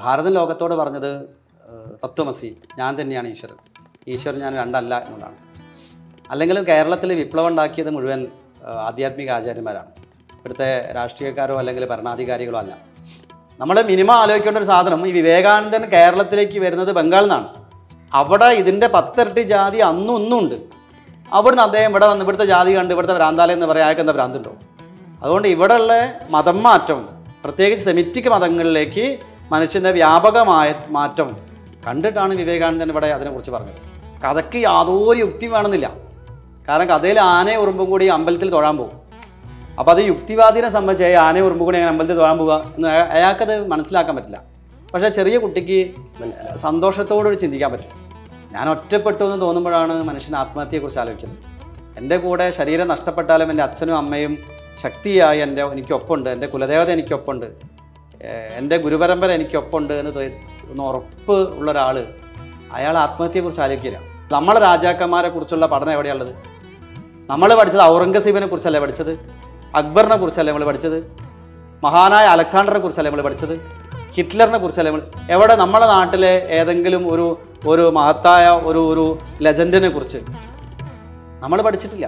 ഭാരതം ലോകത്തോട് പറഞ്ഞത് തത്വമസി ഞാൻ തന്നെയാണ് ഈശ്വരൻ ഈശ്വരൻ ഞാൻ രണ്ടല്ല എന്നുള്ളതാണ് അല്ലെങ്കിൽ കേരളത്തിൽ വിപ്ലവം ഉണ്ടാക്കിയത് മുഴുവൻ ആധ്യാത്മിക ആചാര്യന്മാരാണ് ഇവിടുത്തെ രാഷ്ട്രീയക്കാരോ അല്ലെങ്കിൽ ഭരണാധികാരികളോ അല്ല നമ്മൾ മിനിമം ആലോചിക്കേണ്ട ഒരു സാധനം ഈ വിവേകാനന്ദൻ കേരളത്തിലേക്ക് വരുന്നത് ബംഗാളിൽ നിന്നാണ് അവിടെ ഇതിൻ്റെ പത്തിരട്ടി ജാതി അന്നും ഇന്നും ഉണ്ട് നിന്ന് അദ്ദേഹം ഇവിടെ വന്ന് ഇവിടുത്തെ ജാതി കണ്ട് ഇവിടുത്തെ ഭ്രാന്താലയം എന്ന് പറയാൻ എന്താ ഭ്രാന്തുണ്ടോ അതുകൊണ്ട് ഇവിടെയുള്ള മതം മാറ്റം പ്രത്യേകിച്ച് സെമിറ്റിക് മതങ്ങളിലേക്ക് മനുഷ്യൻ്റെ വ്യാപകമായ മാറ്റം കണ്ടിട്ടാണ് വിവേകാനന്ദൻ ഇവിടെ അതിനെക്കുറിച്ച് പറഞ്ഞത് കഥയ്ക്ക് യാതൊരു യുക്തി വേണമെന്നില്ല കാരണം കഥയിൽ ആനയെ ഉറുമ്പും കൂടി അമ്പലത്തിൽ തൊഴാൻ പോകും അപ്പോൾ അത് യുക്തിവാദിനെ സംബന്ധിച്ച് ആനയെ ഉറുമ്പും കൂടി അങ്ങനെ അമ്പലത്തിൽ തൊഴാൻ പോകുക എന്ന് അയാൾക്കത് മനസ്സിലാക്കാൻ പറ്റില്ല പക്ഷേ ചെറിയ കുട്ടിക്ക് സന്തോഷത്തോടുകൂടി ചിന്തിക്കാൻ പറ്റും ഞാൻ ഒറ്റപ്പെട്ടു എന്ന് തോന്നുമ്പോഴാണ് മനുഷ്യൻ ആത്മഹത്യയെക്കുറിച്ച് ആലോചിക്കുന്നത് എൻ്റെ കൂടെ ശരീരം നഷ്ടപ്പെട്ടാലും എൻ്റെ അച്ഛനും അമ്മയും ശക്തിയായി എൻ്റെ എനിക്കൊപ്പമുണ്ട് എൻ്റെ കുലദേവത എനിക്കൊപ്പമുണ്ട് എൻ്റെ ഗുരുപരമ്പര എനിക്കൊപ്പമുണ്ട് എന്ന് ഒന്ന് ഉറപ്പ് ഉള്ള ഒരാൾ അയാൾ ആത്മഹത്യയെക്കുറിച്ച് ആലോചിക്കില്ല നമ്മളെ രാജാക്കന്മാരെ കുറിച്ചുള്ള പഠനം എവിടെയുള്ളത് നമ്മൾ പഠിച്ചത് ഔറംഗസീബിനെ കുറിച്ചല്ലേ പഠിച്ചത് അക്ബറിനെ കുറിച്ചല്ലേ നമ്മൾ പഠിച്ചത് മഹാനായ അലക്സാണ്ടറിനെ കുറിച്ചല്ലേ നമ്മൾ പഠിച്ചത് ഹിറ്റ്ലറിനെ കുറിച്ചല്ലേ നമ്മൾ എവിടെ നമ്മളെ നാട്ടിലെ ഏതെങ്കിലും ഒരു ഒരു മഹത്തായ ഒരു ഒരു ലെജൻഡിനെ കുറിച്ച് നമ്മൾ പഠിച്ചിട്ടില്ല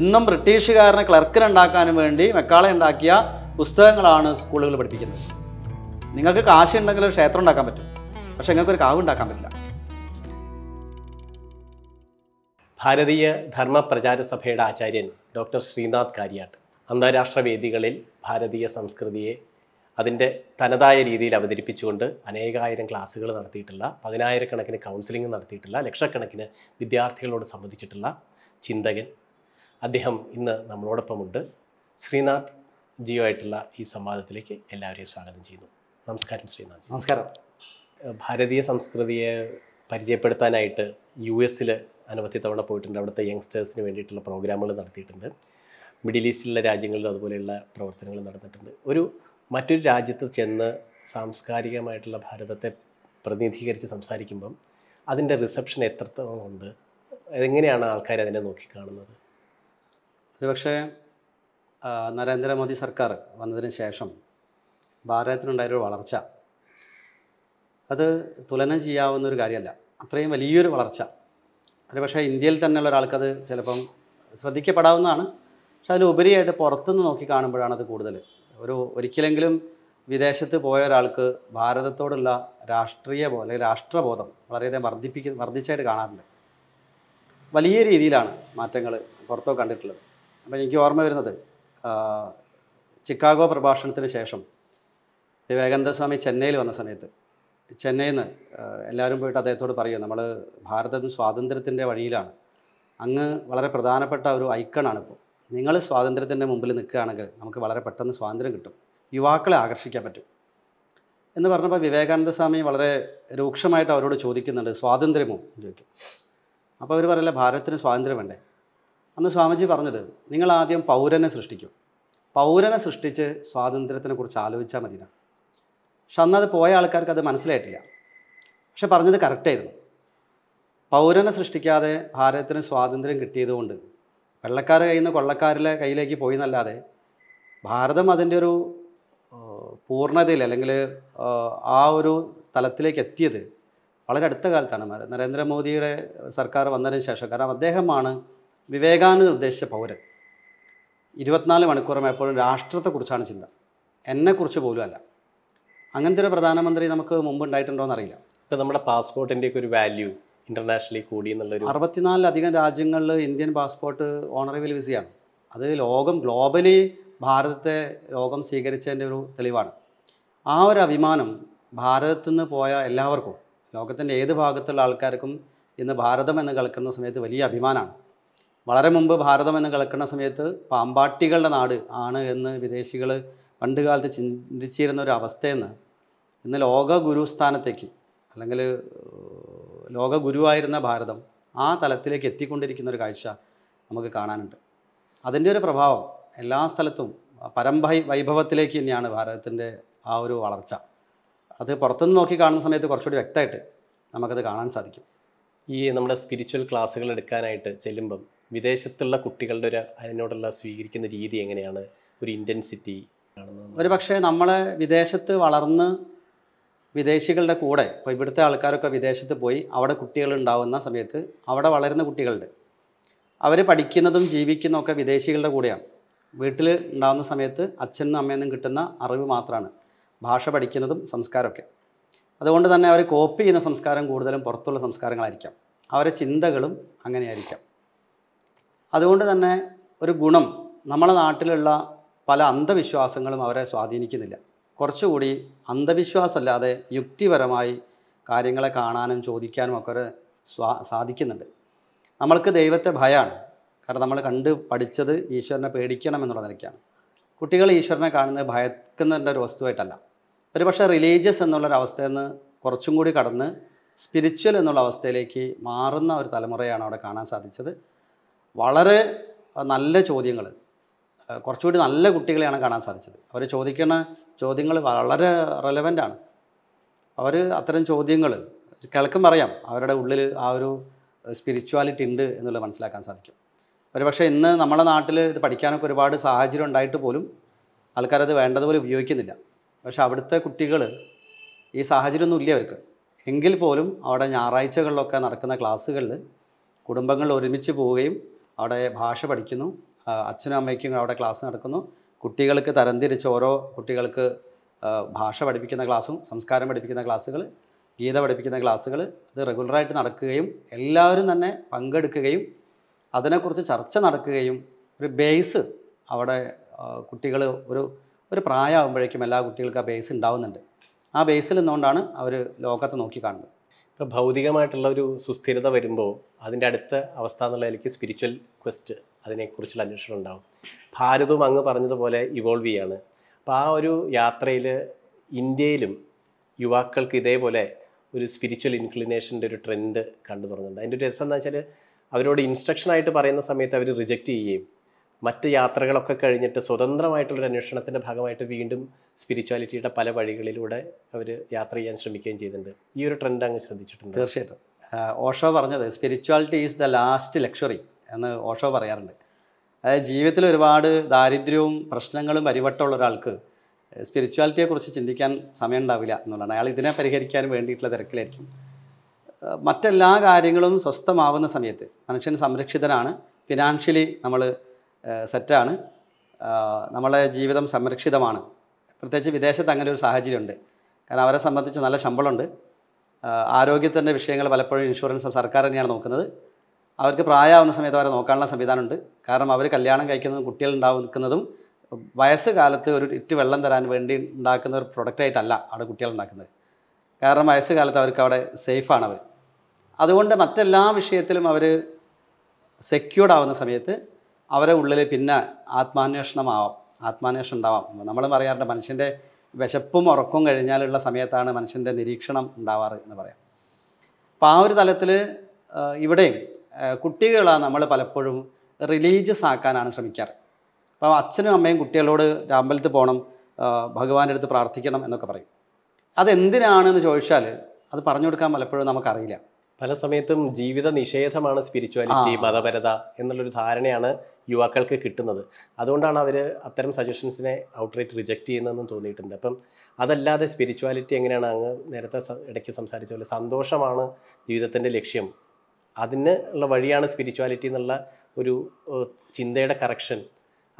ഇന്നും ബ്രിട്ടീഷുകാരനെ ക്ലർക്കിനുണ്ടാക്കാനും വേണ്ടി മെക്കാളെ ഉണ്ടാക്കിയ പുസ്തകങ്ങളാണ് സ്കൂളുകൾ പഠിപ്പിക്കുന്നത് നിങ്ങൾക്ക് കാശുണ്ടെങ്കിൽ ഒരു ക്ഷേത്രം ഉണ്ടാക്കാൻ പറ്റും പക്ഷെ നിങ്ങൾക്കൊരു കാവ് ഉണ്ടാക്കാൻ പറ്റില്ല ഭാരതീയ ധർമ്മ പ്രചാര സഭയുടെ ആചാര്യൻ ഡോക്ടർ ശ്രീനാഥ് കാര്യാട്ട് അന്താരാഷ്ട്ര വേദികളിൽ ഭാരതീയ സംസ്കൃതിയെ അതിൻ്റെ തനതായ രീതിയിൽ അവതരിപ്പിച്ചുകൊണ്ട് അനേകായിരം ക്ലാസ്സുകൾ നടത്തിയിട്ടുള്ള പതിനായിരക്കണക്കിന് കൗൺസിലിംഗ് നടത്തിയിട്ടുള്ള ലക്ഷക്കണക്കിന് വിദ്യാർത്ഥികളോട് സംബന്ധിച്ചിട്ടുള്ള ചിന്തകൻ അദ്ദേഹം ഇന്ന് നമ്മളോടൊപ്പമുണ്ട് ശ്രീനാഥ് ജിയോ ആയിട്ടുള്ള ഈ സംവാദത്തിലേക്ക് എല്ലാവരെയും സ്വാഗതം ചെയ്യുന്നു നമസ്കാരം ശ്രീനാഥ് നമസ്കാരം ഭാരതീയ സംസ്കൃതിയെ പരിചയപ്പെടുത്താനായിട്ട് യു എസിൽ അനവധി തവണ പോയിട്ടുണ്ട് അവിടുത്തെ യങ്സ്റ്റേഴ്സിന് വേണ്ടിയിട്ടുള്ള പ്രോഗ്രാമുകൾ നടത്തിയിട്ടുണ്ട് മിഡിൽ ഈസ്റ്റിലുള്ള രാജ്യങ്ങളിലും അതുപോലെയുള്ള പ്രവർത്തനങ്ങൾ നടന്നിട്ടുണ്ട് ഒരു മറ്റൊരു രാജ്യത്ത് ചെന്ന് സാംസ്കാരികമായിട്ടുള്ള ഭാരതത്തെ പ്രതിനിധീകരിച്ച് സംസാരിക്കുമ്പം അതിൻ്റെ റിസപ്ഷൻ എത്രത്തോളം ഉണ്ട് എങ്ങനെയാണ് ആൾക്കാർ അതിനെ നോക്കിക്കാണുന്നത് പക്ഷേ നരേന്ദ്രമോദി സർക്കാർ വന്നതിന് ശേഷം ഭാരതത്തിനുണ്ടായൊരു വളർച്ച അത് തുലനം ചെയ്യാവുന്ന ഒരു കാര്യമല്ല അത്രയും വലിയൊരു വളർച്ച ഒരു പക്ഷേ ഇന്ത്യയിൽ തന്നെയുള്ള ഒരാൾക്കത് ചിലപ്പം ശ്രദ്ധിക്കപ്പെടാവുന്നതാണ് പക്ഷെ അതിലുപരിയായിട്ട് പുറത്തുനിന്ന് നോക്കി കാണുമ്പോഴാണ് അത് കൂടുതൽ ഒരു ഒരിക്കലെങ്കിലും വിദേശത്ത് പോയ ഒരാൾക്ക് ഭാരതത്തോടുള്ള രാഷ്ട്രീയ ബോധം അല്ലെങ്കിൽ രാഷ്ട്രബോധം വളരെയധികം വർദ്ധിപ്പിക്ക വർദ്ധിച്ചായിട്ട് കാണാറുണ്ട് വലിയ രീതിയിലാണ് മാറ്റങ്ങൾ പുറത്തോ കണ്ടിട്ടുള്ളത് അപ്പോൾ എനിക്ക് ഓർമ്മ വരുന്നത് ചിക്കാഗോ പ്രഭാഷണത്തിന് ശേഷം വിവേകാനന്ദ സ്വാമി ചെന്നൈയിൽ വന്ന സമയത്ത് ചെന്നൈയിൽ നിന്ന് എല്ലാവരും പോയിട്ട് അദ്ദേഹത്തോട് പറയും നമ്മൾ ഭാരതം സ്വാതന്ത്ര്യത്തിൻ്റെ വഴിയിലാണ് അങ്ങ് വളരെ പ്രധാനപ്പെട്ട ഒരു ഐക്കണാണ് ഇപ്പോൾ നിങ്ങൾ സ്വാതന്ത്ര്യത്തിൻ്റെ മുമ്പിൽ നിൽക്കുകയാണെങ്കിൽ നമുക്ക് വളരെ പെട്ടെന്ന് സ്വാതന്ത്ര്യം കിട്ടും യുവാക്കളെ ആകർഷിക്കാൻ പറ്റും എന്ന് പറഞ്ഞപ്പോൾ വിവേകാനന്ദ സ്വാമി വളരെ രൂക്ഷമായിട്ട് അവരോട് ചോദിക്കുന്നുണ്ട് സ്വാതന്ത്ര്യമോ ചോദിക്കും അപ്പോൾ അവർ പറയില്ല ഭാരതത്തിന് സ്വാതന്ത്ര്യം വേണ്ടേ അന്ന് സ്വാമിജി പറഞ്ഞത് നിങ്ങൾ ആദ്യം പൗരനെ സൃഷ്ടിക്കും പൗരനെ സൃഷ്ടിച്ച് സ്വാതന്ത്ര്യത്തിനെ കുറിച്ച് ആലോചിച്ചാൽ മതി പക്ഷെ അന്ന് അത് പോയ ആൾക്കാർക്ക് അത് മനസ്സിലായിട്ടില്ല പക്ഷെ പറഞ്ഞത് കറക്റ്റായിരുന്നു പൗരനെ സൃഷ്ടിക്കാതെ ഭാരതത്തിന് സ്വാതന്ത്ര്യം കിട്ടിയതുകൊണ്ട് വെള്ളക്കാർ കയ്യിൽ നിന്ന് കൊള്ളക്കാരിലെ കയ്യിലേക്ക് പോയി എന്നല്ലാതെ ഭാരതം അതിൻ്റെ ഒരു പൂർണ്ണതയിൽ അല്ലെങ്കിൽ ആ ഒരു തലത്തിലേക്ക് എത്തിയത് വളരെ അടുത്ത കാലത്താണ് നരേന്ദ്രമോദിയുടെ സർക്കാർ വന്നതിന് ശേഷം കാരണം അദ്ദേഹമാണ് വിവേകാനന്ദ ഉദ്ദേശിച്ച പൗരൻ ഇരുപത്തിനാല് മണിക്കൂറും എപ്പോഴും രാഷ്ട്രത്തെക്കുറിച്ചാണ് ചിന്ത എന്നെക്കുറിച്ച് പോലും അല്ല അങ്ങനത്തെ ഒരു പ്രധാനമന്ത്രി നമുക്ക് മുമ്പ് ഉണ്ടായിട്ടുണ്ടോ എന്നറിയില്ല ഇപ്പം നമ്മുടെ ഒക്കെ ഒരു വാല്യൂ ഇൻ്റർനാഷണലി കൂടി എന്നുള്ളൊരു അറുപത്തിനാലിലധികം രാജ്യങ്ങളിൽ ഇന്ത്യൻ പാസ്പോർട്ട് ഓണറബിൾ വിസയാണ് അത് ലോകം ഗ്ലോബലി ഭാരതത്തെ ലോകം സ്വീകരിച്ചതിൻ്റെ ഒരു തെളിവാണ് ആ ഒരു അഭിമാനം ഭാരതത്തിൽ നിന്ന് പോയ എല്ലാവർക്കും ലോകത്തിൻ്റെ ഏത് ഭാഗത്തുള്ള ആൾക്കാർക്കും ഇന്ന് ഭാരതം എന്ന് കളിക്കുന്ന സമയത്ത് വലിയ അഭിമാനമാണ് വളരെ മുമ്പ് ഭാരതം എന്ന് കിളക്കുന്ന സമയത്ത് പാമ്പാട്ടികളുടെ നാട് ആണ് എന്ന് വിദേശികൾ പണ്ട് കാലത്ത് ചിന്തിച്ചിരുന്ന ഒരു അവസ്ഥയെന്ന് ഇന്ന് ലോക ഗുരുസ്ഥാനത്തേക്ക് അല്ലെങ്കിൽ ലോക ഗുരുവായിരുന്ന ഭാരതം ആ തലത്തിലേക്ക് എത്തിക്കൊണ്ടിരിക്കുന്ന ഒരു കാഴ്ച നമുക്ക് കാണാനുണ്ട് അതിൻ്റെ ഒരു പ്രഭാവം എല്ലാ സ്ഥലത്തും പരമ്പൈ വൈഭവത്തിലേക്ക് തന്നെയാണ് ഭാരതത്തിൻ്റെ ആ ഒരു വളർച്ച അത് പുറത്തുനിന്ന് നോക്കി കാണുന്ന സമയത്ത് കുറച്ചുകൂടി വ്യക്തമായിട്ട് നമുക്കത് കാണാൻ സാധിക്കും ഈ നമ്മുടെ സ്പിരിച്വൽ ക്ലാസ്സുകൾ എടുക്കാനായിട്ട് ചെല്ലുമ്പം വിദേശത്തുള്ള കുട്ടികളുടെ ഒരു അതിനോടുള്ള സ്വീകരിക്കുന്ന രീതി എങ്ങനെയാണ് ഒരു ഇൻറ്റൻസിറ്റി ഒരു പക്ഷേ നമ്മൾ വിദേശത്ത് വളർന്ന് വിദേശികളുടെ കൂടെ ഇപ്പോൾ ഇവിടുത്തെ ആൾക്കാരൊക്കെ വിദേശത്ത് പോയി അവിടെ കുട്ടികൾ ഉണ്ടാവുന്ന സമയത്ത് അവിടെ വളരുന്ന കുട്ടികളുണ്ട് അവർ പഠിക്കുന്നതും ജീവിക്കുന്നതും ഒക്കെ വിദേശികളുടെ കൂടെയാണ് വീട്ടിൽ ഉണ്ടാകുന്ന സമയത്ത് അച്ഛനും അമ്മയിൽ നിന്നും കിട്ടുന്ന അറിവ് മാത്രമാണ് ഭാഷ പഠിക്കുന്നതും സംസ്കാരമൊക്കെ അതുകൊണ്ട് തന്നെ അവർ കോപ്പി ചെയ്യുന്ന സംസ്കാരം കൂടുതലും പുറത്തുള്ള സംസ്കാരങ്ങളായിരിക്കാം അവരുടെ ചിന്തകളും അങ്ങനെയായിരിക്കാം അതുകൊണ്ട് തന്നെ ഒരു ഗുണം നമ്മളെ നാട്ടിലുള്ള പല അന്ധവിശ്വാസങ്ങളും അവരെ സ്വാധീനിക്കുന്നില്ല കുറച്ചുകൂടി അന്ധവിശ്വാസമല്ലാതെ യുക്തിപരമായി കാര്യങ്ങളെ കാണാനും ചോദിക്കാനും ഒക്കെ ഒരു സ്വാ സാധിക്കുന്നുണ്ട് നമ്മൾക്ക് ദൈവത്തെ ഭയമാണ് കാരണം നമ്മൾ കണ്ട് പഠിച്ചത് ഈശ്വരനെ പേടിക്കണം എന്നുള്ള നിലയ്ക്കാണ് കുട്ടികൾ ഈശ്വരനെ കാണുന്നത് ഭയക്കുന്നതിൻ്റെ ഒരു വസ്തുവായിട്ടല്ല ഒരു പക്ഷേ റിലീജിയസ് എന്നുള്ളൊരവസ്ഥയിൽ നിന്ന് കുറച്ചും കൂടി കടന്ന് സ്പിരിച്വൽ എന്നുള്ള അവസ്ഥയിലേക്ക് മാറുന്ന ഒരു തലമുറയാണ് അവിടെ കാണാൻ സാധിച്ചത് വളരെ നല്ല ചോദ്യങ്ങൾ കുറച്ചുകൂടി നല്ല കുട്ടികളെയാണ് കാണാൻ സാധിച്ചത് അവർ ചോദിക്കുന്ന ചോദ്യങ്ങൾ വളരെ ആണ് അവർ അത്തരം ചോദ്യങ്ങൾ കിഴക്കും പറയാം അവരുടെ ഉള്ളിൽ ആ ഒരു സ്പിരിച്വാലിറ്റി ഉണ്ട് എന്നുള്ളത് മനസ്സിലാക്കാൻ സാധിക്കും ഒരു പക്ഷേ ഇന്ന് നമ്മുടെ നാട്ടിൽ ഇത് പഠിക്കാനൊക്കെ ഒരുപാട് സാഹചര്യം ഉണ്ടായിട്ട് പോലും ആൾക്കാരത് വേണ്ടതുപോലെ ഉപയോഗിക്കുന്നില്ല പക്ഷേ അവിടുത്തെ കുട്ടികൾ ഈ സാഹചര്യമൊന്നും ഇല്ല അവർക്ക് എങ്കിൽ പോലും അവിടെ ഞായറാഴ്ചകളിലൊക്കെ നടക്കുന്ന ക്ലാസ്സുകളിൽ കുടുംബങ്ങൾ ഒരുമിച്ച് പോവുകയും അവിടെ ഭാഷ പഠിക്കുന്നു അച്ഛനും അമ്മയ്ക്കും അവിടെ ക്ലാസ് നടക്കുന്നു കുട്ടികൾക്ക് തരംതിരിച്ച് ഓരോ കുട്ടികൾക്ക് ഭാഷ പഠിപ്പിക്കുന്ന ക്ലാസ്സും സംസ്കാരം പഠിപ്പിക്കുന്ന ക്ലാസ്സുകൾ ഗീത പഠിപ്പിക്കുന്ന ക്ലാസ്സുകൾ ഇത് റെഗുലറായിട്ട് നടക്കുകയും എല്ലാവരും തന്നെ പങ്കെടുക്കുകയും അതിനെക്കുറിച്ച് ചർച്ച നടക്കുകയും ഒരു ബേസ് അവിടെ കുട്ടികൾ ഒരു ഒരു പ്രായമാകുമ്പോഴേക്കും എല്ലാ കുട്ടികൾക്കും ആ ബേസ് ഉണ്ടാവുന്നുണ്ട് ആ ബേസിൽ നിന്നുകൊണ്ടാണ് അവർ ലോകത്തെ നോക്കിക്കാണുന്നത് അപ്പോൾ ഭൗതികമായിട്ടുള്ള ഒരു സുസ്ഥിരത വരുമ്പോൾ അതിൻ്റെ അടുത്ത അവസ്ഥ എന്നുള്ള എനിക്ക് സ്പിരിച്വൽ ക്വസ്റ്റ് അതിനെക്കുറിച്ചുള്ള അന്വേഷണം ഉണ്ടാകും ഭാരതവും അങ്ങ് പറഞ്ഞതുപോലെ ഇവോൾവ് ചെയ്യാണ് അപ്പോൾ ആ ഒരു യാത്രയിൽ ഇന്ത്യയിലും യുവാക്കൾക്ക് ഇതേപോലെ ഒരു സ്പിരിച്വൽ ഇൻക്ലിനേഷൻ്റെ ഒരു ട്രെൻഡ് കണ്ടു തുടങ്ങുന്നുണ്ട് അതിൻ്റെ ഒരു രസം എന്താ വെച്ചാൽ അവരോട് ഇൻസ്ട്രക്ഷനായിട്ട് പറയുന്ന സമയത്ത് അവർ റിജക്റ്റ് ചെയ്യുകയും മറ്റ് യാത്രകളൊക്കെ കഴിഞ്ഞിട്ട് സ്വതന്ത്രമായിട്ടുള്ളൊരു അന്വേഷണത്തിൻ്റെ ഭാഗമായിട്ട് വീണ്ടും സ്പിരിച്വാലിറ്റിയുടെ പല വഴികളിലൂടെ അവർ യാത്ര ചെയ്യാൻ ശ്രമിക്കുകയും ചെയ്തിട്ടുണ്ട് ഈ ഒരു ട്രെൻഡ് അങ്ങ് ശ്രദ്ധിച്ചിട്ടുണ്ട് തീർച്ചയായിട്ടും ഓഷോ പറഞ്ഞത് spirituality is the last luxury എന്ന് ഓഷോ പറയാറുണ്ട് അതായത് ജീവിതത്തിൽ ഒരുപാട് ദാരിദ്ര്യവും പ്രശ്നങ്ങളും അരിവട്ടമുള്ള ഒരാൾക്ക് സ്പിരിച്വാലിറ്റിയെക്കുറിച്ച് ചിന്തിക്കാൻ സമയം ഉണ്ടാവില്ല എന്നുള്ളതാണ് അയാൾ ഇതിനെ പരിഹരിക്കാൻ വേണ്ടിയിട്ടുള്ള തിരക്കിലായിരിക്കും മറ്റെല്ലാ കാര്യങ്ങളും സ്വസ്ഥമാവുന്ന സമയത്ത് മനുഷ്യൻ സംരക്ഷിതനാണ് ഫിനാൻഷ്യലി നമ്മൾ സെറ്റാണ് നമ്മളെ ജീവിതം സംരക്ഷിതമാണ് പ്രത്യേകിച്ച് വിദേശത്ത് അങ്ങനെ ഒരു സാഹചര്യമുണ്ട് കാരണം അവരെ സംബന്ധിച്ച് നല്ല ശമ്പളമുണ്ട് ആരോഗ്യത്തിൻ്റെ വിഷയങ്ങൾ പലപ്പോഴും ഇൻഷുറൻസ് സർക്കാർ തന്നെയാണ് നോക്കുന്നത് അവർക്ക് പ്രായമാവുന്ന സമയത്ത് അവരെ നോക്കാനുള്ള സംവിധാനമുണ്ട് കാരണം അവർ കല്യാണം കഴിക്കുന്നതും കുട്ടികൾ ഉണ്ടാക്കുന്നതും വയസ്സ് കാലത്ത് ഒരു ഇറ്റ് വെള്ളം തരാൻ വേണ്ടി ഉണ്ടാക്കുന്ന ഒരു പ്രൊഡക്റ്റായിട്ടല്ല അവിടെ കുട്ടികൾ ഉണ്ടാക്കുന്നത് കാരണം വയസ്സ് കാലത്ത് അവർക്ക് അവിടെ സേഫാണ് അവർ അതുകൊണ്ട് മറ്റെല്ലാ വിഷയത്തിലും അവർ സെക്യൂർഡ് ആവുന്ന സമയത്ത് അവരെ ഉള്ളിൽ പിന്നെ ആത്മാന്വേഷണമാവാം ആത്മാന്വേഷണം ഉണ്ടാവാം നമ്മൾ പറയാറുണ്ട് മനുഷ്യൻ്റെ വിശപ്പും ഉറക്കവും കഴിഞ്ഞാലുള്ള സമയത്താണ് മനുഷ്യൻ്റെ നിരീക്ഷണം ഉണ്ടാവാറ് എന്ന് പറയാം അപ്പോൾ ആ ഒരു തലത്തിൽ ഇവിടെയും കുട്ടികളെ നമ്മൾ പലപ്പോഴും റിലീജിയസ് ആക്കാനാണ് ശ്രമിക്കാറ് അപ്പോൾ അച്ഛനും അമ്മയും കുട്ടികളോട് രാമ്പലത്ത് പോകണം ഭഗവാന്റെ അടുത്ത് പ്രാർത്ഥിക്കണം എന്നൊക്കെ പറയും അതെന്തിനാണെന്ന് ചോദിച്ചാൽ അത് പറഞ്ഞു കൊടുക്കാൻ പലപ്പോഴും നമുക്കറിയില്ല പല സമയത്തും ജീവിത നിഷേധമാണ് സ്പിരിച്വാലിറ്റി മതപരത എന്നുള്ളൊരു ധാരണയാണ് യുവാക്കൾക്ക് കിട്ടുന്നത് അതുകൊണ്ടാണ് അവർ അത്തരം സജഷൻസിനെ ഔട്ട്റേറ്റ് റിജക്റ്റ് ചെയ്യുന്നതെന്നും തോന്നിയിട്ടുണ്ട് അപ്പം അതല്ലാതെ സ്പിരിച്വാലിറ്റി എങ്ങനെയാണ് അങ്ങ് നേരത്തെ ഇടയ്ക്ക് സംസാരിച്ച പോലെ സന്തോഷമാണ് ജീവിതത്തിൻ്റെ ലക്ഷ്യം അതിന് ഉള്ള വഴിയാണ് സ്പിരിച്വാലിറ്റി എന്നുള്ള ഒരു ചിന്തയുടെ കറക്ഷൻ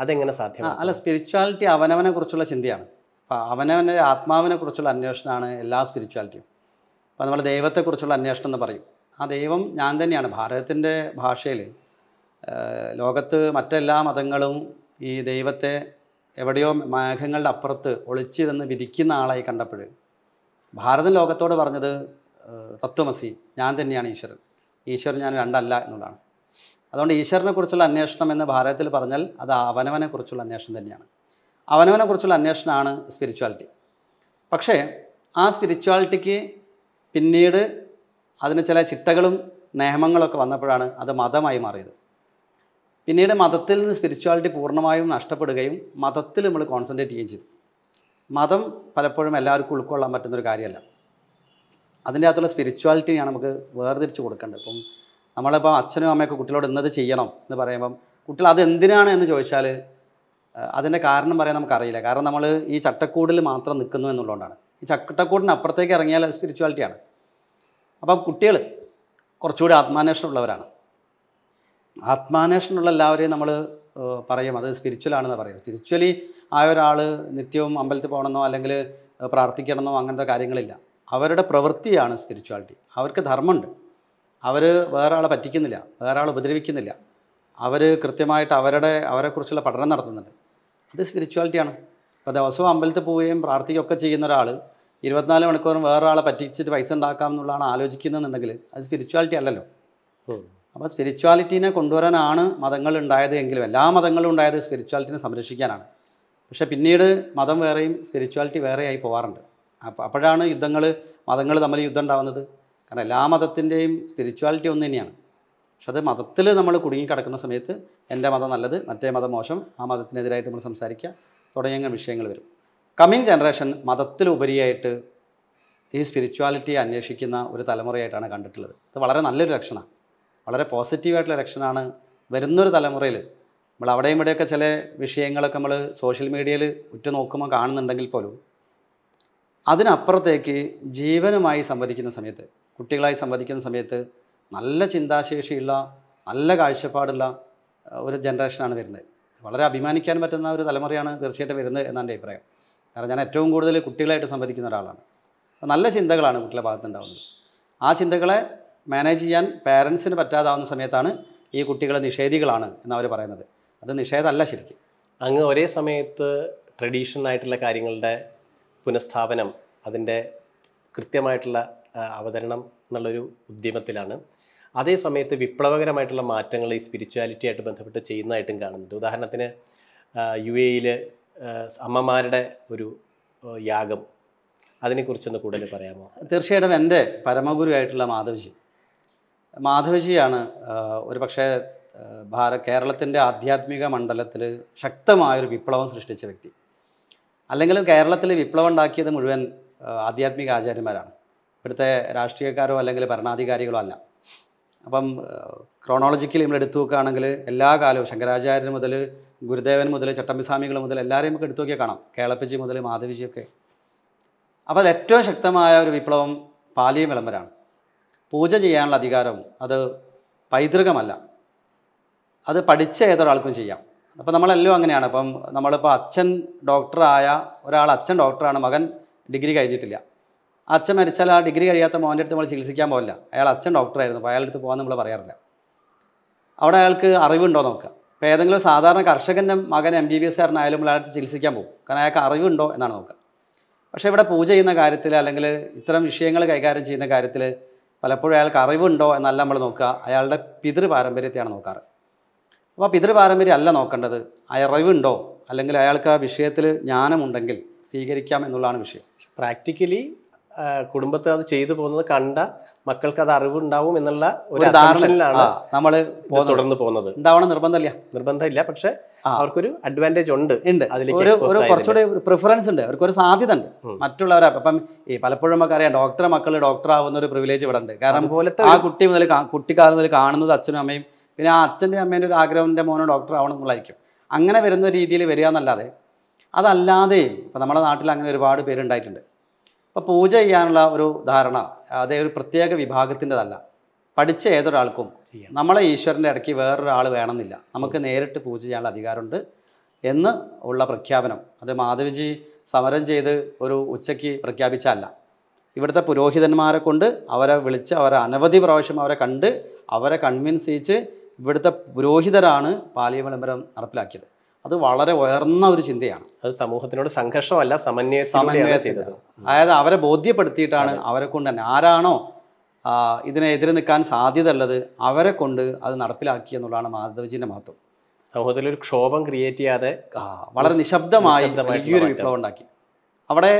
അതെങ്ങനെ സാധ്യമാണ് അല്ല സ്പിരിച്വാലിറ്റി അവനവനെ കുറിച്ചുള്ള ചിന്തയാണ് അപ്പം അവനവൻ്റെ ആത്മാവിനെ കുറിച്ചുള്ള അന്വേഷണമാണ് എല്ലാ സ്പിരിച്വാലിറ്റിയും അപ്പോൾ നമ്മൾ ദൈവത്തെക്കുറിച്ചുള്ള അന്വേഷണം എന്ന് പറയും ആ ദൈവം ഞാൻ തന്നെയാണ് ഭാരതത്തിൻ്റെ ഭാഷയിൽ ലോകത്ത് മറ്റെല്ലാ മതങ്ങളും ഈ ദൈവത്തെ എവിടെയോ മേഘങ്ങളുടെ അപ്പുറത്ത് ഒളിച്ചിരുന്ന് വിധിക്കുന്ന ആളായി കണ്ടപ്പോൾ ഭാരതം ലോകത്തോട് പറഞ്ഞത് തത്വമസി ഞാൻ തന്നെയാണ് ഈശ്വരൻ ഈശ്വരൻ ഞാൻ രണ്ടല്ല എന്നുള്ളതാണ് അതുകൊണ്ട് ഈശ്വരനെക്കുറിച്ചുള്ള അന്വേഷണം എന്ന് ഭാരതത്തിൽ പറഞ്ഞാൽ അത് അവനവനെക്കുറിച്ചുള്ള അന്വേഷണം തന്നെയാണ് അവനവനെക്കുറിച്ചുള്ള അന്വേഷണമാണ് സ്പിരിച്വാലിറ്റി പക്ഷേ ആ സ്പിരിച്വാലിറ്റിക്ക് പിന്നീട് അതിന് ചില ചിട്ടകളും നിയമങ്ങളൊക്കെ വന്നപ്പോഴാണ് അത് മതമായി മാറിയത് പിന്നീട് മതത്തിൽ നിന്ന് സ്പിരിച്വാലിറ്റി പൂർണ്ണമായും നഷ്ടപ്പെടുകയും മതത്തിൽ നമ്മൾ കോൺസെൻട്രേറ്റ് ചെയ്യുകയും ചെയ്തു മതം പലപ്പോഴും എല്ലാവർക്കും ഉൾക്കൊള്ളാൻ പറ്റുന്നൊരു കാര്യമല്ല അതിൻ്റെ അകത്തുള്ള സ്പിരിച്വാലിറ്റിയാണ് നമുക്ക് വേർതിരിച്ച് കൊടുക്കേണ്ടത് ഇപ്പം നമ്മളിപ്പോൾ അച്ഛനും അമ്മയൊക്കെ കുട്ടികളോട് ഇന്നത് ചെയ്യണം എന്ന് പറയുമ്പം കുട്ടികൾ അതെന്തിനാണ് എന്ന് ചോദിച്ചാൽ അതിൻ്റെ കാരണം പറയാൻ നമുക്കറിയില്ല കാരണം നമ്മൾ ഈ ചട്ടക്കൂടിൽ മാത്രം നിൽക്കുന്നു എന്നുള്ളതുകൊണ്ടാണ് ഈ ചട്ടക്കൂടിന് അപ്പുറത്തേക്ക് ഇറങ്ങിയാൽ സ്പിരിച്വാലിറ്റിയാണ് അപ്പം കുട്ടികൾ കുറച്ചുകൂടി ആത്മാന്വേഷണമുള്ളവരാണ് ആത്മാന്വേഷണമുള്ള എല്ലാവരെയും നമ്മൾ പറയും അത് സ്പിരിച്വലാണെന്ന് പറയും സ്പിരിച്വലി ആയ ഒരാൾ നിത്യവും അമ്പലത്തിൽ പോകണമെന്നോ അല്ലെങ്കിൽ പ്രാർത്ഥിക്കണമെന്നോ അങ്ങനത്തെ കാര്യങ്ങളില്ല അവരുടെ പ്രവൃത്തിയാണ് സ്പിരിച്വാലിറ്റി അവർക്ക് ധർമ്മമുണ്ട് അവർ വേറെ ആളെ പറ്റിക്കുന്നില്ല വേറെ ആൾ ഉപദ്രവിക്കുന്നില്ല അവർ കൃത്യമായിട്ട് അവരുടെ അവരെക്കുറിച്ചുള്ള പഠനം നടത്തുന്നുണ്ട് അത് സ്പിരിച്വാലിറ്റിയാണ് ഇപ്പോൾ ദിവസവും അമ്പലത്തിൽ പോവുകയും പ്രാർത്ഥിക്കുകയൊക്കെ ചെയ്യുന്ന ഒരാൾ ഇരുപത്തിനാല് മണിക്കൂറും വേറൊരാളെ പറ്റിച്ചിട്ട് പൈസ ഉണ്ടാക്കാം എന്നുള്ളതാണ് ആലോചിക്കുന്നതെന്നുണ്ടെങ്കിൽ അത് സ്പിരിച്വാലിറ്റി അല്ലല്ലോ അപ്പോൾ സ്പിരിച്വാലിറ്റീനെ കൊണ്ടുവരാനാണ് മതങ്ങൾ ഉണ്ടായത് എങ്കിലും എല്ലാ മതങ്ങളും ഉണ്ടായത് സ്പിരിച്വാലിറ്റിനെ സംരക്ഷിക്കാനാണ് പക്ഷേ പിന്നീട് മതം വേറെയും സ്പിരിച്വാലിറ്റി വേറെയായി പോവാറുണ്ട് അപ്പോൾ അപ്പോഴാണ് യുദ്ധങ്ങൾ മതങ്ങൾ തമ്മിൽ യുദ്ധം ഉണ്ടാകുന്നത് കാരണം എല്ലാ മതത്തിൻ്റെയും സ്പിരിച്വാലിറ്റി ഒന്ന് തന്നെയാണ് പക്ഷെ അത് മതത്തിൽ നമ്മൾ കുടുങ്ങിക്കിടക്കുന്ന സമയത്ത് എൻ്റെ മതം നല്ലത് മറ്റേ മതം മോശം ആ മതത്തിനെതിരായിട്ട് നമ്മൾ സംസാരിക്കുക തുടങ്ങിയ വിഷയങ്ങൾ വരും കമ്മിങ് ജനറേഷൻ മതത്തിലുപരിയായിട്ട് ഈ സ്പിരിച്വാലിറ്റി അന്വേഷിക്കുന്ന ഒരു തലമുറയായിട്ടാണ് കണ്ടിട്ടുള്ളത് അത് വളരെ നല്ലൊരു ലക്ഷണമാണ് വളരെ പോസിറ്റീവായിട്ടുള്ള ലക്ഷണമാണ് വരുന്നൊരു തലമുറയിൽ നമ്മൾ അവിടെയും ഇവിടെയൊക്കെ ചില വിഷയങ്ങളൊക്കെ നമ്മൾ സോഷ്യൽ മീഡിയയിൽ ഉറ്റുനോക്കുമ്പോൾ കാണുന്നുണ്ടെങ്കിൽ പോലും അതിനപ്പുറത്തേക്ക് ജീവനുമായി സംവദിക്കുന്ന സമയത്ത് കുട്ടികളായി സംവദിക്കുന്ന സമയത്ത് നല്ല ചിന്താശേഷിയുള്ള നല്ല കാഴ്ചപ്പാടുള്ള ഒരു ജനറേഷനാണ് വരുന്നത് വളരെ അഭിമാനിക്കാൻ പറ്റുന്ന ഒരു തലമുറയാണ് തീർച്ചയായിട്ടും വരുന്നത് എന്നാണ് എൻ്റെ അഭിപ്രായം കാരണം ഞാൻ ഏറ്റവും കൂടുതൽ കുട്ടികളായിട്ട് സംവദിക്കുന്ന ഒരാളാണ് അപ്പോൾ നല്ല ചിന്തകളാണ് കുട്ടികളെ ഭാഗത്തുണ്ടാവുന്നത് ആ ചിന്തകളെ മാനേജ് ചെയ്യാൻ പാരൻസിന് പറ്റാതാവുന്ന സമയത്താണ് ഈ കുട്ടികൾ നിഷേധികളാണ് എന്നവർ പറയുന്നത് അത് നിഷേധമല്ല ശരിക്കും അങ്ങ് ഒരേ സമയത്ത് ട്രഡീഷണൽ ആയിട്ടുള്ള കാര്യങ്ങളുടെ പുനഃസ്ഥാപനം അതിൻ്റെ കൃത്യമായിട്ടുള്ള അവതരണം എന്നുള്ളൊരു ഉദ്യമത്തിലാണ് അതേ സമയത്ത് വിപ്ലവകരമായിട്ടുള്ള മാറ്റങ്ങൾ ഈ സ്പിരിച്വാലിറ്റി ആയിട്ട് ബന്ധപ്പെട്ട് ചെയ്യുന്നതായിട്ടും കാണുന്നുണ്ട് ഉദാഹരണത്തിന് യു എയിൽ അമ്മമാരുടെ ഒരു യാഗം അതിനെക്കുറിച്ചൊന്ന് കൂടുതൽ പറയാമോ തീർച്ചയായിട്ടും എൻ്റെ പരമഗുരുവായിട്ടുള്ള മാധവജി മാധവജിയാണ് ഒരു പക്ഷേ ഭാര കേരളത്തിൻ്റെ ആധ്യാത്മിക മണ്ഡലത്തിൽ ശക്തമായൊരു വിപ്ലവം സൃഷ്ടിച്ച വ്യക്തി അല്ലെങ്കിൽ കേരളത്തിൽ വിപ്ലവം ഉണ്ടാക്കിയത് മുഴുവൻ ആധ്യാത്മിക ആചാര്യന്മാരാണ് ഇവിടുത്തെ രാഷ്ട്രീയക്കാരോ അല്ലെങ്കിൽ ഭരണാധികാരികളോ അല്ല അപ്പം ക്രോണോളജിക്കലി നമ്മൾ എടുത്തു നോക്കുകയാണെങ്കിൽ എല്ലാ കാലവും ശങ്കരാചാര്യൻ മുതൽ ഗുരുദേവൻ മുതൽ ചട്ടമ്പിസ്വാമികൾ മുതൽ എല്ലാവരെയും നമുക്ക് എടുത്തു നോക്കിയാൽ കാണാം കേളപ്പജി മുതൽ മാധവിജിയൊക്കെ അപ്പോൾ അത് ഏറ്റവും ശക്തമായ ഒരു വിപ്ലവം പാലിയും വിളമ്പരാണ് പൂജ ചെയ്യാനുള്ള അധികാരം അത് പൈതൃകമല്ല അത് പഠിച്ച ഏതൊരാൾക്കും ചെയ്യാം അപ്പോൾ നമ്മളെല്ലാം അങ്ങനെയാണ് അപ്പം നമ്മളിപ്പോൾ അച്ഛൻ ഡോക്ടറായ ഒരാൾ അച്ഛൻ ഡോക്ടറാണ് മകൻ ഡിഗ്രി കഴിഞ്ഞിട്ടില്ല അച്ഛൻ മരിച്ചാൽ ആ ഡിഗ്രി കഴിയാത്ത മോൻ്റെ അടുത്ത് നമ്മൾ ചികിത്സിക്കാൻ പോകില്ല അയാൾ അച്ഛൻ ഡോക്ടറായിരുന്നു അപ്പോൾ അയാളുടെ അടുത്ത് പോകാൻ നമ്മൾ പറയാറില്ല അവിടെ അയാൾക്ക് അറിവുണ്ടോ നോക്കുക ഇപ്പോൾ ഏതെങ്കിലും സാധാരണ കർഷകൻ്റെ മകൻ എം ബി ബി എസ്കാരനായാലും അയാളെ ചികിത്സിക്കാൻ പോകും കാരണം അയാൾക്ക് അറിവുണ്ടോ എന്നാണ് നോക്കുക പക്ഷേ ഇവിടെ പൂജ ചെയ്യുന്ന കാര്യത്തിൽ അല്ലെങ്കിൽ ഇത്തരം വിഷയങ്ങൾ കൈകാര്യം ചെയ്യുന്ന കാര്യത്തിൽ പലപ്പോഴും അയാൾക്ക് അറിവുണ്ടോ എന്നല്ല നമ്മൾ നോക്കുക അയാളുടെ പിതൃ പാരമ്പര്യത്തെയാണ് നോക്കാറ് അപ്പോൾ പിതൃ പാരമ്പര്യം അല്ല നോക്കേണ്ടത് അറിവുണ്ടോ അല്ലെങ്കിൽ അയാൾക്ക് ആ വിഷയത്തിൽ ജ്ഞാനമുണ്ടെങ്കിൽ സ്വീകരിക്കാം എന്നുള്ളതാണ് വിഷയം പ്രാക്ടിക്കലി കുടുംബത്തെ അത് ചെയ്തു പോകുന്നത് കണ്ട മക്കൾക്ക് അത് അറിവുണ്ടാവും എന്നുള്ള ഒരു ധാരണയിലാണ് നമ്മൾ തുടർന്ന് പോകുന്നത് ഉണ്ടാവണം നിർബന്ധമില്ല നിർബന്ധമില്ല പക്ഷെ അവർക്കൊരു അഡ്വാൻറ്റേജ് ഉണ്ട് ഉണ്ട് അതിലേക്ക് ഒരു കുറച്ചുകൂടെ പ്രിഫറൻസ് ഉണ്ട് അവർക്ക് ഒരു സാധ്യത ഉണ്ട് മറ്റുള്ളവരെ അപ്പം ഈ പലപ്പോഴും നമുക്ക് അറിയാം ഡോക്ടറെ മക്കൾ ഡോക്ടർ ആവുന്ന ഒരു പ്രിവിലേജ് ഇവിടെ ഉണ്ട് കാരണം പോലത്തെ ആ കുട്ടി മുതൽ കുട്ടിക്കാലം മുതൽ കാണുന്നത് അച്ഛനും അമ്മയും പിന്നെ ആ അച്ഛൻ്റെ അമ്മേൻ്റെ ഒരു ആഗ്രഹത്തിൻ്റെ മോനോ ഡോക്ടർ ആവണം എന്നുള്ളതായിരിക്കും അങ്ങനെ വരുന്ന രീതിയിൽ വരിക എന്നല്ലാതെ അതല്ലാതെയും ഇപ്പം നമ്മുടെ നാട്ടിൽ അങ്ങനെ ഒരുപാട് പേരുണ്ടായിട്ടുണ്ട് അപ്പോൾ പൂജ ചെയ്യാനുള്ള ഒരു ധാരണ അതേ ഒരു പ്രത്യേക വിഭാഗത്തിൻ്റെതല്ല പഠിച്ച ഏതൊരാൾക്കും നമ്മളെ ഈശ്വരൻ്റെ ഇടയ്ക്ക് വേറൊരാൾ വേണമെന്നില്ല നമുക്ക് നേരിട്ട് പൂജ ചെയ്യാനുള്ള അധികാരമുണ്ട് എന്ന് ഉള്ള പ്രഖ്യാപനം അത് മാധവിജി സമരം ചെയ്ത് ഒരു ഉച്ചയ്ക്ക് പ്രഖ്യാപിച്ചല്ല ഇവിടുത്തെ പുരോഹിതന്മാരെ കൊണ്ട് അവരെ വിളിച്ച് അവരെ അനവധി പ്രാവശ്യം അവരെ കണ്ട് അവരെ കൺവിൻസ് ചെയ്ച്ച് ഇവിടുത്തെ പുരോഹിതരാണ് പാലിയ വിളംബരം നടപ്പിലാക്കിയത് അത് വളരെ ഉയർന്ന ഒരു ചിന്തയാണ് അത് സമൂഹത്തിനോട് സംഘർഷമല്ല സമന്വയ സമന്വയ ചെയ്തത് അതായത് അവരെ ബോധ്യപ്പെടുത്തിയിട്ടാണ് അവരെ കൊണ്ട് തന്നെ ആരാണോ ഇതിനെതിരെ നിൽക്കാൻ ഉള്ളത് അവരെ കൊണ്ട് അത് നടപ്പിലാക്കി എന്നുള്ളതാണ് മാധവജിൻ്റെ മഹത്വം സമൂഹത്തിൽ ഒരു ക്ഷോഭം ക്രിയേറ്റ് ചെയ്യാതെ വളരെ നിശബ്ദമായി വലിയൊരു ഒരു വിപ്ലവം ഉണ്ടാക്കി അവിടെ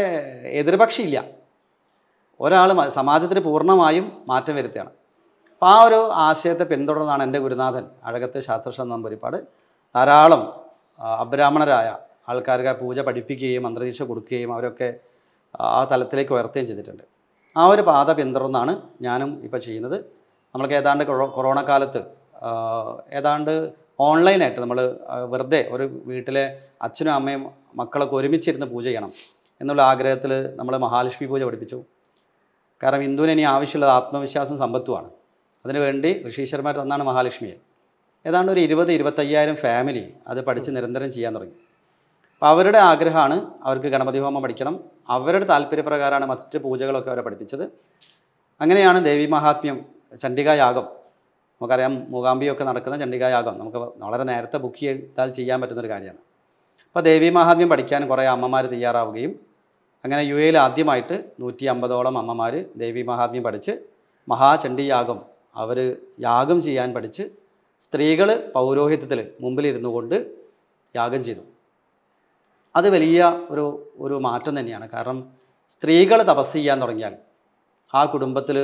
എതിർപക്ഷിയില്ല ഒരാൾ സമാജത്തിന് പൂർണ്ണമായും മാറ്റം വരുത്തുകയാണ് അപ്പോൾ ആ ഒരു ആശയത്തെ പിന്തുടർന്നാണ് എൻ്റെ ഗുരുനാഥൻ അഴകത്തെ ശാസ്ത്രശാന്ത നമ്പരിപ്പാട് ധാരാളം അബ്രാഹ്മണരായ ആൾക്കാർക്ക് പൂജ പഠിപ്പിക്കുകയും മന്ത്രദീക്ഷ കൊടുക്കുകയും അവരൊക്കെ ആ തലത്തിലേക്ക് ഉയർത്തുകയും ചെയ്തിട്ടുണ്ട് ആ ഒരു പാത പിന്തുടർന്നാണ് ഞാനും ഇപ്പോൾ ചെയ്യുന്നത് നമ്മൾക്ക് ഏതാണ്ട് കൊറോണ കാലത്ത് ഏതാണ്ട് ഓൺലൈനായിട്ട് നമ്മൾ വെറുതെ ഒരു വീട്ടിലെ അച്ഛനും അമ്മയും മക്കളൊക്കെ ഒരുമിച്ചിരുന്ന് പൂജ ചെയ്യണം എന്നുള്ള ആഗ്രഹത്തിൽ നമ്മൾ മഹാലക്ഷ്മി പൂജ പഠിപ്പിച്ചു കാരണം ഹിന്ദുവിന് ഇനി ആവശ്യമുള്ളത് ആത്മവിശ്വാസം സമ്പത്തുമാണ് അതിനുവേണ്ടി ഋഷീശ്വരന്മാർ തന്നാണ് മഹാലക്ഷ്മിയെ ഏതാണ്ട് ഒരു ഇരുപത് ഇരുപത്തയ്യായിരം ഫാമിലി അത് പഠിച്ച് നിരന്തരം ചെയ്യാൻ തുടങ്ങി അപ്പോൾ അവരുടെ ആഗ്രഹമാണ് അവർക്ക് ഗണപതി ഹോമം പഠിക്കണം അവരുടെ താല്പര്യപ്രകാരമാണ് മറ്റ് പൂജകളൊക്കെ അവരെ പഠിപ്പിച്ചത് അങ്ങനെയാണ് ദേവി മഹാത്മ്യം ചണ്ഡികായാഗം നമുക്കറിയാം മൂകാംബിയൊക്കെ നടക്കുന്ന ചണ്ഡികായാഗം നമുക്ക് വളരെ നേരത്തെ ബുക്ക് ചെയ്താൽ ചെയ്യാൻ പറ്റുന്നൊരു കാര്യമാണ് അപ്പോൾ ദേവി മഹാത്മ്യം പഠിക്കാൻ കുറേ അമ്മമാർ തയ്യാറാവുകയും അങ്ങനെ യു എയിൽ ആദ്യമായിട്ട് നൂറ്റി അമ്പതോളം അമ്മമാർ ദേവി മഹാത്മ്യം പഠിച്ച് മഹാചണ്ഡിയാഗം അവർ യാഗം ചെയ്യാൻ പഠിച്ച് സ്ത്രീകൾ പൗരോഹിത്യത്തിൽ മുമ്പിലിരുന്നു കൊണ്ട് യാഗം ചെയ്തു അത് വലിയ ഒരു ഒരു മാറ്റം തന്നെയാണ് കാരണം സ്ത്രീകൾ തപസ് ചെയ്യാൻ തുടങ്ങിയാൽ ആ കുടുംബത്തിൽ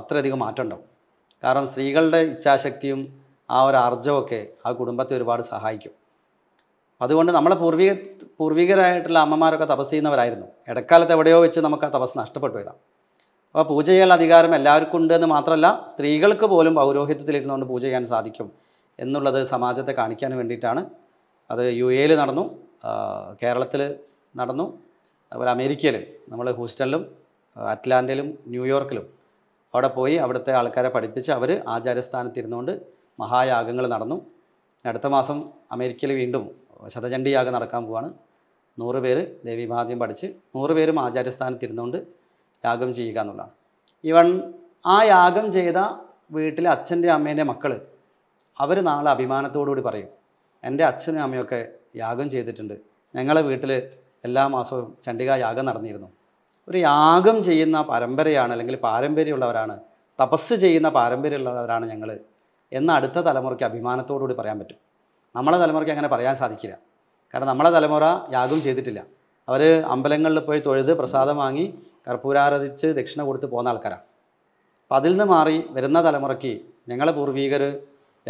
അത്രയധികം മാറ്റം ഉണ്ടാവും കാരണം സ്ത്രീകളുടെ ഇച്ഛാശക്തിയും ആ ഒരു ആർജവുമൊക്കെ ആ കുടുംബത്തെ ഒരുപാട് സഹായിക്കും അതുകൊണ്ട് നമ്മളെ പൂർവിക പൂർവികരായിട്ടുള്ള അമ്മമാരൊക്കെ തപസ് ചെയ്യുന്നവരായിരുന്നു ഇടക്കാലത്ത് എവിടെയോ വെച്ച് നമുക്ക് ആ തപസ് നഷ്ടപ്പെട്ടു വരാം അപ്പോൾ പൂജ ചെയ്യാനുള്ള അധികാരം എല്ലാവർക്കും ഉണ്ട് എന്ന് മാത്രമല്ല സ്ത്രീകൾക്ക് പോലും പൗരോഹിത്യത്തിലിരുന്നുകൊണ്ട് പൂജ ചെയ്യാൻ സാധിക്കും എന്നുള്ളത് സമാജത്തെ കാണിക്കാൻ വേണ്ടിയിട്ടാണ് അത് യു എയിൽ നടന്നു കേരളത്തിൽ നടന്നു അതുപോലെ അമേരിക്കയിൽ നമ്മൾ ഹൂസ്റ്റണിലും അറ്റ്ലാന്റയിലും ന്യൂയോർക്കിലും അവിടെ പോയി അവിടുത്തെ ആൾക്കാരെ പഠിപ്പിച്ച് അവർ ആചാര്യസ്ഥാനത്തിരുന്നുകൊണ്ട് മഹായാഗങ്ങൾ നടന്നു അടുത്ത മാസം അമേരിക്കയിൽ വീണ്ടും ശതചണ്ഡി യാഗം നടക്കാൻ പോവാണ് നൂറ് പേര് ദേവീമാദ്യം പഠിച്ച് നൂറ് പേരും ആചാര്യസ്ഥാനത്തിരുന്നുകൊണ്ട് യാഗം ചെയ്യുക എന്നുള്ളതാണ് ഇവൺ ആ യാഗം ചെയ്ത വീട്ടിലെ അച്ഛൻ്റെ അമ്മേൻ്റെ മക്കൾ അവർ നാളെ അഭിമാനത്തോടുകൂടി പറയും എൻ്റെ അച്ഛനും അമ്മയൊക്കെ യാഗം ചെയ്തിട്ടുണ്ട് ഞങ്ങളെ വീട്ടിൽ എല്ലാ മാസവും ചണ്ഡിക യാഗം നടന്നിരുന്നു ഒരു യാഗം ചെയ്യുന്ന പരമ്പരയാണ് അല്ലെങ്കിൽ പാരമ്പര്യമുള്ളവരാണ് തപസ് ചെയ്യുന്ന പാരമ്പര്യമുള്ളവരാണ് ഞങ്ങൾ എന്ന അടുത്ത തലമുറയ്ക്ക് അഭിമാനത്തോടുകൂടി പറയാൻ പറ്റും നമ്മളെ തലമുറയ്ക്ക് അങ്ങനെ പറയാൻ സാധിക്കില്ല കാരണം നമ്മളെ തലമുറ യാഗം ചെയ്തിട്ടില്ല അവർ അമ്പലങ്ങളിൽ പോയി തൊഴുത് പ്രസാദം വാങ്ങി കർപ്പൂരാരാധിച്ച് ദക്ഷിണ കൊടുത്ത് പോകുന്ന ആൾക്കാരാണ് അപ്പം അതിൽ നിന്ന് മാറി വരുന്ന തലമുറയ്ക്ക് ഞങ്ങളെ പൂർവീകർ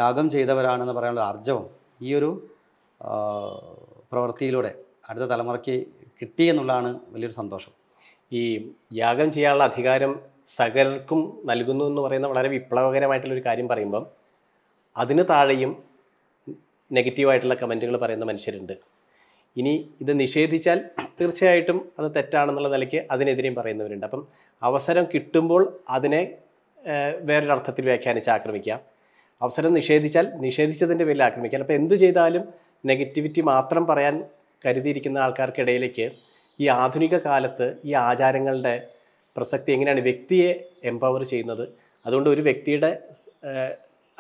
യാഗം ചെയ്തവരാണെന്ന് പറയാനുള്ള അർജവം ഈ ഒരു പ്രവൃത്തിയിലൂടെ അടുത്ത തലമുറയ്ക്ക് കിട്ടി എന്നുള്ളതാണ് വലിയൊരു സന്തോഷം ഈ യാഗം ചെയ്യാനുള്ള അധികാരം സകലർക്കും നൽകുന്നു എന്ന് പറയുന്ന വളരെ വിപ്ലവകരമായിട്ടുള്ളൊരു കാര്യം പറയുമ്പം അതിന് താഴെയും നെഗറ്റീവായിട്ടുള്ള കമൻറ്റുകൾ പറയുന്ന മനുഷ്യരുണ്ട് ഇനി ഇത് നിഷേധിച്ചാൽ തീർച്ചയായിട്ടും അത് തെറ്റാണെന്നുള്ള നിലയ്ക്ക് അതിനെതിരെയും പറയുന്നവരുണ്ട് അപ്പം അവസരം കിട്ടുമ്പോൾ അതിനെ വേറൊരർത്ഥത്തിൽ വ്യാഖ്യാനിച്ച് ആക്രമിക്കാം അവസരം നിഷേധിച്ചാൽ നിഷേധിച്ചതിൻ്റെ പേരിൽ ആക്രമിക്കാം അപ്പോൾ എന്ത് ചെയ്താലും നെഗറ്റിവിറ്റി മാത്രം പറയാൻ കരുതിയിരിക്കുന്ന ആൾക്കാർക്കിടയിലേക്ക് ഈ ആധുനിക കാലത്ത് ഈ ആചാരങ്ങളുടെ പ്രസക്തി എങ്ങനെയാണ് വ്യക്തിയെ എംപവർ ചെയ്യുന്നത് അതുകൊണ്ട് ഒരു വ്യക്തിയുടെ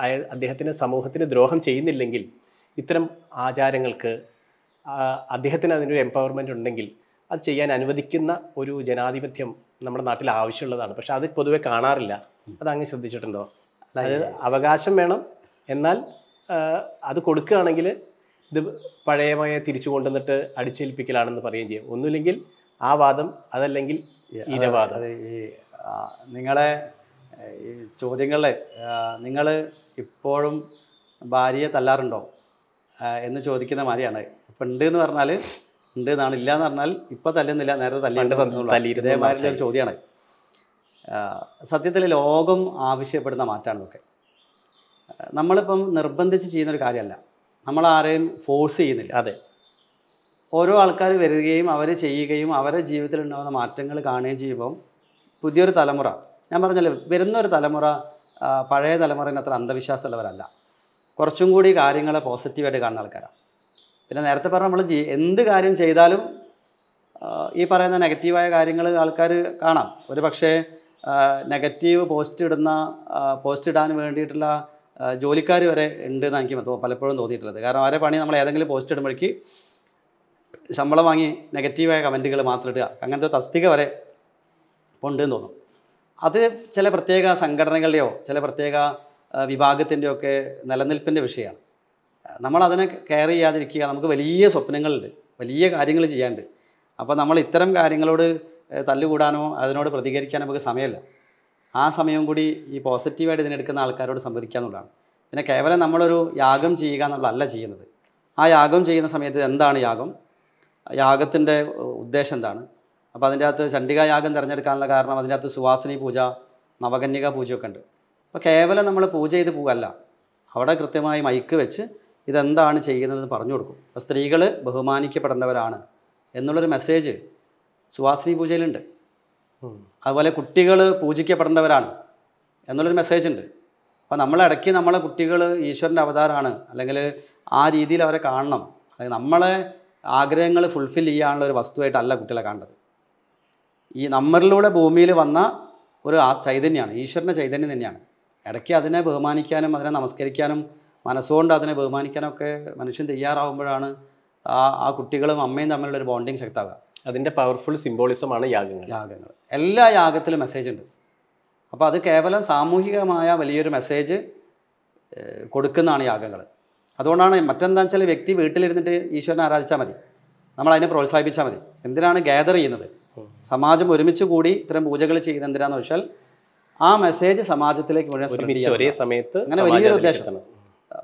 അയാൾ അദ്ദേഹത്തിന് സമൂഹത്തിന് ദ്രോഹം ചെയ്യുന്നില്ലെങ്കിൽ ഇത്തരം ആചാരങ്ങൾക്ക് അദ്ദേഹത്തിന് അതിനൊരു എംപവർമെൻ്റ് ഉണ്ടെങ്കിൽ അത് ചെയ്യാൻ അനുവദിക്കുന്ന ഒരു ജനാധിപത്യം നമ്മുടെ നാട്ടിൽ ആവശ്യമുള്ളതാണ് പക്ഷെ അത് പൊതുവെ കാണാറില്ല അത് അങ്ങ് ശ്രദ്ധിച്ചിട്ടുണ്ടോ അതായത് അവകാശം വേണം എന്നാൽ അത് കൊടുക്കുകയാണെങ്കിൽ ഇത് പഴയമായ തിരിച്ചു കൊണ്ടുവന്നിട്ട് അടിച്ചേൽപ്പിക്കലാണെന്ന് പറയുകയും ചെയ്യും ഒന്നുമില്ലെങ്കിൽ ആ വാദം അതല്ലെങ്കിൽ ഇരവാദം നിങ്ങളെ ചോദ്യങ്ങളിൽ നിങ്ങൾ ഇപ്പോഴും ഭാര്യയെ തല്ലാറുണ്ടോ എന്ന് ചോദിക്കുന്ന മാതിരിയാണ് അപ്പം ഉണ്ട് എന്ന് പറഞ്ഞാൽ ഉണ്ട് എന്നാണ് ഇല്ല എന്ന് പറഞ്ഞാൽ ഇപ്പോൾ തല്ലുന്നില്ല നേരത്തെ തല്ലി ഇതേമാതിരി ഒരു ചോദ്യമാണ് സത്യത്തിൽ ലോകം ആവശ്യപ്പെടുന്ന മാറ്റമാണ് ഇതൊക്കെ നമ്മളിപ്പം നിർബന്ധിച്ച് ചെയ്യുന്ന ഒരു കാര്യമല്ല നമ്മൾ ആരെയും ഫോഴ്സ് ചെയ്യുന്നില്ല അതെ ഓരോ ആൾക്കാർ വരികയും അവർ ചെയ്യുകയും അവരുടെ ജീവിതത്തിൽ ഉണ്ടാകുന്ന മാറ്റങ്ങൾ കാണുകയും ചെയ്യുമ്പം പുതിയൊരു തലമുറ ഞാൻ പറഞ്ഞല്ലോ വരുന്നൊരു തലമുറ പഴയ അത്ര അന്ധവിശ്വാസമുള്ളവരല്ല കുറച്ചും കൂടി കാര്യങ്ങളെ പോസിറ്റീവായിട്ട് കാണുന്ന ആൾക്കാരാണ് പിന്നെ നേരത്തെ പറഞ്ഞ നമ്മൾ എന്ത് കാര്യം ചെയ്താലും ഈ പറയുന്ന നെഗറ്റീവായ കാര്യങ്ങൾ ആൾക്കാർ കാണാം ഒരു പക്ഷേ നെഗറ്റീവ് പോസ്റ്റ് ഇടുന്ന പോസ്റ്റ് ഇടാൻ വേണ്ടിയിട്ടുള്ള ജോലിക്കാർ വരെ ഉണ്ട് എന്ന് എനിക്ക് പലപ്പോഴും തോന്നിയിട്ടുള്ളത് കാരണം അവരെ പണി നമ്മൾ ഏതെങ്കിലും പോസ്റ്റ് ഇടുമ്പോഴേക്ക് ശമ്പളം വാങ്ങി നെഗറ്റീവായ കമൻറ്റുകൾ മാത്രം ഇടുക അങ്ങനത്തെ തസ്തിക വരെ ഉണ്ടെന്ന് തോന്നും അത് ചില പ്രത്യേക സംഘടനകളുടെയോ ചില പ്രത്യേക വിഭാഗത്തിൻ്റെയോ ഒക്കെ നിലനിൽപ്പിൻ്റെ വിഷയമാണ് നമ്മൾ അതിനെ കെയർ ചെയ്യാതിരിക്കുക നമുക്ക് വലിയ സ്വപ്നങ്ങളുണ്ട് വലിയ കാര്യങ്ങൾ ചെയ്യാണ്ട് അപ്പോൾ നമ്മൾ ഇത്തരം കാര്യങ്ങളോട് തല്ലുകൂടാനോ അതിനോട് പ്രതികരിക്കാനോ നമുക്ക് സമയമില്ല ആ സമയം കൂടി ഈ പോസിറ്റീവായിട്ട് ഇതിനെടുക്കുന്ന ആൾക്കാരോട് സംവദിക്കുക എന്നുള്ളതാണ് പിന്നെ കേവലം നമ്മളൊരു യാഗം ചെയ്യുക എന്നുള്ളതല്ല ചെയ്യുന്നത് ആ യാഗം ചെയ്യുന്ന സമയത്ത് എന്താണ് യാഗം യാഗത്തിൻ്റെ ഉദ്ദേശം എന്താണ് അപ്പോൾ അതിൻ്റെ അകത്ത് ചണ്ഡിക യാഗം തിരഞ്ഞെടുക്കാനുള്ള കാരണം അതിൻ്റെ അകത്ത് സുവാസിനി പൂജ നവകന്യക പൂജയൊക്കെ ഉണ്ട് അപ്പോൾ കേവലം നമ്മൾ പൂജ ചെയ്ത് പോകല്ല അവിടെ കൃത്യമായി മൈക്ക് വെച്ച് ഇതെന്താണ് ചെയ്യുന്നതെന്ന് പറഞ്ഞു കൊടുക്കും അപ്പോൾ സ്ത്രീകൾ ബഹുമാനിക്കപ്പെടേണ്ടവരാണ് എന്നുള്ളൊരു മെസ്സേജ് സുവാസിനി പൂജയിലുണ്ട് അതുപോലെ കുട്ടികൾ പൂജിക്കപ്പെടേണ്ടവരാണ് എന്നുള്ളൊരു മെസ്സേജ് ഉണ്ട് അപ്പോൾ നമ്മളിടയ്ക്ക് നമ്മളെ കുട്ടികൾ ഈശ്വരൻ്റെ അവതാരമാണ് അല്ലെങ്കിൽ ആ രീതിയിൽ അവരെ കാണണം അല്ലെങ്കിൽ നമ്മളെ ആഗ്രഹങ്ങൾ ഫുൾഫിൽ ചെയ്യാനുള്ള ഒരു വസ്തുവായിട്ടല്ല കുട്ടികളെ കാണേണ്ടത് ഈ നമ്മളിലൂടെ ഭൂമിയിൽ വന്ന ഒരു ചൈതന്യമാണ് ഈശ്വരൻ്റെ ചൈതന്യം തന്നെയാണ് ഇടയ്ക്ക് അതിനെ ബഹുമാനിക്കാനും അതിനെ നമസ്കരിക്കാനും മനസ്സുകൊണ്ട് അതിനെ ബഹുമാനിക്കാനൊക്കെ മനുഷ്യൻ തയ്യാറാവുമ്പോഴാണ് ആ ആ കുട്ടികളും അമ്മയും തമ്മിലുള്ള ഒരു ബോണ്ടിങ് ശക്താവുക അതിൻ്റെ പവർഫുൾ സിംബോളിസമാണ് യാഗങ്ങൾ യാഗങ്ങൾ എല്ലാ യാഗത്തിലും മെസ്സേജ് ഉണ്ട് അപ്പോൾ അത് കേവലം സാമൂഹികമായ വലിയൊരു മെസ്സേജ് കൊടുക്കുന്നതാണ് യാഗങ്ങൾ അതുകൊണ്ടാണ് മറ്റെന്താ വെച്ചാൽ വ്യക്തി വീട്ടിലിരുന്നിട്ട് ഈശ്വരനെ ആരാധിച്ചാൽ മതി നമ്മൾ അതിനെ പ്രോത്സാഹിപ്പിച്ചാൽ മതി എന്തിനാണ് ഗ്യാദർ ചെയ്യുന്നത് സമാജം ഒരുമിച്ച് കൂടി ഇത്തരം പൂജകൾ ചെയ്യുന്നത് എന്തിനാണെന്ന് വെച്ചാൽ ആ മെസ്സേജ് സമാജത്തിലേക്ക് മുഴുവൻ ഒരേ സമയത്ത് അങ്ങനെ വലിയൊരു ഉദ്ദേശം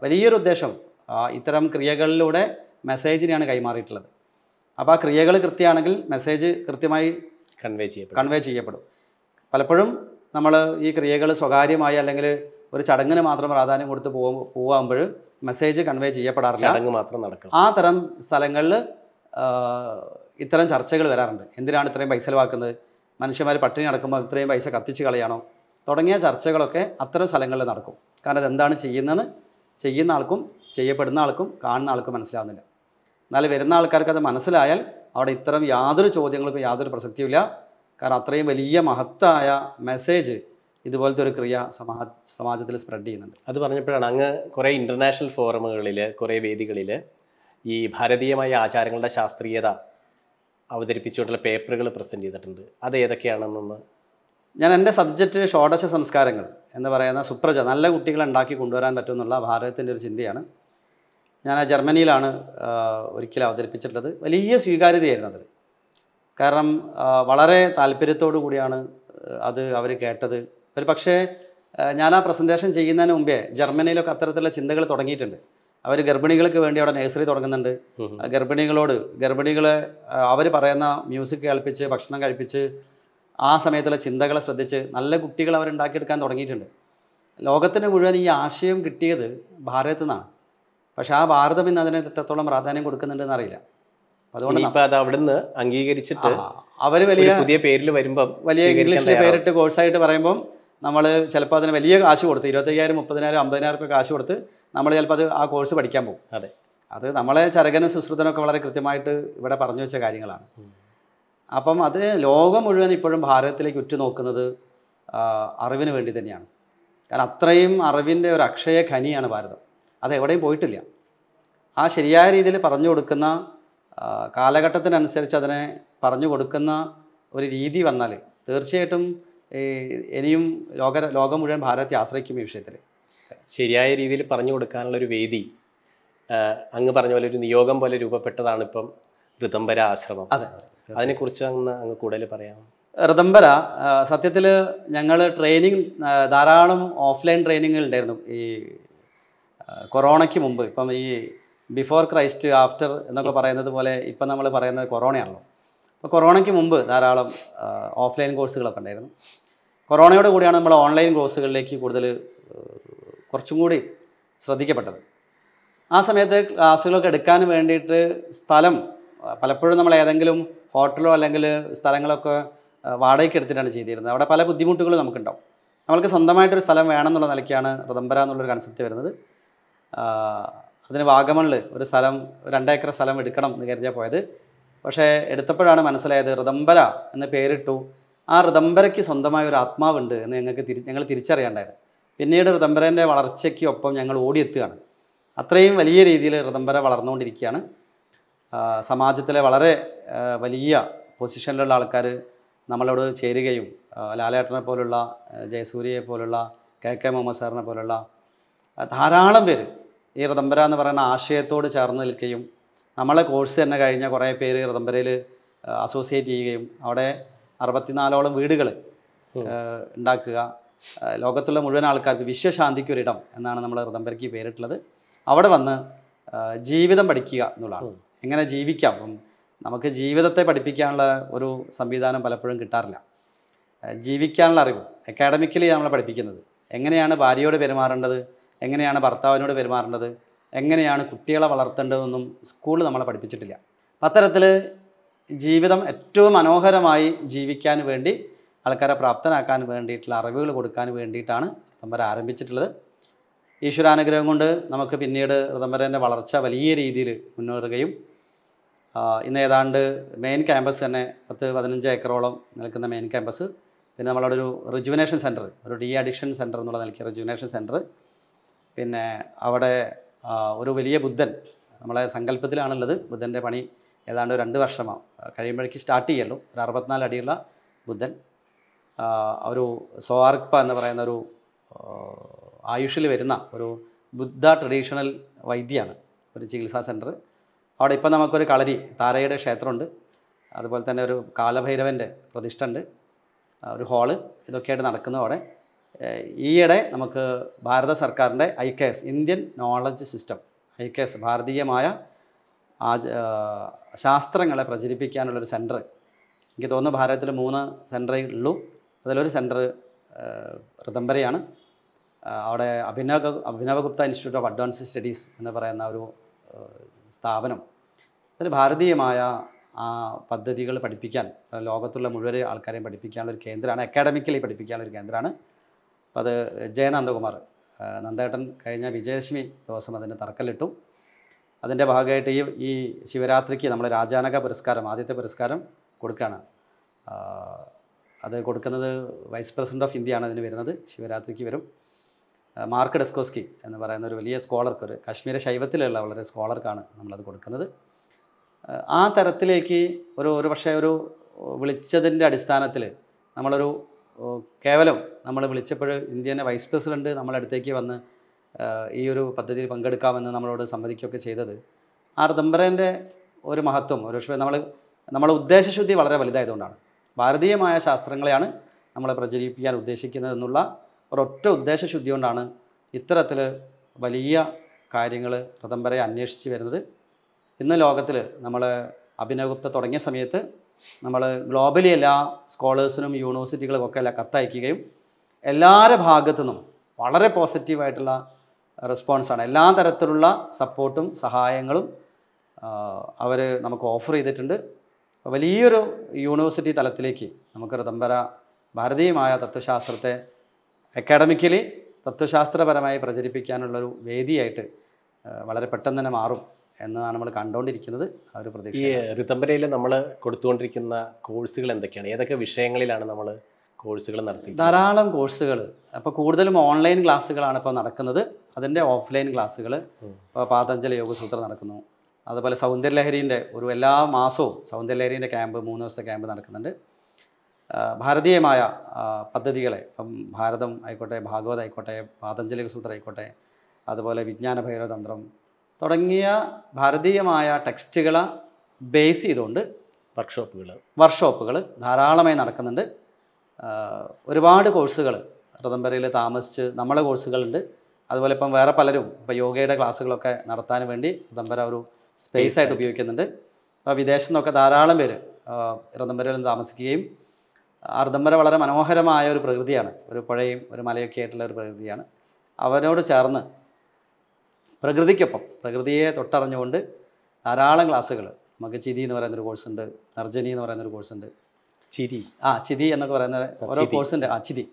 വലിയൊരു ഉദ്ദേശം ഇത്തരം ക്രിയകളിലൂടെ മെസ്സേജിനെയാണ് കൈമാറിയിട്ടുള്ളത് അപ്പോൾ ആ ക്രിയകൾ കൃത്യമാണെങ്കിൽ മെസ്സേജ് കൃത്യമായി കൺവേ ചെയ്യപ്പെടും കൺവേ ചെയ്യപ്പെടും പലപ്പോഴും നമ്മൾ ഈ ക്രിയകൾ സ്വകാര്യമായി അല്ലെങ്കിൽ ഒരു ചടങ്ങിന് മാത്രം പ്രാധാന്യം കൊടുത്ത് പോകും പോവുമ്പോൾ മെസ്സേജ് കൺവേ ചെയ്യപ്പെടാറില്ല ചടങ്ങ് മാത്രം നടക്കും ആ തരം സ്ഥലങ്ങളിൽ ഇത്തരം ചർച്ചകൾ വരാറുണ്ട് എന്തിനാണ് ഇത്രയും പൈസ ചിലവാക്കുന്നത് മനുഷ്യന്മാർ പട്ടിണി നടക്കുമ്പോൾ ഇത്രയും പൈസ കത്തിച്ച് കളയാണോ തുടങ്ങിയ ചർച്ചകളൊക്കെ അത്തരം സ്ഥലങ്ങളിൽ നടക്കും കാരണം അതെന്താണ് ചെയ്യുന്നതെന്ന് ചെയ്യുന്ന ആൾക്കും ചെയ്യപ്പെടുന്ന ആൾക്കും കാണുന്ന ആൾക്കും മനസ്സിലാവുന്നില്ല എന്നാൽ വരുന്ന ആൾക്കാർക്ക് അത് മനസ്സിലായാൽ അവിടെ ഇത്തരം യാതൊരു ചോദ്യങ്ങൾക്കും യാതൊരു പ്രസക്തിയുമില്ല കാരണം അത്രയും വലിയ മഹത്തായ മെസ്സേജ് ഇതുപോലത്തെ ഒരു ക്രിയ സമാ സമാജത്തിൽ സ്പ്രെഡ് ചെയ്യുന്നുണ്ട് അത് പറഞ്ഞപ്പോഴാണ് അങ്ങ് കുറേ ഇൻ്റർനാഷണൽ ഫോറമുകളിൽ കുറേ വേദികളിൽ ഈ ഭാരതീയമായ ആചാരങ്ങളുടെ ശാസ്ത്രീയത അവതരിപ്പിച്ചുകൊണ്ടുള്ള പേപ്പറുകൾ പ്രസൻറ്റ് ചെയ്തിട്ടുണ്ട് അത് ഏതൊക്കെയാണെന്നൊന്ന് ഞാൻ എൻ്റെ സബ്ജക്റ്റ് ഷോഡശ സംസ്കാരങ്ങൾ എന്ന് പറയുന്ന സുപ്രജ നല്ല കുട്ടികളെ ഉണ്ടാക്കി കൊണ്ടുവരാൻ പറ്റുമെന്നുള്ള ഭാരതത്തിൻ്റെ ഒരു ചിന്തയാണ് ഞാൻ ആ ജർമ്മനിയിലാണ് ഒരിക്കലും അവതരിപ്പിച്ചിട്ടുള്ളത് വലിയ സ്വീകാര്യതയായിരുന്നു അതിൽ കാരണം വളരെ താല്പര്യത്തോടു കൂടിയാണ് അത് അവർ കേട്ടത് ഒരു പക്ഷേ ഞാൻ ആ പ്രസൻറ്റേഷൻ ചെയ്യുന്നതിന് മുമ്പേ ജർമ്മനിയിലൊക്കെ അത്തരത്തിലുള്ള ചിന്തകൾ തുടങ്ങിയിട്ടുണ്ട് അവർ ഗർഭിണികൾക്ക് വേണ്ടി അവിടെ നേഴ്സറി തുടങ്ങുന്നുണ്ട് ഗർഭിണികളോട് ഗർഭിണികളെ അവർ പറയുന്ന മ്യൂസിക് കേൾപ്പിച്ച് ഭക്ഷണം കഴിപ്പിച്ച് ആ സമയത്തുള്ള ചിന്തകളെ ശ്രദ്ധിച്ച് നല്ല കുട്ടികൾ അവരുണ്ടാക്കിയെടുക്കാൻ തുടങ്ങിയിട്ടുണ്ട് ലോകത്തിന് മുഴുവൻ ഈ ആശയം കിട്ടിയത് ഭാരതത്തിൽ നിന്നാണ് പക്ഷേ ആ ഭാരതം ഇന്ന് അതിന് എത്രത്തോളം പ്രാധാന്യം കൊടുക്കുന്നുണ്ടെന്ന് അറിയില്ല അതുകൊണ്ട് അത് അവിടുന്ന് അംഗീകരിച്ചിട്ട് അവർ വലിയ പുതിയ പേരിൽ വരുമ്പോൾ വലിയ ഇംഗ്ലീഷിൽ പേരിട്ട് കോഴ്സായിട്ട് പറയുമ്പം നമ്മൾ ചിലപ്പോൾ അതിന് വലിയ കാശ് കൊടുത്ത് ഇരുപത്തയ്യായിരം മുപ്പതിനായിരം അമ്പതിനായിരം ഒക്കെ കാശ് കൊടുത്ത് നമ്മൾ ചിലപ്പോൾ അത് ആ കോഴ്സ് പഠിക്കാൻ പോകും അതെ അത് നമ്മളെ ചരകനും സുശ്രുതനും ഒക്കെ വളരെ കൃത്യമായിട്ട് ഇവിടെ പറഞ്ഞു വെച്ച കാര്യങ്ങളാണ് അപ്പം അത് ലോകം മുഴുവൻ ഇപ്പോഴും ഭാരതത്തിലേക്ക് ഉറ്റുനോക്കുന്നത് അറിവിന് വേണ്ടി തന്നെയാണ് കാരണം അത്രയും അറിവിൻ്റെ ഒരു അക്ഷയ ഖനിയാണ് ഭാരതം അത് എവിടെയും പോയിട്ടില്ല ആ ശരിയായ രീതിയിൽ പറഞ്ഞു കൊടുക്കുന്ന കാലഘട്ടത്തിനനുസരിച്ച് അതിനെ പറഞ്ഞു കൊടുക്കുന്ന ഒരു രീതി വന്നാൽ തീർച്ചയായിട്ടും ഇനിയും ലോക ലോകം മുഴുവൻ ഭാരതത്തെ ആശ്രയിക്കും ഈ വിഷയത്തിൽ ശരിയായ രീതിയിൽ പറഞ്ഞു കൊടുക്കാനുള്ള ഒരു വേദി അങ്ങ് പറഞ്ഞ പോലെ ഒരു നിയോഗം പോലെ രൂപപ്പെട്ടതാണ് ഇപ്പം ഋതംബര ആശ്രമം അതെ അതിനെക്കുറിച്ച് അങ്ങ് അങ്ങ് കൂടുതൽ പറയാം റിതംബര സത്യത്തിൽ ഞങ്ങൾ ട്രെയിനിങ് ധാരാളം ഓഫ്ലൈൻ ട്രെയിനിങ്ങുകൾ ഉണ്ടായിരുന്നു ഈ കൊറോണയ്ക്ക് മുമ്പ് ഇപ്പം ഈ ബിഫോർ ക്രൈസ്റ്റ് ആഫ്റ്റർ എന്നൊക്കെ പറയുന്നത് പോലെ ഇപ്പം നമ്മൾ പറയുന്നത് കൊറോണയാണല്ലോ അപ്പോൾ കൊറോണയ്ക്ക് മുമ്പ് ധാരാളം ഓഫ്ലൈൻ കോഴ്സുകളൊക്കെ ഉണ്ടായിരുന്നു കൊറോണയോട് കൂടിയാണ് നമ്മൾ ഓൺലൈൻ കോഴ്സുകളിലേക്ക് കൂടുതൽ കുറച്ചും കൂടി ശ്രദ്ധിക്കപ്പെട്ടത് ആ സമയത്ത് ക്ലാസ്സുകളൊക്കെ എടുക്കാൻ വേണ്ടിയിട്ട് സ്ഥലം പലപ്പോഴും നമ്മൾ ഏതെങ്കിലും ഹോട്ടലോ അല്ലെങ്കിൽ സ്ഥലങ്ങളൊക്കെ വാടകയ്ക്ക് എടുത്തിട്ടാണ് ചെയ്തിരുന്നത് അവിടെ പല ബുദ്ധിമുട്ടുകളും നമുക്കുണ്ടാവും നമ്മൾക്ക് സ്വന്തമായിട്ടൊരു സ്ഥലം വേണം എന്നുള്ള നിലയ്ക്കാണ് റതംബര എന്നുള്ളൊരു കൺസെപ്റ്റ് വരുന്നത് അതിന് വാഗമണിൽ ഒരു സ്ഥലം രണ്ടേക്കർ സ്ഥലം എടുക്കണം എന്ന് കരുതിയാൽ പോയത് പക്ഷേ എടുത്തപ്പോഴാണ് മനസ്സിലായത് ഋതംബര എന്ന് പേരിട്ടു ആ ഋതംബരയ്ക്ക് സ്വന്തമായ ഒരു ആത്മാവുണ്ട് എന്ന് ഞങ്ങൾക്ക് തിരി ഞങ്ങൾ തിരിച്ചറിയാണ്ടായത് പിന്നീട് ഋതംബരൻ്റെ വളർച്ചയ്ക്കൊപ്പം ഞങ്ങൾ ഓടിയെത്തുകയാണ് അത്രയും വലിയ രീതിയിൽ ഋതംബര വളർന്നുകൊണ്ടിരിക്കുകയാണ് സമാജത്തിലെ വളരെ വലിയ പൊസിഷനിലുള്ള ആൾക്കാർ നമ്മളോട് ചേരുകയും ലാലേട്ടനെ പോലുള്ള ജയസൂര്യയെ പോലുള്ള കെ കെ മുഹമ്മദ് സാറിനെ പോലുള്ള ധാരാളം പേര് ഈ റതംബര എന്ന് പറയുന്ന ആശയത്തോട് ചേർന്ന് നിൽക്കുകയും നമ്മളെ കോഴ്സ് തന്നെ കഴിഞ്ഞ കുറേ പേര് റതംബരയിൽ അസോസിയേറ്റ് ചെയ്യുകയും അവിടെ അറുപത്തിനാലോളം വീടുകൾ ഉണ്ടാക്കുക ലോകത്തുള്ള മുഴുവൻ ആൾക്കാർക്ക് വിശ്വശാന്തിക്കൊരിടം എന്നാണ് നമ്മൾ റതംബരയ്ക്ക് പേരിട്ടുള്ളത് അവിടെ വന്ന് ജീവിതം പഠിക്കുക എന്നുള്ളതാണ് എങ്ങനെ ജീവിക്കാം അപ്പം നമുക്ക് ജീവിതത്തെ പഠിപ്പിക്കാനുള്ള ഒരു സംവിധാനം പലപ്പോഴും കിട്ടാറില്ല ജീവിക്കാനുള്ള അറിവ് അക്കാഡമിക്കലി നമ്മൾ പഠിപ്പിക്കുന്നത് എങ്ങനെയാണ് ഭാര്യയോട് പെരുമാറേണ്ടത് എങ്ങനെയാണ് ഭർത്താവിനോട് പെരുമാറേണ്ടത് എങ്ങനെയാണ് കുട്ടികളെ വളർത്തേണ്ടതെന്നും സ്കൂളിൽ നമ്മളെ പഠിപ്പിച്ചിട്ടില്ല അത്തരത്തിൽ ജീവിതം ഏറ്റവും മനോഹരമായി ജീവിക്കാൻ വേണ്ടി ആൾക്കാരെ പ്രാപ്തനാക്കാൻ വേണ്ടിയിട്ടുള്ള അറിവുകൾ കൊടുക്കാൻ വേണ്ടിയിട്ടാണ് റിതംബര ആരംഭിച്ചിട്ടുള്ളത് ഈശ്വരാനുഗ്രഹം കൊണ്ട് നമുക്ക് പിന്നീട് റിതംബരൻ്റെ വളർച്ച വലിയ രീതിയിൽ മുന്നേറുകയും ഇന്ന് ഏതാണ്ട് മെയിൻ ക്യാമ്പസ് തന്നെ പത്ത് പതിനഞ്ച് ഏക്കറോളം നിൽക്കുന്ന മെയിൻ ക്യാമ്പസ് പിന്നെ നമ്മളവിടെ ഒരു റിജുവിനേഷൻ സെൻറ്റർ ഒരു ഡി അഡിക്ഷൻ സെൻറ്റർ എന്നുള്ള നിലയ്ക്ക് റിജുവിനേഷൻ സെൻറ്റർ പിന്നെ അവിടെ ഒരു വലിയ ബുദ്ധൻ നമ്മളെ സങ്കല്പത്തിലാണുള്ളത് ബുദ്ധൻ്റെ പണി ഏതാണ്ട് രണ്ട് വർഷമാണ് കഴിയുമ്പോഴേക്ക് സ്റ്റാർട്ട് ചെയ്യുള്ളൂ ഒരു അറുപത്തിനാല് അടിയുള്ള ബുദ്ധൻ ഒരു സോർപ്പ എന്ന് പറയുന്ന ഒരു ആയുഷിൽ വരുന്ന ഒരു ബുദ്ധ ട്രഡീഷണൽ വൈദ്യമാണ് ഒരു ചികിത്സാ സെൻറ്റർ അവിടെ ഇപ്പം നമുക്കൊരു കളരി താരയുടെ ക്ഷേത്രമുണ്ട് അതുപോലെ തന്നെ ഒരു കാലഭൈരവൻ്റെ പ്രതിഷ്ഠ ഉണ്ട് ഒരു ഹാള് ഇതൊക്കെയായിട്ട് നടക്കുന്നു അവിടെ ഈയിടെ നമുക്ക് ഭാരത സർക്കാരിൻ്റെ I K S Indian knowledge system I K S ഭാരതീയമായ ആച ശാസ്ത്രങ്ങളെ പ്രചരിപ്പിക്കാനുള്ളൊരു സെൻറ്റർ എനിക്ക് തോന്നുന്നു ഭാരതത്തിൽ മൂന്ന് സെൻറ്ററേ ഉള്ളൂ അതിലൊരു സെൻറ്റർ റിതംബരയാണ് അവിടെ Abhinava Abhinavagupta institute of advanced studies എന്ന് പറയുന്ന ഒരു സ്ഥാപനം അതിൽ ഭാരതീയമായ ആ പദ്ധതികൾ പഠിപ്പിക്കാൻ ലോകത്തുള്ള മുഴുവൻ ആൾക്കാരെയും പഠിപ്പിക്കാനുള്ളൊരു ഒരു കേന്ദ്രമാണ് അക്കാഡമിക്കലി പഠിപ്പിക്കാനുള്ളൊരു ഒരു കേന്ദ്രമാണ് അപ്പോൾ അത് ജയനന്ദകുമാർ നന്ദേട്ടൻ കഴിഞ്ഞ വിജയദശമി ദിവസം അതിൻ്റെ തറക്കല്ലിട്ടു അതിൻ്റെ ഭാഗമായിട്ട് ഈ ഈ ശിവരാത്രിക്ക് നമ്മൾ രാജാനക പുരസ്കാരം ആദ്യത്തെ പുരസ്കാരം കൊടുക്കുകയാണ് അത് കൊടുക്കുന്നത് വൈസ് പ്രസിഡൻ്റ് ഓഫ് ഇന്ത്യയാണ് അതിന് വരുന്നത് ശിവരാത്രിക്ക് വരും മാർക്ക് ഡെസ്കോസ്കി എന്ന് പറയുന്ന ഒരു വലിയ സ്കോളർക്ക് ഒരു കശ്മീര ശൈവത്തിലുള്ള വളരെ സ്കോളർക്കാണ് നമ്മളത് കൊടുക്കുന്നത് ആ തരത്തിലേക്ക് ഒരു ഒരു പക്ഷേ ഒരു വിളിച്ചതിൻ്റെ അടിസ്ഥാനത്തിൽ നമ്മളൊരു കേവലം നമ്മൾ വിളിച്ചപ്പോൾ ഇന്ത്യനെ വൈസ് പ്രസിഡൻറ്റ് നമ്മളടുത്തേക്ക് അടുത്തേക്ക് വന്ന് ഈ ഒരു പദ്ധതിയിൽ പങ്കെടുക്കാമെന്ന് നമ്മളോട് സമ്മതിക്കുകയൊക്കെ ചെയ്തത് ആ ഋതംബരൻ്റെ ഒരു മഹത്വം ഒരു പക്ഷേ നമ്മൾ നമ്മളെ ഉദ്ദേശശുദ്ധി വളരെ വലുതായതുകൊണ്ടാണ് ഭാരതീയമായ ശാസ്ത്രങ്ങളെയാണ് നമ്മളെ പ്രചരിപ്പിക്കാൻ ഉദ്ദേശിക്കുന്നതെന്നുള്ള ഒരൊറ്റ ഉദ്ദേശശുദ്ധി കൊണ്ടാണ് ഇത്തരത്തിൽ വലിയ കാര്യങ്ങൾ പ്രഥംബരെ അന്വേഷിച്ച് വരുന്നത് ഇന്ന് ലോകത്തിൽ നമ്മൾ അഭിനവഗുപ്ത തുടങ്ങിയ സമയത്ത് നമ്മൾ ഗ്ലോബലി എല്ലാ സ്കോളേഴ്സിനും യൂണിവേഴ്സിറ്റികൾക്കൊക്കെ എല്ലാം കത്തയക്കുകയും എല്ലാവരുടെ ഭാഗത്തു നിന്നും വളരെ പോസിറ്റീവായിട്ടുള്ള റെസ്പോൺസാണ് എല്ലാ തരത്തിലുള്ള സപ്പോർട്ടും സഹായങ്ങളും അവർ നമുക്ക് ഓഫർ ചെയ്തിട്ടുണ്ട് വലിയൊരു യൂണിവേഴ്സിറ്റി തലത്തിലേക്ക് നമുക്ക് റിതംബര ഭാരതീയമായ തത്വശാസ്ത്രത്തെ അക്കാഡമിക്കലി തത്വശാസ്ത്രപരമായി പ്രചരിപ്പിക്കാനുള്ള ഒരു വേദിയായിട്ട് വളരെ പെട്ടെന്ന് തന്നെ മാറും എന്നതാണ് നമ്മൾ കണ്ടുകൊണ്ടിരിക്കുന്നത് ആ ഒരു പ്രതീക്ഷ ഈ ഋതംബരയിൽ നമ്മൾ കൊടുത്തുകൊണ്ടിരിക്കുന്ന കോഴ്സുകൾ എന്തൊക്കെയാണ് ഏതൊക്കെ വിഷയങ്ങളിലാണ് നമ്മൾ കോഴ്സുകൾ നടത്തി ധാരാളം കോഴ്സുകൾ അപ്പോൾ കൂടുതലും ഓൺലൈൻ ക്ലാസ്സുകളാണ് ഇപ്പോൾ നടക്കുന്നത് അതിൻ്റെ ഓഫ്ലൈൻ ക്ലാസ്സുകൾ ഇപ്പോൾ പാതഞ്ചല യോഗസൂത്രം നടക്കുന്നു അതുപോലെ സൗന്ദര്യലഹരിൻ്റെ ഒരു എല്ലാ മാസവും സൗന്ദര്യലഹരിൻ്റെ ക്യാമ്പ് മൂന്ന് ദിവസത്തെ ക്യാമ്പ് നടക്കുന്നുണ്ട് ഭാരതീയമായ പദ്ധതികളെ ഇപ്പം ഭാരതം ആയിക്കോട്ടെ ഭാഗവത ആയിക്കോട്ടെ പാതഞ്ജലി സൂത്രം ആയിക്കോട്ടെ അതുപോലെ വിജ്ഞാന ഭൈരവതന്ത്രം തുടങ്ങിയ ഭാരതീയമായ ടെക്സ്റ്റുകളെ ബേസ് ചെയ്തുകൊണ്ട് വർക്ക്ഷോപ്പുകൾ വർക്ക്ഷോപ്പുകൾ ധാരാളമായി നടക്കുന്നുണ്ട് ഒരുപാട് കോഴ്സുകൾ റതംബരയിൽ താമസിച്ച് നമ്മളെ കോഴ്സുകളുണ്ട് അതുപോലെ ഇപ്പം വേറെ പലരും ഇപ്പോൾ യോഗയുടെ ക്ലാസ്സുകളൊക്കെ നടത്താൻ വേണ്ടി റതംബര ഒരു സ്പേസ് ആയിട്ട് ഉപയോഗിക്കുന്നുണ്ട് അപ്പോൾ വിദേശത്തു നിന്നൊക്കെ ധാരാളം പേര് റതംബരയിൽ താമസിക്കുകയും അർദ്ധംബര വളരെ മനോഹരമായ ഒരു പ്രകൃതിയാണ് ഒരു പുഴയും ഒരു മലയൊക്കെ ആയിട്ടുള്ള ഒരു പ്രകൃതിയാണ് അവനോട് ചേർന്ന് പ്രകൃതിക്കൊപ്പം പ്രകൃതിയെ തൊട്ടറിഞ്ഞുകൊണ്ട് ധാരാളം ക്ലാസ്സുകൾ നമുക്ക് ചിരി എന്ന് പറയുന്നൊരു കോഴ്സുണ്ട് നർജനി എന്ന് പറയുന്നൊരു കോഴ്സുണ്ട് ചിരി ആ ചിരി എന്നൊക്കെ പറയുന്ന ഓരോ കോഴ്സുണ്ട് ആ ചിരി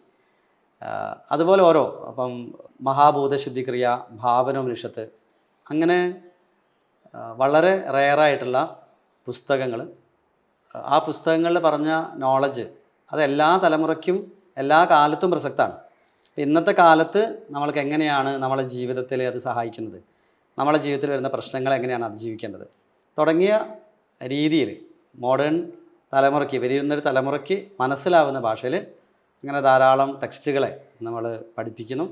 അതുപോലെ ഓരോ അപ്പം മഹാഭൂതശുദ്ധിക്രിയ ഭാവനോപനിഷത്ത് അങ്ങനെ വളരെ റെയറായിട്ടുള്ള പുസ്തകങ്ങൾ ആ പുസ്തകങ്ങളിൽ പറഞ്ഞ നോളജ് അത് എല്ലാ തലമുറയ്ക്കും എല്ലാ കാലത്തും പ്രസക്തമാണ് ഇന്നത്തെ കാലത്ത് നമ്മൾക്ക് എങ്ങനെയാണ് നമ്മളെ ജീവിതത്തിൽ അത് സഹായിക്കുന്നത് നമ്മളെ ജീവിതത്തിൽ വരുന്ന പ്രശ്നങ്ങൾ എങ്ങനെയാണ് അതിജീവിക്കേണ്ടത് തുടങ്ങിയ രീതിയിൽ മോഡേൺ തലമുറയ്ക്ക് വരുന്നൊരു തലമുറയ്ക്ക് മനസ്സിലാവുന്ന ഭാഷയിൽ അങ്ങനെ ധാരാളം ടെക്സ്റ്റുകളെ നമ്മൾ പഠിപ്പിക്കുന്നു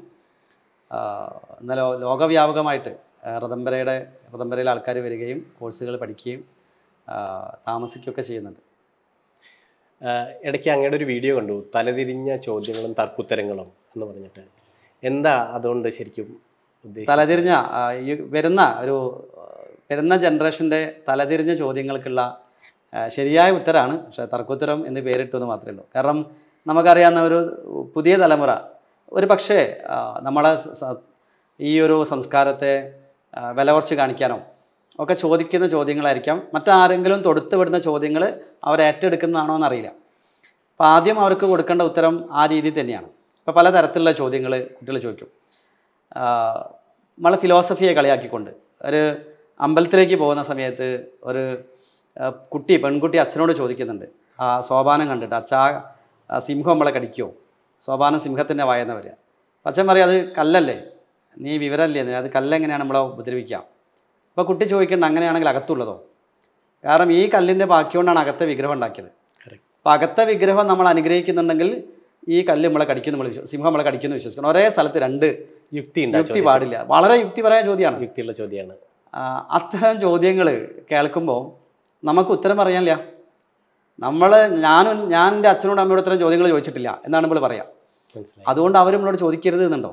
എന്നാലോ ലോകവ്യാപകമായിട്ട് റതംബരയുടെ റതംബരയിലെ ആൾക്കാർ വരികയും കോഴ്സുകൾ പഠിക്കുകയും താമസിക്കുകയൊക്കെ ചെയ്യുന്നുണ്ട് ഇടയ്ക്ക് അങ്ങയുടെ ഒരു വീഡിയോ കണ്ടു തലതിരിഞ്ഞ ചോദ്യങ്ങളും തർക്കുത്തരങ്ങളും എന്ന് പറഞ്ഞിട്ട് എന്താ അതുകൊണ്ട് ശരിക്കും തലതിരിഞ്ഞ ഈ വരുന്ന ഒരു വരുന്ന ജനറേഷൻ്റെ തലതിരിഞ്ഞ ചോദ്യങ്ങൾക്കുള്ള ശരിയായ ഉത്തരമാണ് പക്ഷേ തർക്കോത്തരം എന്ന് പേരിട്ടു എന്ന് മാത്രമേ ഉള്ളൂ കാരണം നമുക്കറിയാവുന്ന ഒരു പുതിയ തലമുറ ഒരു പക്ഷേ നമ്മളെ ഈ ഒരു സംസ്കാരത്തെ വില കുറച്ച് കാണിക്കാനോ ഒക്കെ ചോദിക്കുന്ന ചോദ്യങ്ങളായിരിക്കാം മറ്റാരെങ്കിലും തൊടുത്തുവിടുന്ന ചോദ്യങ്ങൾ അവർ ഏറ്റെടുക്കുന്നതാണോ എന്നറിയില്ല അപ്പോൾ ആദ്യം അവർക്ക് കൊടുക്കേണ്ട ഉത്തരം ആ രീതി തന്നെയാണ് ഇപ്പോൾ പലതരത്തിലുള്ള ചോദ്യങ്ങൾ കുട്ടികൾ ചോദിക്കും നമ്മളെ ഫിലോസഫിയെ കളിയാക്കിക്കൊണ്ട് ഒരു അമ്പലത്തിലേക്ക് പോകുന്ന സമയത്ത് ഒരു കുട്ടി പെൺകുട്ടി അച്ഛനോട് ചോദിക്കുന്നുണ്ട് ആ സോപാനം കണ്ടിട്ട് അച്ഛാ സിംഹം നമ്മളെ കടിക്കുമോ സോപാനം സിംഹത്തിൻ്റെ വായെന്ന് വരിക അച്ഛൻ പറയും അത് കല്ലല്ലേ നീ വിവരമല്ലേ അത് കല്ലെങ്ങനെയാണ് നമ്മളെ ഉപദ്രവിക്കുക അപ്പോൾ കുട്ടി ചോദിക്കേണ്ട അങ്ങനെയാണെങ്കിൽ അകത്തുള്ളതോ കാരണം ഈ കല്ലിൻ്റെ ബാക്കി കൊണ്ടാണ് അകത്തെ വിഗ്രഹം ഉണ്ടാക്കിയത് അപ്പോൾ അകത്തെ വിഗ്രഹം നമ്മൾ അനുഗ്രഹിക്കുന്നുണ്ടെങ്കിൽ ഈ കല്ല് നമ്മളെ കടിക്കുന്നു നമ്മൾ സിംഹം നമ്മളെ കടിക്കുന്നു വിശ്വസിക്കണം ഒരേ സ്ഥലത്ത് രണ്ട് യുക്തി യുക്തി പാടില്ല വളരെ യുക്തിപരമായ ചോദ്യമാണ് യുക്തിയുള്ള ചോദ്യമാണ് അത്തരം ചോദ്യങ്ങൾ കേൾക്കുമ്പോൾ നമുക്ക് ഉത്തരം പറയാനില്ല നമ്മൾ ഞാനും ഞാൻ എൻ്റെ അച്ഛനോട് അമ്മയോട് ഇത്തരം ചോദ്യങ്ങൾ ചോദിച്ചിട്ടില്ല എന്നാണ് നമ്മൾ പറയാം അതുകൊണ്ട് അവർ നമ്മളോട് ചോദിക്കരുത് എന്നുണ്ടോ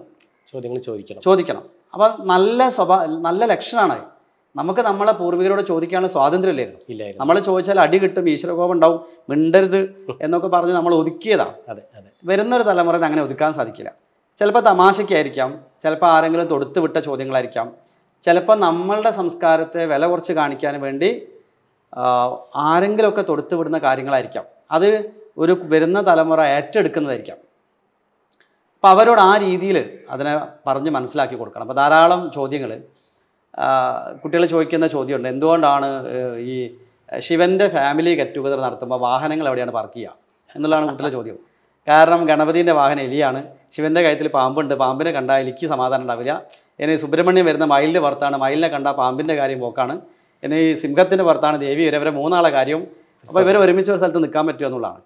ചോദ്യങ്ങൾ ചോദിക്കണം ചോദിക്കണം അപ്പം നല്ല സ്വഭാവ നല്ല ലക്ഷണമാണ് നമുക്ക് നമ്മളെ പൂർവികരോട് ചോദിക്കാനുള്ള സ്വാതന്ത്ര്യം ഇല്ലായിരുന്നു നമ്മൾ ചോദിച്ചാൽ അടി കിട്ടും ഈശ്വരകോപം ഉണ്ടാവും മിണ്ടരുത് എന്നൊക്കെ പറഞ്ഞ് നമ്മൾ ഒതുക്കിയതാണ് അതെ അതെ വരുന്നൊരു തലമുറയിൽ അങ്ങനെ ഒതുക്കാൻ സാധിക്കില്ല ചിലപ്പോൾ തമാശയ്ക്കായിരിക്കാം ചിലപ്പോൾ ആരെങ്കിലും തൊടുത്തു വിട്ട ചോദ്യങ്ങളായിരിക്കാം ചിലപ്പോൾ നമ്മളുടെ സംസ്കാരത്തെ വില കുറച്ച് കാണിക്കാൻ വേണ്ടി ആരെങ്കിലുമൊക്കെ തൊടുത്തു വിടുന്ന കാര്യങ്ങളായിരിക്കാം അത് ഒരു വരുന്ന തലമുറ ഏറ്റെടുക്കുന്നതായിരിക്കാം അപ്പോൾ അവരോട് ആ രീതിയിൽ അതിനെ പറഞ്ഞ് മനസ്സിലാക്കി കൊടുക്കണം അപ്പോൾ ധാരാളം ചോദ്യങ്ങൾ കുട്ടികൾ ചോദിക്കുന്ന ചോദ്യമുണ്ട് എന്തുകൊണ്ടാണ് ഈ ശിവൻ്റെ ഫാമിലി ഗെറ്റ് ടുഗദർ നടത്തുമ്പോൾ വാഹനങ്ങൾ എവിടെയാണ് പാർക്ക് ചെയ്യുക എന്നുള്ളതാണ് കുട്ടികളുടെ ചോദ്യം കാരണം ഗണപതിൻ്റെ വാഹനം എലിയാണ് ശിവൻ്റെ കാര്യത്തിൽ പാമ്പുണ്ട് പാമ്പിനെ കണ്ടാൽ എലിക്ക് സമാധാനം ഉണ്ടാവില്ല ഇനി സുബ്രഹ്മണ്യം വരുന്ന മയിലിൻ്റെ പുറത്താണ് മയിലിനെ കണ്ടാൽ പാമ്പിൻ്റെ കാര്യം പോക്കാണ് ഇനി ഈ സിംഹത്തിൻ്റെ പുറത്താണ് ദേവി ഇവരവരെ മൂന്നാളെ കാര്യവും അപ്പോൾ ഇവരെ ഒരുമിച്ച് ഒരു സ്ഥലത്ത് നിൽക്കാൻ പറ്റുമോ എന്നുള്ളതാണ്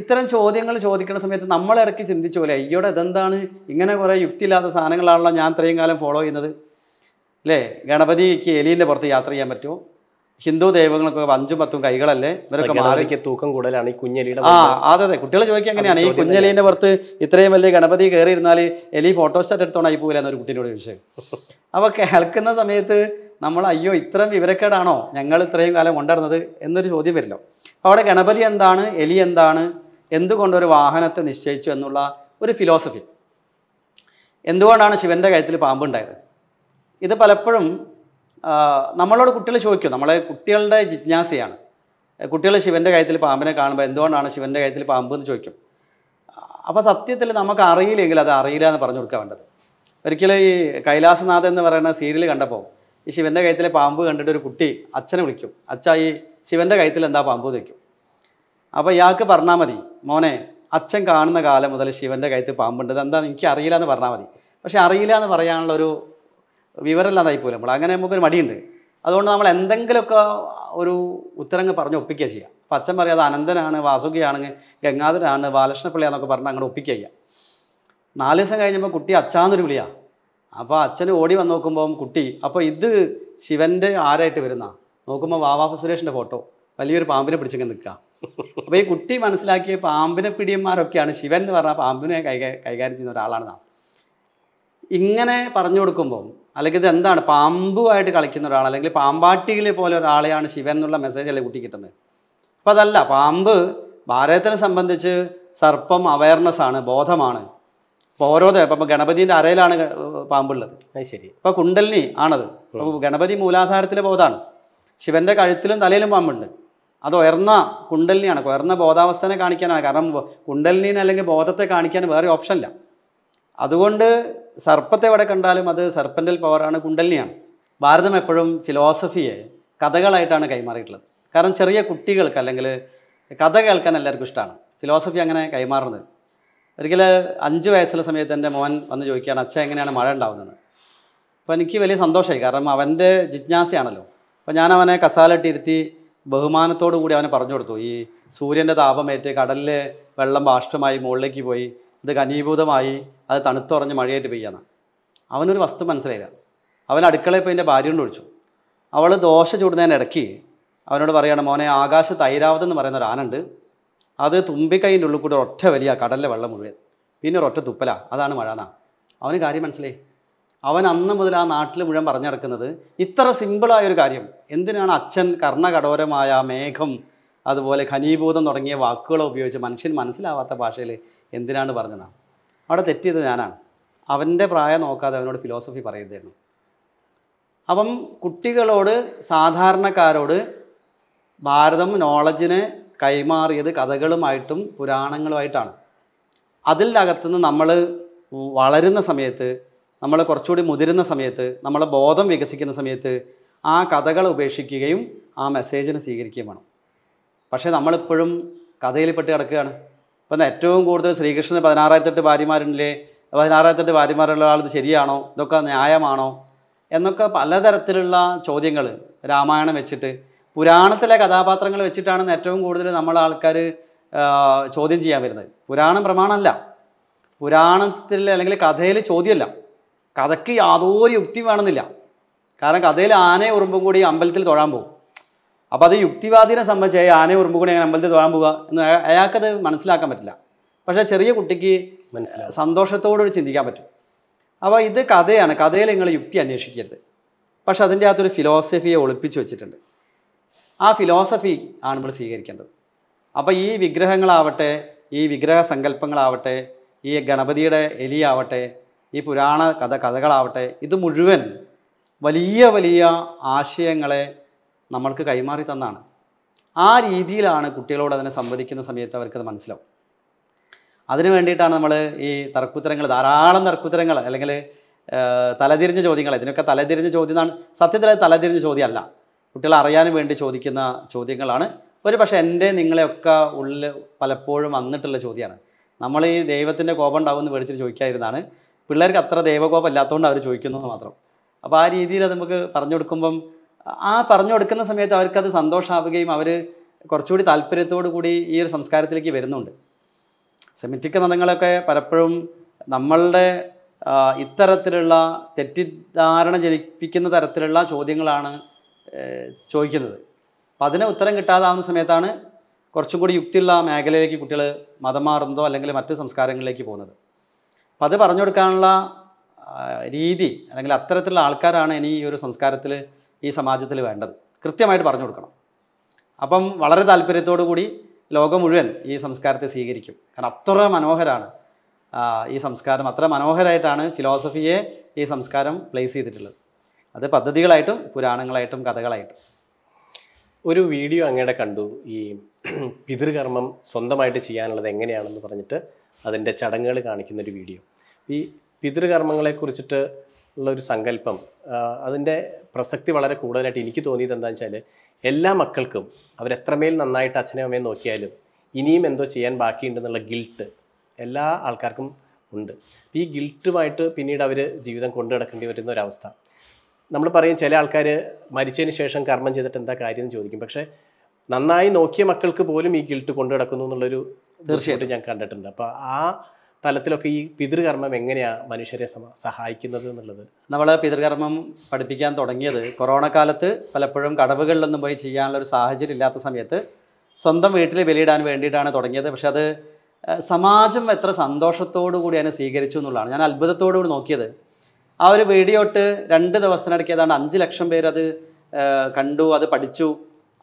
ഇത്തരം ചോദ്യങ്ങൾ ചോദിക്കുന്ന സമയത്ത് നമ്മളിടയ്ക്ക് ചിന്തിച്ചു പോലെ അയ്യോടെ ഇതെന്താണ് ഇങ്ങനെ കുറേ യുക്തിയില്ലാത്ത സാധനങ്ങളാണല്ലോ ഞാൻ ഇത്രയും കാലം ഫോളോ ചെയ്യുന്നത് അല്ലേ ഗണപതിക്ക് എലിൻ്റെ പുറത്ത് യാത്ര ചെയ്യാൻ പറ്റുമോ ഹിന്ദു ദൈവങ്ങളൊക്കെ അഞ്ചും പത്തും കൈകളല്ലേ ഇവരൊക്കെ മാറി തൂക്കം കൂടുതലാണ് ഈ കുഞ്ഞലിയുടെ ആ അതെ അതെ കുട്ടികൾ ചോദിക്കുക അങ്ങനെയാണ് ഈ കുഞ്ഞലീൻ്റെ പുറത്ത് ഇത്രയും വലിയ ഗണപതി കയറി ഇരുന്നാൽ എലി ഫോട്ടോസ്റ്റാറ്റ് എടുത്തോണ്ട് ആയി പോകില്ല എന്നൊരു കുട്ടീനോട് ചോദിച്ചത് അപ്പോൾ കേൾക്കുന്ന സമയത്ത് നമ്മൾ അയ്യോ ഇത്രയും വിവരക്കേടാണോ ഞങ്ങൾ ഇത്രയും കാലം കൊണ്ടുവരുന്നത് എന്നൊരു ചോദ്യം വരില്ല അവിടെ ഗണപതി എന്താണ് എലി എന്താണ് എന്തുകൊണ്ട് ഒരു വാഹനത്തെ നിശ്ചയിച്ചു എന്നുള്ള ഒരു ഫിലോസഫി എന്തുകൊണ്ടാണ് ശിവൻ്റെ കഴുത്തിൽ പാമ്പുണ്ടായത് ഇത് പലപ്പോഴും നമ്മളോട് കുട്ടികൾ ചോദിക്കും നമ്മളെ കുട്ടികളുടെ ജിജ്ഞാസയാണ് കുട്ടികൾ ശിവൻ്റെ കാര്യത്തിൽ പാമ്പിനെ കാണുമ്പോൾ എന്തുകൊണ്ടാണ് ശിവൻ്റെ കാര്യത്തിൽ പാമ്പ് എന്ന് ചോദിക്കും അപ്പോൾ സത്യത്തിൽ നമുക്ക് അറിയില്ലെങ്കിൽ അത് അറിയില്ല എന്ന് പറഞ്ഞു കൊടുക്കാൻ വേണ്ടത് ഒരിക്കലും ഈ കൈലാസനാഥ് എന്ന് പറയുന്ന സീരിയൽ കണ്ടപ്പോൾ ഈ ശിവൻ്റെ കഴുത്തിലെ പാമ്പ് കണ്ടിട്ട് ഒരു കുട്ടി അച്ഛനെ വിളിക്കും അച്ഛ ഈ ശിവൻ്റെ കഴുത്തിൽ എന്താ പാമ്പ് വയ്ക്കും അപ്പോൾ ഇയാൾക്ക് പറഞ്ഞാൽ മതി മോനെ അച്ഛൻ കാണുന്ന കാലം മുതൽ ശിവൻ്റെ കഴുത്തിൽ പാമ്പുണ്ട് അതെന്താ എനിക്ക് അറിയില്ല എന്ന് പറഞ്ഞാൽ മതി പക്ഷേ അറിയില്ല എന്ന് പറയാനുള്ള ഒരു വിവരമില്ലാതായി പോലും നമ്മൾ അങ്ങനെ നമുക്കൊരു മടിയുണ്ട് അതുകൊണ്ട് നമ്മൾ എന്തെങ്കിലുമൊക്കെ ഒരു ഉത്തരങ്ങ് പറഞ്ഞ് ഒപ്പിക്കുക ചെയ്യുക അപ്പം അച്ഛൻ അത് അനന്തനാണ് വാസുകിയാണ് ഗംഗാധരാണ് ബാലകൃഷ്ണപിള്ളയാന്നൊക്കെ പറഞ്ഞ് അങ്ങനെ ഒപ്പിക്കുക ചെയ്യുക നാല് ദിവസം കഴിഞ്ഞപ്പോൾ കുട്ടി അച്ഛാന്നൊരു വിളിയാ അപ്പോൾ അച്ഛൻ ഓടി വന്ന് നോക്കുമ്പോൾ കുട്ടി അപ്പോൾ ഇത് ശിവൻ്റെ ആരായിട്ട് വരുന്ന നോക്കുമ്പോൾ വാവാഫ സുരേഷിൻ്റെ ഫോട്ടോ വലിയൊരു പാമ്പിനെ പിടിച്ചങ്ങ് നിൽക്കുക അപ്പോൾ ഈ കുട്ടി മനസ്സിലാക്കിയ പാമ്പിനെ പിടിയന്മാരൊക്കെയാണ് ശിവൻ എന്ന് പറഞ്ഞാൽ പാമ്പിനെ കൈകാര്യം ചെയ്യുന്ന ഒരാളാണ് നാം ഇങ്ങനെ പറഞ്ഞു കൊടുക്കുമ്പോൾ അല്ലെങ്കിൽ ഇത് എന്താണ് പാമ്പുമായിട്ട് കളിക്കുന്ന ഒരാൾ അല്ലെങ്കിൽ പാമ്പാട്ടികളെ പോലെ ഒരാളെയാണ് ശിവൻ എന്നുള്ള മെസ്സേജ് അല്ലേ കുട്ടി കിട്ടുന്നത് അപ്പോൾ അതല്ല പാമ്പ് ഭാരതത്തിനെ സംബന്ധിച്ച് സർപ്പം അവയർനെസ്സാണ് ആണ് ബോധമാണ് അപ്പോൾ ഓരോ ഇപ്പം ഗണപതിൻ്റെ അരയിലാണ് പാമ്പുള്ളത് ശരി ഇപ്പോൾ കുണ്ടലിനി ആണത് അപ്പോൾ ഗണപതി മൂലാധാരത്തിലെ ബോധമാണ് ശിവൻ്റെ കഴുത്തിലും തലയിലും പാമ്പുണ്ട് അത് ഉയർന്ന കുണ്ടലിനിയാണ് ഉയർന്ന ബോധാവസ്ഥനെ കാണിക്കാനാണ് കാരണം കുണ്ടലിനിന്ന് അല്ലെങ്കിൽ ബോധത്തെ കാണിക്കാൻ വേറെ ഓപ്ഷൻ ഇല്ല അതുകൊണ്ട് സർപ്പത്തെ എവിടെ കണ്ടാലും അത് സർപ്പൻ്റൽ പവറാണ് കുണ്ടലിനിയാണ് ഭാരതം എപ്പോഴും ഫിലോസഫിയെ കഥകളായിട്ടാണ് കൈമാറിയിട്ടുള്ളത് കാരണം ചെറിയ കുട്ടികൾക്ക് അല്ലെങ്കിൽ കഥ കേൾക്കാൻ എല്ലാവർക്കും ഇഷ്ടമാണ് ഫിലോസഫി അങ്ങനെ കൈമാറുന്നത് ഒരിക്കൽ അഞ്ച് വയസ്സുള്ള സമയത്ത് എൻ്റെ മോൻ വന്ന് ചോദിക്കുകയാണ് അച്ഛൻ എങ്ങനെയാണ് മഴ ഉണ്ടാവുന്നത് അപ്പോൾ എനിക്ക് വലിയ സന്തോഷമായി കാരണം അവൻ്റെ ജിജ്ഞാസയാണല്ലോ അപ്പോൾ ഞാൻ അവനെ കസാലട്ടിരുത്തി ബഹുമാനത്തോടു കൂടി അവനെ പറഞ്ഞു കൊടുത്തു ഈ സൂര്യൻ്റെ താപമേറ്റ് കടലിൽ വെള്ളം ബാഷ്പമായി മുകളിലേക്ക് പോയി ഇത് ഘനീഭൂതമായി അത് തണുത്തുറഞ്ഞ് മഴയായിട്ട് പെയ്യാണ് അവനൊരു വസ്തു മനസ്സിലായില്ല അവൻ അടുക്കളയിൽ പോയി എൻ്റെ ഭാര്യ കൊണ്ട് ഒഴിച്ചു അവൾ ദോശ ചൂടുന്നതിനിടയ്ക്ക് അവനോട് പറയുകയാണ് മോനെ ആകാശ തൈരാവത് എന്ന് പറയുന്ന ഒരു ആനുണ്ട് അത് തുമ്പിക്കൈൻ്റെ ഉള്ളിൽ കൂടെ ഒറ്റ വലിയ കടലിലെ വെള്ളം മുഴുവൻ പിന്നെ ഒരൊറ്റ തുപ്പല അതാണ് മഴ എന്നാ അവന് കാര്യം മനസ്സിലായി അവൻ അന്ന് മുതൽ ആ നാട്ടിൽ മുഴുവൻ പറഞ്ഞു നടക്കുന്നത് ഇത്ര സിമ്പിളായൊരു ഒരു കാര്യം എന്തിനാണ് അച്ഛൻ കർണകടോരമായ മേഘം അതുപോലെ ഖനീഭൂതം തുടങ്ങിയ വാക്കുകളോ ഉപയോഗിച്ച് മനുഷ്യൻ മനസ്സിലാവാത്ത ഭാഷയിൽ എന്തിനാണ് പറഞ്ഞതാണ് അവിടെ തെറ്റിയത് ഞാനാണ് അവൻ്റെ പ്രായം നോക്കാതെ അവനോട് ഫിലോസഫി പറയുന്നതായിരുന്നു അപ്പം കുട്ടികളോട് സാധാരണക്കാരോട് ഭാരതം നോളജിന് കൈമാറിയത് കഥകളുമായിട്ടും പുരാണങ്ങളുമായിട്ടാണ് അതിലകത്തുനിന്ന് നമ്മൾ വളരുന്ന സമയത്ത് നമ്മൾ കുറച്ചുകൂടി മുതിരുന്ന സമയത്ത് നമ്മളെ ബോധം വികസിക്കുന്ന സമയത്ത് ആ കഥകൾ ഉപേക്ഷിക്കുകയും ആ മെസ്സേജിനെ സ്വീകരിക്കുകയും വേണം പക്ഷേ നമ്മളിപ്പോഴും കഥയിൽ പെട്ട് കിടക്കുകയാണ് അപ്പം ഏറ്റവും കൂടുതൽ ശ്രീകൃഷ്ണന് പതിനാറായിരത്തെട്ട് ഭാര്യമാരുണ്ടല്ലേ പതിനാറായിരത്തെട്ട് ഭാര്യമാരുള്ള ആൾ ഇത് ശരിയാണോ ഇതൊക്കെ ന്യായമാണോ എന്നൊക്കെ പലതരത്തിലുള്ള ചോദ്യങ്ങൾ രാമായണം വെച്ചിട്ട് പുരാണത്തിലെ കഥാപാത്രങ്ങൾ വെച്ചിട്ടാണ് ഏറ്റവും കൂടുതൽ നമ്മൾ ആൾക്കാർ ചോദ്യം ചെയ്യാൻ വരുന്നത് പുരാണം പ്രമാണമല്ല പുരാണത്തിൽ അല്ലെങ്കിൽ കഥയിൽ ചോദ്യമല്ല കഥയ്ക്ക് യാതൊരു യുക്തി വേണമെന്നില്ല കാരണം കഥയിൽ ആനയെ ഉറുമ്പും കൂടി അമ്പലത്തിൽ തൊഴാൻ പോകും അപ്പോൾ അത് യുക്തിവാദിനെ സംബന്ധിച്ച് ആനയെ ഉറുമ്പുകൂടി അങ്ങനെ അമ്പലത്തിൽ തൊഴാൻ പോവുക എന്ന് അയാൾക്കത് മനസ്സിലാക്കാൻ പറ്റില്ല പക്ഷേ ചെറിയ കുട്ടിക്ക് സന്തോഷത്തോടുകൂടി ചിന്തിക്കാൻ പറ്റും അപ്പോൾ ഇത് കഥയാണ് കഥയിൽ നിങ്ങൾ യുക്തി അന്വേഷിക്കരുത് പക്ഷെ അതിൻ്റെ അകത്തൊരു ഫിലോസഫിയെ ഒളിപ്പിച്ച് വെച്ചിട്ടുണ്ട് ആ ഫിലോസഫി ആണ് നമ്മൾ സ്വീകരിക്കേണ്ടത് അപ്പോൾ ഈ വിഗ്രഹങ്ങളാവട്ടെ ഈ വിഗ്രഹ സങ്കല്പങ്ങളാവട്ടെ ഈ ഗണപതിയുടെ എലിയാവട്ടെ ഈ പുരാണ കഥ കഥകളാവട്ടെ ഇത് മുഴുവൻ വലിയ വലിയ ആശയങ്ങളെ നമ്മൾക്ക് കൈമാറി തന്നാണ് ആ രീതിയിലാണ് കുട്ടികളോട് അതിനെ സംവദിക്കുന്ന സമയത്ത് അവർക്കത് മനസ്സിലാവും അതിനു വേണ്ടിയിട്ടാണ് നമ്മൾ ഈ തർക്കുത്തരങ്ങൾ ധാരാളം തർക്കുത്തരങ്ങൾ അല്ലെങ്കിൽ തലതിരിഞ്ഞ ചോദ്യങ്ങൾ ഇതിനൊക്കെ തലതിരിഞ്ഞ ചോദ്യം എന്നാണ് സത്യത്തിൽ അത് തലതിരിഞ്ഞ ചോദ്യമല്ല കുട്ടികൾ അറിയാനും വേണ്ടി ചോദിക്കുന്ന ചോദ്യങ്ങളാണ് ഒരു പക്ഷേ എൻ്റെ നിങ്ങളെയൊക്കെ ഉള്ളിൽ പലപ്പോഴും വന്നിട്ടുള്ള ചോദ്യമാണ് നമ്മൾ ഈ ദൈവത്തിൻ്റെ കോപം ഉണ്ടാവുമെന്ന് എന്ന് പേടിച്ചിട്ട് ചോദിക്കാതിരുന്നാണ് പിള്ളേർക്ക് അത്ര ദൈവകോപം ഇല്ലാത്തതുകൊണ്ട് അവർ ചോദിക്കുന്നു മാത്രം അപ്പോൾ ആ രീതിയിൽ അത് നമുക്ക് പറഞ്ഞു കൊടുക്കുമ്പം ആ പറഞ്ഞു കൊടുക്കുന്ന സമയത്ത് അവർക്കത് സന്തോഷമാവുകയും അവർ കുറച്ചുകൂടി താല്പര്യത്തോടു കൂടി ഈ ഒരു സംസ്കാരത്തിലേക്ക് വരുന്നുണ്ട് സെമിറ്റിക് മതങ്ങളൊക്കെ പലപ്പോഴും നമ്മളുടെ ഇത്തരത്തിലുള്ള തെറ്റിദ്ധാരണ ജനിപ്പിക്കുന്ന തരത്തിലുള്ള ചോദ്യങ്ങളാണ് ചോദിക്കുന്നത് അപ്പം അതിന് ഉത്തരം കിട്ടാതാവുന്ന സമയത്താണ് കുറച്ചും കൂടി യുക്തിയുള്ള മേഖലയിലേക്ക് കുട്ടികൾ മതം മാറുന്നതോ അല്ലെങ്കിൽ മറ്റ് സംസ്കാരങ്ങളിലേക്ക് പോകുന്നത് അപ്പം അത് പറഞ്ഞു കൊടുക്കാനുള്ള രീതി അല്ലെങ്കിൽ അത്തരത്തിലുള്ള ആൾക്കാരാണ് ഇനി ഈ ഒരു സംസ്കാരത്തിൽ ഈ സമാജത്തിൽ വേണ്ടത് കൃത്യമായിട്ട് പറഞ്ഞു കൊടുക്കണം അപ്പം വളരെ താല്പര്യത്തോടു കൂടി ലോകം മുഴുവൻ ഈ സംസ്കാരത്തെ സ്വീകരിക്കും കാരണം അത്ര മനോഹരമാണ് ഈ സംസ്കാരം അത്ര മനോഹരമായിട്ടാണ് ഫിലോസഫിയെ ഈ സംസ്കാരം പ്ലേസ് ചെയ്തിട്ടുള്ളത് അത് പദ്ധതികളായിട്ടും പുരാണങ്ങളായിട്ടും കഥകളായിട്ടും ഒരു വീഡിയോ അങ്ങയുടെ കണ്ടു ഈ പിതൃകർമ്മം സ്വന്തമായിട്ട് ചെയ്യാനുള്ളത് എങ്ങനെയാണെന്ന് പറഞ്ഞിട്ട് അതിൻ്റെ ചടങ്ങുകൾ കാണിക്കുന്ന ഒരു വീഡിയോ ഈ പിതൃകർമ്മങ്ങളെക്കുറിച്ചിട്ട് ഉള്ള ഒരു സങ്കല്പം അതിൻ്റെ പ്രസക്തി വളരെ കൂടുതലായിട്ട് എനിക്ക് തോന്നിയത് എന്താണെന്ന് വെച്ചാൽ എല്ലാ മക്കൾക്കും അവരെത്രമേൽ നന്നായിട്ട് അച്ഛനെയും അമ്മയും നോക്കിയാലും ഇനിയും എന്തോ ചെയ്യാൻ ബാക്കിയുണ്ടെന്നുള്ള ഗിൽട്ട് എല്ലാ ആൾക്കാർക്കും ഉണ്ട് ഈ ഗിൽട്ടുമായിട്ട് പിന്നീട് അവർ ജീവിതം കൊണ്ടു കിടക്കേണ്ടി വരുന്ന ഒരവസ്ഥ നമ്മൾ പറയും ചില ആൾക്കാർ മരിച്ചതിന് ശേഷം കർമ്മം ചെയ്തിട്ട് എന്താ കാര്യം എന്ന് ചോദിക്കും പക്ഷേ നന്നായി നോക്കിയ മക്കൾക്ക് പോലും ഈ ഗിൽട്ട് കൊണ്ടു കിടക്കുന്നു എന്നുള്ളൊരു തീർച്ചയായിട്ടും ഞാൻ കണ്ടിട്ടുണ്ട് അപ്പോൾ ആ തലത്തിലൊക്കെ ഈ പിതൃകർമ്മം എങ്ങനെയാണ് മനുഷ്യരെ സഹായിക്കുന്നത് എന്നുള്ളത് നമ്മൾ പിതൃകർമ്മം പഠിപ്പിക്കാൻ തുടങ്ങിയത് കൊറോണ കാലത്ത് പലപ്പോഴും കടവുകളിലൊന്നും പോയി ചെയ്യാനുള്ള ഒരു സാഹചര്യം ഇല്ലാത്ത സമയത്ത് സ്വന്തം വീട്ടിൽ ബലിയിടാൻ വേണ്ടിയിട്ടാണ് തുടങ്ങിയത് പക്ഷെ അത് സമാജം എത്ര സന്തോഷത്തോടു കൂടി അതിനെ സ്വീകരിച്ചു എന്നുള്ളതാണ് ഞാൻ അത്ഭുതത്തോടു കൂടി നോക്കിയത് ആ ഒരു വീഡിയോ ഇട്ട് രണ്ട് ദിവസത്തിനിടയ്ക്ക് ഏതാണ്ട് അഞ്ച് ലക്ഷം പേരത് അത് കണ്ടു അത് പഠിച്ചു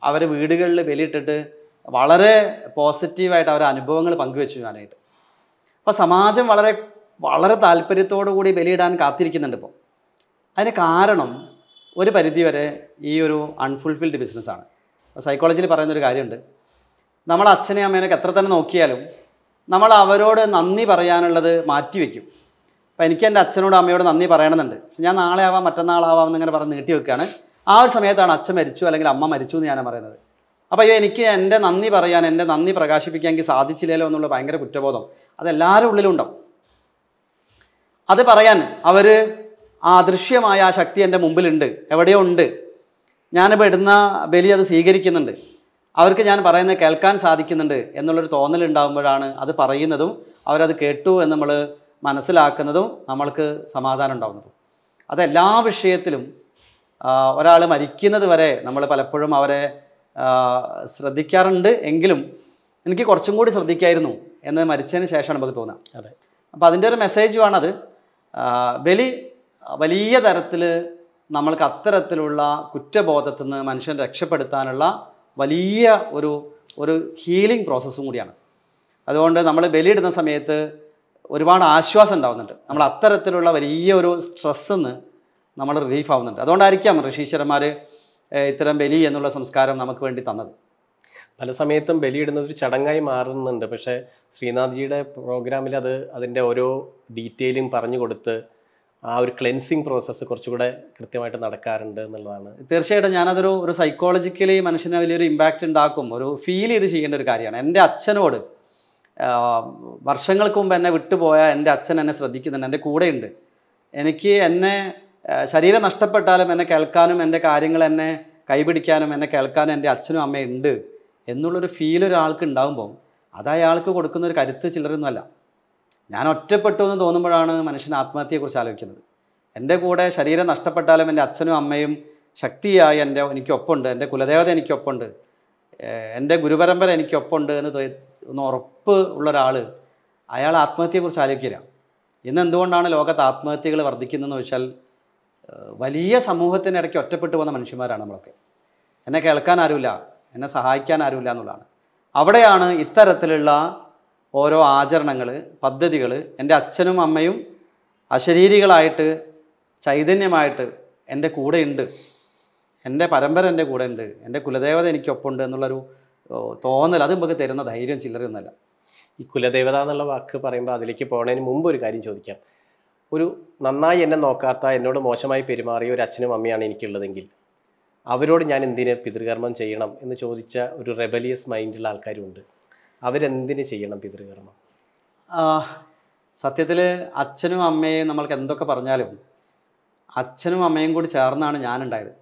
അവർ വീടുകളിൽ ബലിയിട്ടിട്ട് വളരെ പോസിറ്റീവായിട്ട് അവരുടെ അനുഭവങ്ങൾ പങ്കുവെച്ചു ഞാനായിട്ട് അപ്പോൾ സമാജം വളരെ വളരെ താല്പര്യത്തോടു കൂടി ബലിയിടാൻ കാത്തിരിക്കുന്നുണ്ട് ഇപ്പോൾ അതിന് കാരണം ഒരു പരിധിവരെ ഈ ഒരു അൺഫുൾഫിൽഡ് ബിസിനസ്സാണ് സൈക്കോളജിയിൽ പറയുന്നൊരു കാര്യമുണ്ട് നമ്മൾ അച്ഛനെയും അമ്മേനൊക്കെ എത്ര തന്നെ നോക്കിയാലും നമ്മൾ അവരോട് നന്ദി പറയാനുള്ളത് മാറ്റിവെക്കും അപ്പോൾ എനിക്ക് എൻ്റെ അച്ഛനോട് അമ്മയോട് നന്ദി പറയണമെന്നുണ്ട് ഞാൻ നാളെ ആവാം മറ്റന്നാളാവാം എന്നിങ്ങനെ പറഞ്ഞ് നീട്ടി വെക്കുകയാണ് ആ ഒരു സമയത്താണ് അച്ഛൻ മരിച്ചു അല്ലെങ്കിൽ അമ്മ മരിച്ചു എന്ന് ഞാൻ പറയുന്നത് അപ്പോൾ അയ്യോ എനിക്ക് എൻ്റെ നന്ദി പറയാൻ എൻ്റെ നന്ദി പ്രകാശിപ്പിക്കാൻ എനിക്ക് സാധിച്ചില്ലല്ലോ എന്നുള്ള ഭയങ്കര കുറ്റബോധം അതെല്ലാവരുടെ ഉള്ളിലുണ്ടാവും അത് പറയാൻ അവർ ആ അദൃശ്യമായ ആ ശക്തി എൻ്റെ മുമ്പിലുണ്ട് എവിടെയോ ഉണ്ട് ഞാനിപ്പോൾ ഇടുന്ന ബലി അത് സ്വീകരിക്കുന്നുണ്ട് അവർക്ക് ഞാൻ പറയുന്നത് കേൾക്കാൻ സാധിക്കുന്നുണ്ട് എന്നുള്ളൊരു തോന്നലുണ്ടാകുമ്പോഴാണ് അത് പറയുന്നതും അവരത് കേട്ടു എന്ന് നമ്മൾ മനസ്സിലാക്കുന്നതും നമ്മൾക്ക് സമാധാനം ഉണ്ടാകുന്നതും അതെല്ലാ വിഷയത്തിലും ഒരാൾ മരിക്കുന്നത് വരെ നമ്മൾ പലപ്പോഴും അവരെ ശ്രദ്ധിക്കാറുണ്ട് എങ്കിലും എനിക്ക് കുറച്ചും കൂടി ശ്രദ്ധിക്കായിരുന്നു എന്നത് മരിച്ചതിന് ശേഷമാണ് നമുക്ക് തോന്നുക അതെ അപ്പോൾ അതിൻ്റെ ഒരു മെസ്സേജുമാണത് ബലി വലിയ തരത്തിൽ നമ്മൾക്ക് അത്തരത്തിലുള്ള കുറ്റബോധത്തിൽ നിന്ന് മനുഷ്യൻ രക്ഷപ്പെടുത്താനുള്ള വലിയ ഒരു ഒരു ഹീലിംഗ് പ്രോസസ്സും കൂടിയാണ് അതുകൊണ്ട് നമ്മൾ ബലിയിടുന്ന സമയത്ത് ഒരുപാട് ആശ്വാസം ഉണ്ടാവുന്നുണ്ട് നമ്മൾ അത്തരത്തിലുള്ള വലിയ ഒരു സ്ട്രെസ്സിൽ നിന്ന് നമ്മൾ റിലീഫ് ആവുന്നുണ്ട് അതുകൊണ്ടായിരിക്കാം ഋഷീശ്വരന്മാർ ഇത്തരം ബലി എന്നുള്ള സംസ്കാരം നമുക്ക് വേണ്ടി തന്നത് പല സമയത്തും ബലിയിടുന്നത് ഒരു ചടങ്ങായി മാറുന്നുണ്ട് പക്ഷേ ശ്രീനാഥ്ജിയുടെ പ്രോഗ്രാമിൽ അത് അതിൻ്റെ ഓരോ ഡീറ്റെയിലും പറഞ്ഞു കൊടുത്ത് ആ ഒരു ക്ലെൻസിങ് പ്രോസസ്സ് കുറച്ചുകൂടെ കൃത്യമായിട്ട് നടക്കാറുണ്ട് എന്നുള്ളതാണ് തീർച്ചയായിട്ടും ഞാനതൊരു ഒരു സൈക്കോളജിക്കലി മനുഷ്യനെ വലിയൊരു ഇമ്പാക്റ്റ് ഉണ്ടാക്കും ഒരു ഫീൽ ചെയ്ത് ചെയ്യേണ്ട ഒരു കാര്യമാണ് എൻ്റെ അച്ഛനോട് വർഷങ്ങൾക്ക് മുമ്പ് എന്നെ വിട്ടുപോയ എൻ്റെ അച്ഛൻ എന്നെ ശ്രദ്ധിക്കുന്നുണ്ട് എൻ്റെ കൂടെയുണ്ട് എനിക്ക് എന്നെ ശരീരം നഷ്ടപ്പെട്ടാലും എന്നെ കേൾക്കാനും എൻ്റെ കാര്യങ്ങൾ എന്നെ കൈപിടിക്കാനും എന്നെ കേൾക്കാനും എൻ്റെ അച്ഛനും അമ്മയുണ്ട് ഉണ്ട് എന്നുള്ളൊരു ഫീൽ ഒരാൾക്ക് ഉണ്ടാകുമ്പോൾ അത് അയാൾക്ക് കൊടുക്കുന്ന ഒരു കരുത്ത് ചിലരൊന്നുമല്ല ഞാൻ ഒറ്റപ്പെട്ടു എന്ന് തോന്നുമ്പോഴാണ് മനുഷ്യൻ ആത്മഹത്യയെക്കുറിച്ച് ആലോചിക്കുന്നത് എൻ്റെ കൂടെ ശരീരം നഷ്ടപ്പെട്ടാലും എൻ്റെ അച്ഛനും അമ്മയും ശക്തിയായി എൻ്റെ എനിക്കൊപ്പമുണ്ട് എൻ്റെ കുലദേവത എനിക്കൊപ്പമുണ്ട് എൻ്റെ ഗുരുപരമ്പര എനിക്കൊപ്പമുണ്ട് എന്ന് ഒന്ന് ഉറപ്പ് ഉള്ള ഒരാൾ അയാൾ ആത്മഹത്യയെക്കുറിച്ച് ആലോചിക്കില്ല ഇന്ന് എന്തുകൊണ്ടാണ് ലോകത്ത് ആത്മഹത്യകൾ വർദ്ധിക്കുന്നതെന്ന് വെച്ചാൽ വലിയ സമൂഹത്തിനിടയ്ക്ക് ഒറ്റപ്പെട്ടു പോകുന്ന മനുഷ്യന്മാരാണ് നമ്മളൊക്കെ എന്നെ കേൾക്കാൻ ആരുമില്ല എന്നെ സഹായിക്കാൻ ആരുമില്ല എന്നുള്ളതാണ് അവിടെയാണ് ഇത്തരത്തിലുള്ള ഓരോ ആചരണങ്ങൾ പദ്ധതികൾ എൻ്റെ അച്ഛനും അമ്മയും അശരീരികളായിട്ട് ചൈതന്യമായിട്ട് എൻ്റെ കൂടെയുണ്ട് എൻ്റെ പരമ്പര എൻ്റെ കൂടെ ഉണ്ട് എൻ്റെ കുലദേവത എനിക്കൊപ്പമുണ്ട് എന്നുള്ളൊരു തോന്നൽ അത് നമുക്ക് തരുന്ന ധൈര്യം ചില്ലറയൊന്നുമല്ല ഈ കുലദേവത എന്നുള്ള വാക്ക് പറയുമ്പോൾ അതിലേക്ക് പോകുന്നതിന് മുമ്പ് ഒരു കാര്യം ചോദിക്കാം ഒരു നന്നായി എന്നെ നോക്കാത്ത എന്നോട് മോശമായി പെരുമാറിയ ഒരു അച്ഛനും അമ്മയാണ് എനിക്കുള്ളതെങ്കിൽ അവരോട് ഞാൻ എന്തിന് പിതൃകർമ്മം ചെയ്യണം എന്ന് ചോദിച്ച ഒരു റെബലിയസ് മൈൻഡുള്ള ആൾക്കാരുണ്ട് അവരെന്തിന് ചെയ്യണം പിതൃകർമ്മം സത്യത്തിൽ അച്ഛനും അമ്മയും നമ്മൾക്ക് എന്തൊക്കെ പറഞ്ഞാലും അച്ഛനും അമ്മയും കൂടി ചേർന്നാണ് ഞാനുണ്ടായത്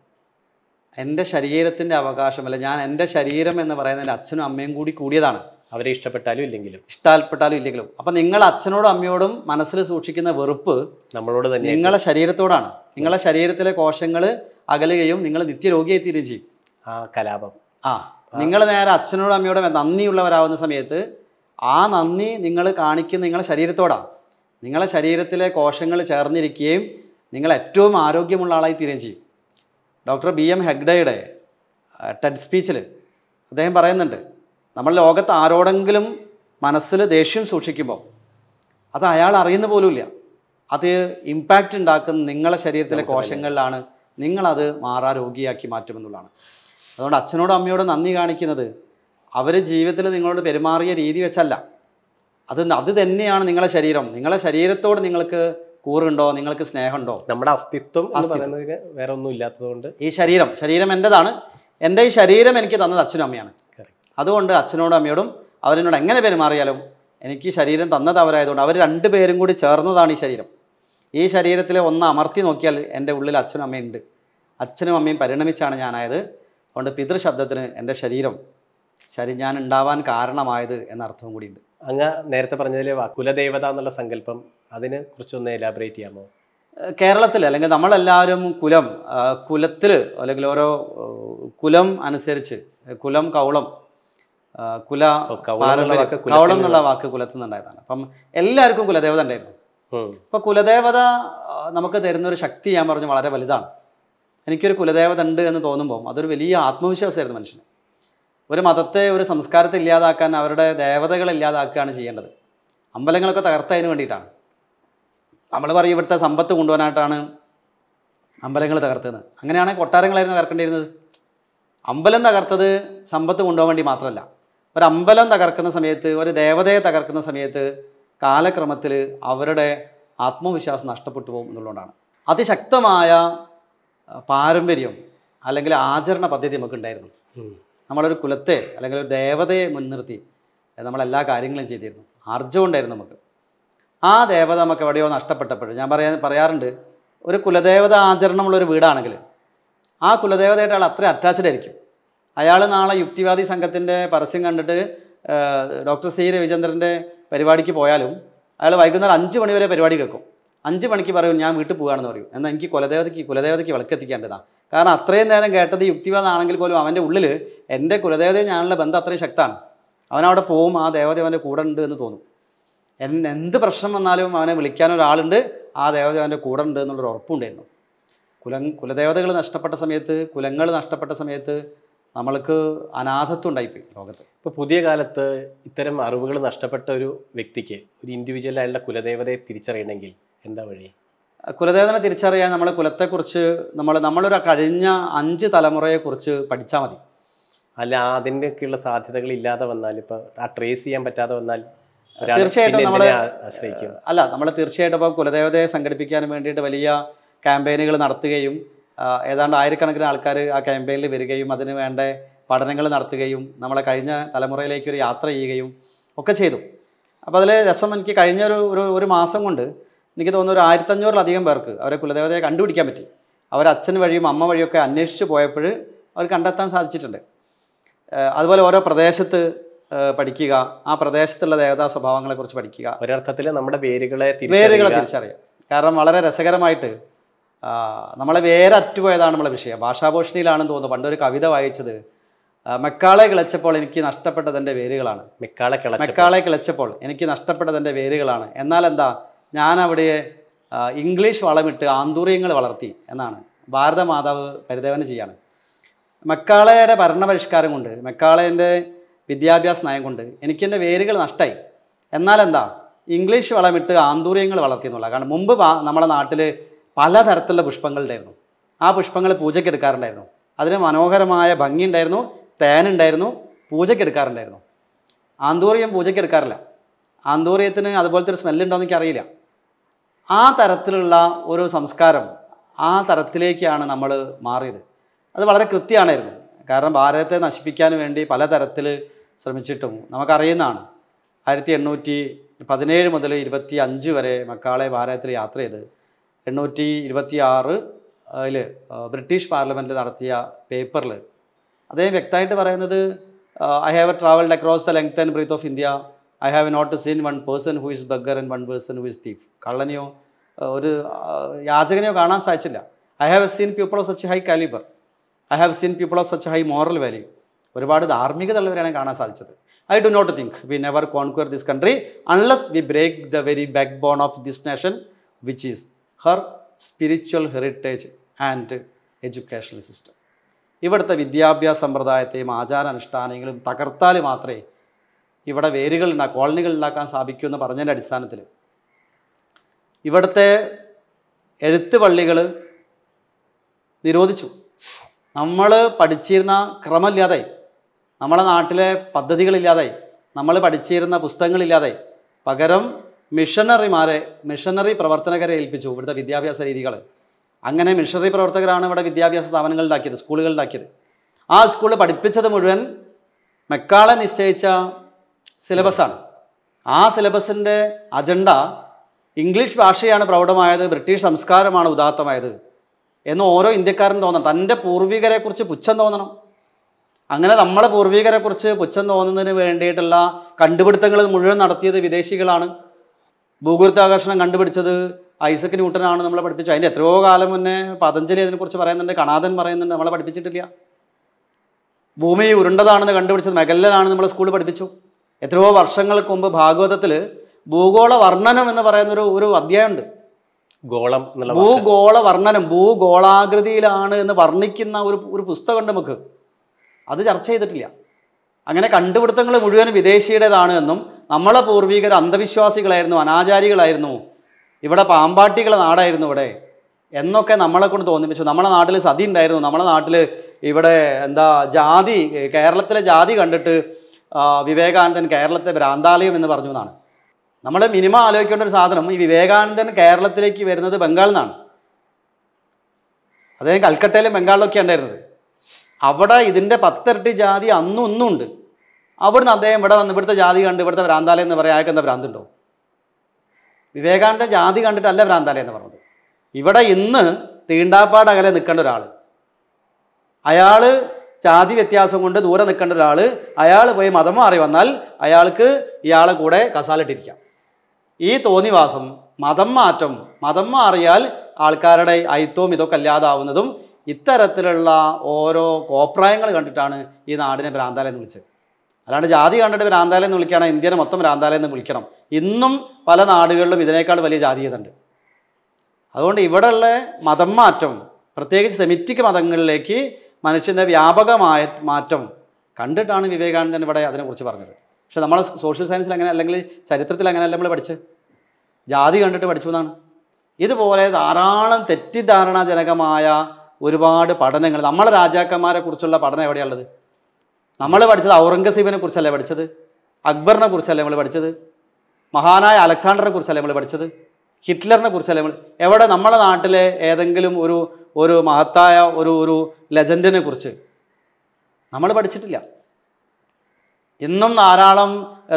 എൻ്റെ ശരീരത്തിൻ്റെ അവകാശമല്ല ഞാൻ എൻ്റെ ശരീരം എന്ന് പറയുന്നതിൻ്റെ അച്ഛനും അമ്മയും കൂടി കൂടിയതാണ് അവരെ ഇഷ്ടപ്പെട്ടാലും ഇല്ലെങ്കിലും ഇഷ്ടപ്പെട്ടാലും ഇല്ലെങ്കിലും അപ്പം നിങ്ങൾ അച്ഛനോടും അമ്മയോടും മനസ്സിൽ സൂക്ഷിക്കുന്ന വെറുപ്പ് നമ്മളോട് തന്നെ നിങ്ങളെ ശരീരത്തോടാണ് നിങ്ങളെ ശരീരത്തിലെ കോശങ്ങൾ അകലുകയും നിങ്ങൾ നിത്യരോഗിയായി തീരുകയും ചെയ്യും ആ കലാപം ആ നിങ്ങൾ നേരെ അച്ഛനോടും അമ്മയോടും നന്ദിയുള്ളവരാവുന്ന സമയത്ത് ആ നന്ദി നിങ്ങൾ കാണിക്കുന്ന നിങ്ങളെ ശരീരത്തോടാണ് നിങ്ങളെ ശരീരത്തിലെ കോശങ്ങൾ ചേർന്നിരിക്കുകയും നിങ്ങൾ ഏറ്റവും ആരോഗ്യമുള്ള ആളായി തീരുകയും ചെയ്യും ഡോക്ടർ ബി എം ഹെഗ്ഡയുടെ ടെഡ് സ്പീച്ചിൽ അദ്ദേഹം പറയുന്നുണ്ട് നമ്മൾ ലോകത്ത് ആരോടെങ്കിലും മനസ്സിൽ ദേഷ്യം സൂക്ഷിക്കുമ്പോൾ അത് അയാൾ അറിയുന്ന പോലുമില്ല അത് ഇമ്പാക്റ്റ് ഉണ്ടാക്കുന്ന നിങ്ങളെ ശരീരത്തിലെ കോശങ്ങളിലാണ് നിങ്ങളത് മാറാ രോഗിയാക്കി മാറ്റുമെന്നുള്ളതാണ് അതുകൊണ്ട് അച്ഛനോടും അമ്മയോടും നന്ദി കാണിക്കുന്നത് അവർ ജീവിതത്തിൽ നിങ്ങളോട് പെരുമാറിയ രീതി വെച്ചല്ല അത് അത് തന്നെയാണ് നിങ്ങളെ ശരീരം നിങ്ങളെ ശരീരത്തോട് നിങ്ങൾക്ക് കൂറുണ്ടോ നിങ്ങൾക്ക് സ്നേഹമുണ്ടോ നമ്മുടെ അസ്തിത്വം വേറെ ഒന്നും ഇല്ലാത്തതുകൊണ്ട് ഈ ശരീരം ശരീരം എൻ്റെതാണ് എൻ്റെ ഈ ശരീരം എനിക്ക് തന്നത് അച്ഛനും അമ്മയാണ് അതുകൊണ്ട് അച്ഛനോടും അമ്മയോടും അവരെന്നോട് എങ്ങനെ പെരുമാറിയാലും എനിക്ക് ശരീരം തന്നത് അവരായതുകൊണ്ട് അവർ രണ്ടുപേരും കൂടി ചേർന്നതാണ് ഈ ശരീരം ഈ ശരീരത്തിൽ ഒന്ന് അമർത്തി നോക്കിയാൽ എൻ്റെ ഉള്ളിൽ അച്ഛനും ഉണ്ട് അച്ഛനും അമ്മയും പരിണമിച്ചാണ് ഞാനായത് അതുകൊണ്ട് പിതൃശബ്ദത്തിന് എൻ്റെ ശരീരം ശരി ഞാൻ ഉണ്ടാവാൻ കാരണമായത് എന്ന അർത്ഥവും കൂടിയുണ്ട് അങ്ങ് നേരത്തെ പറഞ്ഞതിൽ കുലദേവത എന്നുള്ള സങ്കല്പം അതിനെ കുറിച്ചൊന്ന് എലാബറേറ്റ് ചെയ്യാമോ കേരളത്തിൽ അല്ലെങ്കിൽ നമ്മളെല്ലാവരും കുലം കുലത്തിൽ അല്ലെങ്കിൽ ഓരോ കുലം അനുസരിച്ച് കുലം കൗളം കുല കൗളം എന്നുള്ള വാക്ക് കുലത്തിൽ നിന്നുണ്ടായതാണ് അപ്പം എല്ലാവർക്കും കുലദേവത ഉണ്ടായിരുന്നു ഇപ്പൊ കുലദേവത നമുക്ക് തരുന്ന ഒരു ശക്തി ഞാൻ പറഞ്ഞു വളരെ വലുതാണ് എനിക്കൊരു കുലദേവത ഉണ്ട് എന്ന് തോന്നുമ്പോൾ അതൊരു വലിയ ആത്മവിശ്വാസമായിരുന്നു മനുഷ്യന് ഒരു മതത്തെ ഒരു സംസ്കാരത്തെ ഇല്ലാതാക്കാൻ അവരുടെ ദേവതകൾ ഇല്ലാതാക്കുകയാണ് ചെയ്യേണ്ടത് അമ്പലങ്ങളൊക്കെ തകർത്തതിന് വേണ്ടിയിട്ടാണ് നമ്മൾ പറയും ഇവിടുത്തെ സമ്പത്ത് കൊണ്ടുപോകാനായിട്ടാണ് അമ്പലങ്ങൾ തകർത്തുന്നത് അങ്ങനെയാണെങ്കിൽ കൊട്ടാരങ്ങളായിരുന്നു തകർക്കേണ്ടിയിരുന്നത് അമ്പലം തകർത്തത് സമ്പത്ത് കൊണ്ടുപോകാൻ വേണ്ടി മാത്രമല്ല ഒരു അമ്പലം തകർക്കുന്ന സമയത്ത് ഒരു ദേവതയെ തകർക്കുന്ന സമയത്ത് കാലക്രമത്തിൽ അവരുടെ ആത്മവിശ്വാസം നഷ്ടപ്പെട്ടു പോകും എന്നുള്ളതുകൊണ്ടാണ് അതിശക്തമായ പാരമ്പര്യം അല്ലെങ്കിൽ ആചരണ പദ്ധതി നമുക്കുണ്ടായിരുന്നു നമ്മളൊരു കുലത്തെ അല്ലെങ്കിൽ ഒരു ദേവതയെ മുൻനിർത്തി നമ്മളെല്ലാ കാര്യങ്ങളും ചെയ്തിരുന്നു ആർജം ഉണ്ടായിരുന്നു നമുക്ക് ആ ദേവത നമുക്ക് എവിടെയോ നഷ്ടപ്പെട്ടപ്പോൾ ഞാൻ പറയാൻ പറയാറുണ്ട് ഒരു കുലദേവത ആചരണമുള്ള ഒരു വീടാണെങ്കിൽ ആ കുലദേവതയായിട്ട് അയാൾ അത്രയും അറ്റാച്ച്ഡ് ആയിരിക്കും അയാൾ നാളെ യുക്തിവാദി സംഘത്തിൻ്റെ പരസ്യം കണ്ടിട്ട് ഡോക്ടർ സി രവിചന്ദ്രൻ്റെ പരിപാടിക്ക് പോയാലും അയാൾ വൈകുന്നേരം അഞ്ച് മണി വരെ പരിപാടി കേൾക്കും അഞ്ച് മണിക്ക് പറയും ഞാൻ വീട്ടിൽ പോകുകയാണെന്ന് പറയും എന്നാൽ എനിക്ക് കുലദേവതയ്ക്ക് കുലദേവതയ്ക്ക് വിളക്കെത്തിക്കേണ്ടതാണ് കാരണം അത്രയും നേരം കേട്ടത് യുക്തിവാദമാണെങ്കിൽ പോലും അവൻ്റെ ഉള്ളിൽ എൻ്റെ കുലദേവതയെ ഞാനുള്ള ബന്ധം അത്രയും ശക്തമാണ് അവനവിടെ പോവും ആ ദേവത അവൻ്റെ കൂടെ ഉണ്ട് എന്ന് തോന്നും എന്ത് പ്രശ്നം വന്നാലും അവനെ വിളിക്കാൻ ഒരാളുണ്ട് ആ ദേവത അവൻ്റെ കൂടെ ഉണ്ട് എന്നുള്ളൊരു ഉറപ്പുണ്ടായിരുന്നു കുല കുലദേവതകൾ നഷ്ടപ്പെട്ട സമയത്ത് കുലങ്ങൾ നഷ്ടപ്പെട്ട സമയത്ത് നമ്മൾക്ക് അനാഥത്വം ഉണ്ടായിപ്പോയി ലോകത്ത് ഇപ്പോൾ പുതിയ കാലത്ത് ഇത്തരം അറിവുകൾ നഷ്ടപ്പെട്ട ഒരു വ്യക്തിക്ക് ഒരു ഇൻഡിവിജ്വൽ ആയുള്ള കുലദേവതയെ തിരിച്ചറിയണമെങ്കിൽ എന്താ വഴി കുലദേവതനെ തിരിച്ചറിയാൻ നമ്മൾ കുലത്തെക്കുറിച്ച് നമ്മൾ നമ്മളൊരു കഴിഞ്ഞ അഞ്ച് തലമുറയെക്കുറിച്ച് പഠിച്ചാൽ മതി അല്ല അതിൻ്റെയൊക്കെയുള്ള സാധ്യതകൾ ഇല്ലാതെ വന്നാൽ ഇപ്പോൾ ആ ട്രേസ് ചെയ്യാൻ പറ്റാതെ വന്നാൽ തീർച്ചയായിട്ടും നമ്മൾ അല്ല നമ്മൾ തീർച്ചയായിട്ടും ഇപ്പോൾ കുലദേവതയെ സംഘടിപ്പിക്കാൻ വേണ്ടിയിട്ട് വലിയ ക്യാമ്പയിനുകൾ നടത്തുകയും ഏതാണ്ട് ആയിരക്കണക്കിന് ആൾക്കാർ ആ ക്യാമ്പയിനിൽ വരികയും അതിന് വേണ്ട പഠനങ്ങൾ നടത്തുകയും നമ്മളെ കഴിഞ്ഞ തലമുറയിലേക്ക് ഒരു യാത്ര ചെയ്യുകയും ഒക്കെ ചെയ്തു അപ്പോൾ അതിലെ രസം എനിക്ക് കഴിഞ്ഞ ഒരു ഒരു ഒരു മാസം കൊണ്ട് എനിക്ക് തോന്നുന്നു ഒരു ആയിരത്തഞ്ഞൂറിലധികം പേർക്ക് അവരെ കുലദേവതയെ കണ്ടുപിടിക്കാൻ പറ്റി അച്ഛൻ വഴിയും അമ്മ വഴിയൊക്കെ അന്വേഷിച്ച് പോയപ്പോൾ അവർ കണ്ടെത്താൻ സാധിച്ചിട്ടുണ്ട് അതുപോലെ ഓരോ പ്രദേശത്ത് പഠിക്കുക ആ പ്രദേശത്തുള്ള ദേവതാ സ്വഭാവങ്ങളെക്കുറിച്ച് പഠിക്കുക ഒരർത്ഥത്തിൽ നമ്മുടെ വേരുകളെ പേരുകളെ തിരിച്ചറിയാം കാരണം വളരെ രസകരമായിട്ട് നമ്മളെ വേറെ അറ്റുപോയതാണ് നമ്മളെ വിഷയം ഭാഷാഭൂഷണിയിലാണെന്ന് തോന്നുന്നു പണ്ടൊരു കവിത വായിച്ചത് മെക്കാളെ കിളച്ചപ്പോൾ എനിക്ക് എൻ്റെ വേരുകളാണ് മെക്കാളെ മെക്കാളെ കിളച്ചപ്പോൾ എനിക്ക് എൻ്റെ വേരുകളാണ് എന്നാൽ എന്താ ഞാൻ അവിടെ ഇംഗ്ലീഷ് വളമിട്ട് ആന്തൂര്യങ്ങൾ വളർത്തി എന്നാണ് മാതാവ് പരിദേവന ചെയ്യാണ് മെക്കാളയുടെ ഭരണപരിഷ്കാരം കൊണ്ട് മെക്കാളയൻ്റെ വിദ്യാഭ്യാസ നയം കൊണ്ട് എനിക്കെൻ്റെ വേരുകൾ നഷ്ടമായി എന്നാൽ എന്താ ഇംഗ്ലീഷ് വളമിട്ട് ആന്തൂര്യങ്ങൾ വളർത്തിയെന്നുള്ള കാരണം മുമ്പ് നമ്മളെ നാട്ടിൽ പലതരത്തിലുള്ള പുഷ്പങ്ങളുണ്ടായിരുന്നു ആ പുഷ്പങ്ങൾ പൂജയ്ക്ക് എടുക്കാറുണ്ടായിരുന്നു അതിന് മനോഹരമായ ഭംഗിയുണ്ടായിരുന്നു തേനുണ്ടായിരുന്നു പൂജയ്ക്ക് എടുക്കാറുണ്ടായിരുന്നു ആന്തൂറിയം പൂജയ്ക്ക് എടുക്കാറില്ല ആന്തൂറിയത്തിന് അതുപോലത്തെ ഒരു സ്മെല്ലുണ്ടോ എന്ന് എനിക്കറിയില്ല ആ തരത്തിലുള്ള ഒരു സംസ്കാരം ആ തരത്തിലേക്കാണ് നമ്മൾ മാറിയത് അത് വളരെ കൃത്യമാണായിരുന്നു കാരണം ഭാരതത്തെ നശിപ്പിക്കാൻ വേണ്ടി പലതരത്തിൽ ശ്രമിച്ചിട്ടും നമുക്കറിയുന്നതാണ് ആയിരത്തി എണ്ണൂറ്റി പതിനേഴ് മുതൽ ഇരുപത്തി അഞ്ച് വരെ മക്കാളെ ഭാരതത്തിൽ യാത്ര ചെയ്ത് എണ്ണൂറ്റി ഇരുപത്തി ആറിൽ ബ്രിട്ടീഷ് പാർലമെൻറ്റിൽ നടത്തിയ പേപ്പറിൽ അദ്ദേഹം വ്യക്തമായിട്ട് പറയുന്നത് I have travelled across the length and breath of India I have not seen one person who is beggar and one person who is thief കള്ളനെയോ ഒരു യാചകനെയോ കാണാൻ സാധിച്ചില്ല I have seen people of such high calibre I have seen people of such high moral value ഒരുപാട് ധാർമ്മികത ഉള്ളവരാണ് കാണാൻ സാധിച്ചത് I do not think we never conquer this country unless we break the very back backbone of this nation which is her spiritual heritage and educational system ഇവിടുത്തെ വിദ്യാഭ്യാസ സമ്പ്രദായത്തെയും ആചാരാനുഷ്ഠാനങ്ങളും തകർത്താൽ മാത്രമേ ഇവിടെ വേരുകൾ ഉണ്ടാ കോളനികൾ ഉണ്ടാക്കാൻ സാധിക്കൂ എന്ന് പറഞ്ഞതിൻ്റെ അടിസ്ഥാനത്തിൽ ഇവിടുത്തെ എഴുത്ത് പള്ളികൾ നിരോധിച്ചു നമ്മൾ പഠിച്ചിരുന്ന ക്രമമില്ലാതെ നമ്മളെ നാട്ടിലെ പദ്ധതികളില്ലാതെ നമ്മൾ പഠിച്ചിരുന്ന പുസ്തകങ്ങളില്ലാതെ പകരം മിഷണറിമാരെ മിഷണറി പ്രവർത്തനകരെ ഏൽപ്പിച്ചു ഇവിടുത്തെ വിദ്യാഭ്യാസ രീതികൾ അങ്ങനെ മിഷണറി പ്രവർത്തകരാണ് ഇവിടെ വിദ്യാഭ്യാസ സ്ഥാപനങ്ങളിലാക്കിയത് സ്കൂളുകളിലാക്കിയത് ആ സ്കൂളിൽ പഠിപ്പിച്ചത് മുഴുവൻ മെക്കാളെ നിശ്ചയിച്ച സിലബസാണ് ആ സിലബസിൻ്റെ അജണ്ട ഇംഗ്ലീഷ് ഭാഷയാണ് പ്രൗഢമായത് ബ്രിട്ടീഷ് സംസ്കാരമാണ് ഉദാത്തമായത് എന്ന് ഓരോ ഇന്ത്യക്കാരനും തോന്നണം തൻ്റെ പൂർവികരെക്കുറിച്ച് പുച്ഛം തോന്നണം അങ്ങനെ നമ്മളെ പൂർവികരെക്കുറിച്ച് പുച്ഛം തോന്നുന്നതിന് വേണ്ടിയിട്ടുള്ള കണ്ടുപിടുത്തങ്ങൾ മുഴുവൻ നടത്തിയത് വിദേശികളാണ് ഭൂഗുരുത്താകർഷണം കണ്ടുപിടിച്ചത് ഐസക് ന്യൂട്ടനാണ് നമ്മളെ പഠിപ്പിച്ചത് അതിൻ്റെ എത്രയോ കാലം മുന്നേ പതഞ്ജലി അതിനെക്കുറിച്ച് പറയുന്നുണ്ട് കണാദൻ പറയുന്നുണ്ട് നമ്മളെ പഠിപ്പിച്ചിട്ടില്ല ഭൂമി ഉരുണ്ടതാണെന്ന് കണ്ടുപിടിച്ചത് മെഗല്ലനാണ് നമ്മളെ സ്കൂളിൽ പഠിപ്പിച്ചു എത്രയോ വർഷങ്ങൾക്ക് മുമ്പ് ഭാഗവതത്തിൽ ഭൂഗോള വർണ്ണനം എന്ന് പറയുന്നൊരു ഒരു അധ്യായമുണ്ട് ഗോളം ഭൂഗോള വർണ്ണനം ഭൂഗോളാകൃതിയിലാണ് എന്ന് വർണ്ണിക്കുന്ന ഒരു ഒരു പുസ്തകമുണ്ട് നമുക്ക് അത് ചർച്ച ചെയ്തിട്ടില്ല അങ്ങനെ കണ്ടുപിടുത്തങ്ങൾ മുഴുവൻ വിദേശിയുടേതാണ് എന്നും നമ്മളെ പൂർവികർ അന്ധവിശ്വാസികളായിരുന്നു അനാചാരികളായിരുന്നു ഇവിടെ പാമ്പാട്ടികളെ നാടായിരുന്നു ഇവിടെ എന്നൊക്കെ നമ്മളെ കൊണ്ട് തോന്നിപ്പിച്ചു നമ്മളെ നാട്ടിൽ സതി ഉണ്ടായിരുന്നു നമ്മളെ നാട്ടിൽ ഇവിടെ എന്താ ജാതി കേരളത്തിലെ ജാതി കണ്ടിട്ട് വിവേകാനന്ദൻ കേരളത്തെ ഭ്രാന്താലയം എന്ന് പറഞ്ഞു എന്നാണ് നമ്മൾ മിനിമം ആലോചിക്കേണ്ട ഒരു സാധനം ഈ വിവേകാനന്ദൻ കേരളത്തിലേക്ക് വരുന്നത് ബംഗാളിൽ നിന്നാണ് അദ്ദേഹം കൽക്കട്ടയിലും ബംഗാളിലൊക്കെ ഉണ്ടായിരുന്നത് അവിടെ ഇതിൻ്റെ പത്തിരട്ടി ജാതി അന്നും അവിടുന്ന് അദ്ദേഹം ഇവിടെ വന്ന് ഇവിടുത്തെ ജാതി കണ്ട് ഇവിടുത്തെ ഭ്രാന്താലയം എന്ന് പറയാം അയാൾക്ക് എന്താ ഭ്രാന്തുണ്ടോ വിവേകാനന്ദ ജാതി കണ്ടിട്ടല്ല ഭ്രാന്താലയം എന്ന് പറഞ്ഞത് ഇവിടെ ഇന്ന് തീണ്ടാപ്പാട് അകലെ നിൽക്കേണ്ട ഒരാൾ അയാൾ ജാതി വ്യത്യാസം കൊണ്ട് ദൂരെ നിൽക്കേണ്ട ഒരാൾ അയാൾ പോയി മതം മാറി വന്നാൽ അയാൾക്ക് ഇയാളെ കൂടെ കസാലിട്ടിരിക്കാം ഈ തോന്നിവാസം മതം മാറ്റം മതം മാറിയാൽ ആൾക്കാരുടെ ഐത്തവും ഇതൊക്കെ അല്ലാതാവുന്നതും ഇത്തരത്തിലുള്ള ഓരോ കോപ്രായങ്ങൾ കണ്ടിട്ടാണ് ഈ നാടിനെ ഭ്രാന്താലയം എന്ന് വിളിച്ചത് അല്ലാണ്ട് ജാതി കണ്ടിട്ട് എന്ന് വിളിക്കണം ഇന്ത്യനെ മൊത്തം എന്ന് വിളിക്കണം ഇന്നും പല നാടുകളിലും ഇതിനേക്കാൾ വലിയ ജാതീയതുണ്ട് അതുകൊണ്ട് ഇവിടെയുള്ള മതം മാറ്റം പ്രത്യേകിച്ച് സെമിറ്റിക് മതങ്ങളിലേക്ക് മനുഷ്യൻ്റെ വ്യാപകമായ മാറ്റം കണ്ടിട്ടാണ് വിവേകാനന്ദൻ ഇവിടെ അതിനെക്കുറിച്ച് പറഞ്ഞത് പക്ഷെ നമ്മൾ സോഷ്യൽ സയൻസിൽ അങ്ങനെ അല്ലെങ്കിൽ ചരിത്രത്തിൽ അങ്ങനെയല്ല നമ്മൾ പഠിച്ചത് ജാതി കണ്ടിട്ട് പഠിച്ചു എന്നാണ് ഇതുപോലെ ധാരാളം തെറ്റിദ്ധാരണാജനകമായ ഒരുപാട് പഠനങ്ങൾ നമ്മളെ രാജാക്കന്മാരെ കുറിച്ചുള്ള പഠനം എവിടെയുള്ളത് നമ്മൾ പഠിച്ചത് ഔറംഗസീബിനെ കുറിച്ചല്ലേ പഠിച്ചത് അക്ബറിനെ കുറിച്ചല്ലേ നമ്മൾ പഠിച്ചത് മഹാനായ അലക്സാണ്ടറിനെ കുറിച്ചല്ലേ നമ്മൾ പഠിച്ചത് ഹിറ്റ്ലറിനെ കുറിച്ചല്ലേ നമ്മൾ എവിടെ നമ്മുടെ നാട്ടിലെ ഏതെങ്കിലും ഒരു ഒരു മഹത്തായ ഒരു ഒരു ലെജൻഡിനെ കുറിച്ച് നമ്മൾ പഠിച്ചിട്ടില്ല ഇന്നും ധാരാളം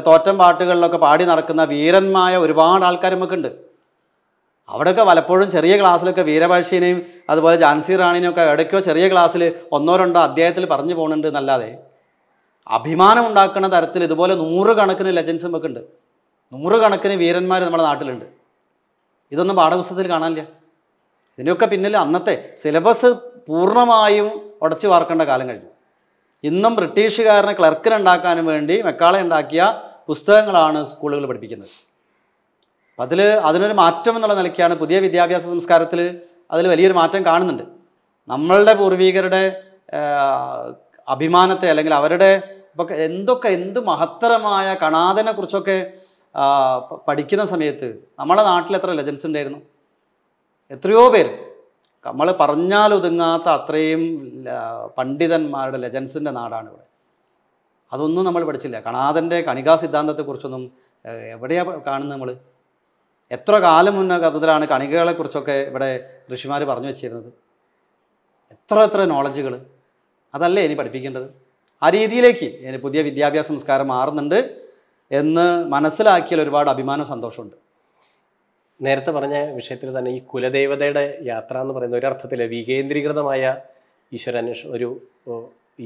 തോറ്റം പാട്ടുകളിലൊക്കെ പാടി നടക്കുന്ന വീരന്മായ ഒരുപാട് ആൾക്കാർ നമുക്കുണ്ട് അവിടെയൊക്കെ പലപ്പോഴും ചെറിയ ക്ലാസ്സിലൊക്കെ വീരഭാഷിനെയും അതുപോലെ ജാൻസി റാണിനെയും ഒക്കെ ഇടയ്ക്കോ ചെറിയ ക്ലാസ്സിൽ ഒന്നോ രണ്ടോ അധ്യായത്തിൽ പറഞ്ഞു പോകുന്നുണ്ട് എന്നല്ലാതെ അഭിമാനം ഉണ്ടാക്കുന്ന തരത്തിൽ ഇതുപോലെ നൂറുകണക്കിന് ലെജൻസ് നമുക്കുണ്ട് നൂറുകണക്കിന് വീരന്മാർ നമ്മുടെ നാട്ടിലുണ്ട് ഇതൊന്നും പാഠപുസ്തകത്തിൽ കാണാനില്ല ഇതിനൊക്കെ പിന്നിൽ അന്നത്തെ സിലബസ് പൂർണ്ണമായും ഉടച്ചു വാർക്കേണ്ട കാലം കഴിഞ്ഞു ഇന്നും ബ്രിട്ടീഷുകാരനെ ക്ലർക്കിനുണ്ടാക്കാനും വേണ്ടി മെക്കാളെ ഉണ്ടാക്കിയ പുസ്തകങ്ങളാണ് സ്കൂളുകൾ പഠിപ്പിക്കുന്നത് അപ്പം അതിൽ അതിനൊരു മാറ്റം എന്നുള്ള നിലയ്ക്കാണ് പുതിയ വിദ്യാഭ്യാസ സംസ്കാരത്തിൽ അതിൽ വലിയൊരു മാറ്റം കാണുന്നുണ്ട് നമ്മളുടെ പൂർവികരുടെ അഭിമാനത്തെ അല്ലെങ്കിൽ അവരുടെ ഇപ്പം എന്തൊക്കെ എന്ത് മഹത്തരമായ കണാതനെ കുറിച്ചൊക്കെ പഠിക്കുന്ന സമയത്ത് നമ്മളെ നാട്ടിൽ എത്ര ലെജൻസ് ഉണ്ടായിരുന്നു എത്രയോ പേര് നമ്മൾ പറഞ്ഞാൽ ഒതുങ്ങാത്ത അത്രയും പണ്ഡിതന്മാരുടെ ലെജൻസിൻ്റെ നാടാണ് ഇവിടെ അതൊന്നും നമ്മൾ പഠിച്ചില്ല കണാതൻ്റെ കണികാ സിദ്ധാന്തത്തെക്കുറിച്ചൊന്നും എവിടെയാണ് കാണുന്നത് നമ്മൾ എത്ര കാലം മുന്നേ മുതലാണ് കണികകളെക്കുറിച്ചൊക്കെ ഇവിടെ ഋഷിമാർ പറഞ്ഞു വെച്ചിരുന്നത് എത്ര എത്ര നോളജുകൾ അതല്ലേ ഇനി പഠിപ്പിക്കേണ്ടത് ആ രീതിയിലേക്ക് പുതിയ വിദ്യാഭ്യാസ സംസ്കാരം മാറുന്നുണ്ട് എന്ന് മനസ്സിലാക്കിയാൽ ഒരുപാട് അഭിമാനവും സന്തോഷമുണ്ട് നേരത്തെ പറഞ്ഞ വിഷയത്തിൽ തന്നെ ഈ കുലദേവതയുടെ യാത്ര എന്ന് പറയുന്ന ഒരർത്ഥത്തിൽ വികേന്ദ്രീകൃതമായ ഈശ്വരാന്വേഷ ഒരു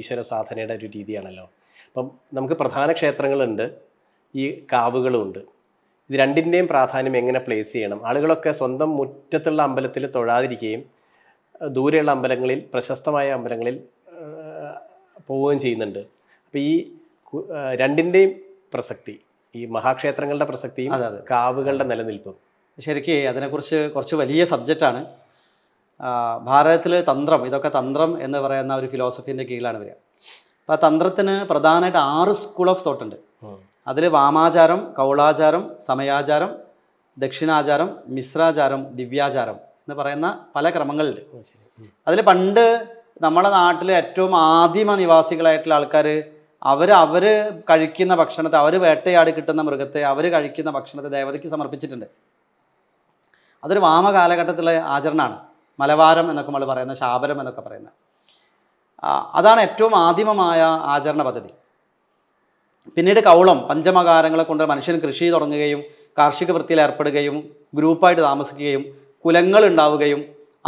ഈശ്വര സാധനയുടെ ഒരു രീതിയാണല്ലോ അപ്പം നമുക്ക് പ്രധാന ക്ഷേത്രങ്ങളുണ്ട് ഈ കാവുകളുമുണ്ട് ഇത് രണ്ടിൻ്റെയും പ്രാധാന്യം എങ്ങനെ പ്ലേസ് ചെയ്യണം ആളുകളൊക്കെ സ്വന്തം മുറ്റത്തുള്ള അമ്പലത്തിൽ തൊഴാതിരിക്കുകയും ദൂരെയുള്ള അമ്പലങ്ങളിൽ പ്രശസ്തമായ അമ്പലങ്ങളിൽ പോവുകയും ചെയ്യുന്നുണ്ട് അപ്പോൾ ഈ രണ്ടിൻ്റെയും പ്രസക്തി ഈ മഹാക്ഷേത്രങ്ങളുടെ പ്രസക്തിയും കാവുകളുടെ നിലനിൽപ്പും ശരിക്ക് അതിനെക്കുറിച്ച് കുറച്ച് വലിയ സബ്ജക്റ്റാണ് ഭാരതത്തിൽ തന്ത്രം ഇതൊക്കെ തന്ത്രം എന്ന് പറയുന്ന ഒരു ഫിലോസഫീൻ്റെ കീഴിലാണ് വരിക അപ്പോൾ തന്ത്രത്തിന് പ്രധാനമായിട്ട് ആറ് സ്കൂൾ ഓഫ് തോട്ട് ഉണ്ട് അതിൽ വാമാചാരം കൗളാചാരം സമയാചാരം ദക്ഷിണാചാരം മിശ്രാചാരം ദിവ്യാചാരം എന്ന് പറയുന്ന പല ക്രമങ്ങളുണ്ട് അതിൽ പണ്ട് നമ്മളെ നാട്ടിൽ ഏറ്റവും ആദിമ നിവാസികളായിട്ടുള്ള ആൾക്കാർ അവർ അവർ കഴിക്കുന്ന ഭക്ഷണത്തെ അവർ വേട്ടയാടി കിട്ടുന്ന മൃഗത്തെ അവർ കഴിക്കുന്ന ഭക്ഷണത്തെ ദേവതയ്ക്ക് സമർപ്പിച്ചിട്ടുണ്ട് അതൊരു വാമ കാലഘട്ടത്തിലെ ആചരണമാണ് മലവാരം എന്നൊക്കെ നമ്മൾ പറയുന്നത് ശാപരം എന്നൊക്കെ പറയുന്നത് അതാണ് ഏറ്റവും ആദിമമായ ആചരണ പദ്ധതി പിന്നീട് കൗളം പഞ്ചമകാരങ്ങളെ കൊണ്ട് മനുഷ്യൻ കൃഷി തുടങ്ങുകയും കാർഷിക വൃത്തിയിൽ ഏർപ്പെടുകയും ഗ്രൂപ്പായിട്ട് താമസിക്കുകയും കുലങ്ങൾ ഉണ്ടാവുകയും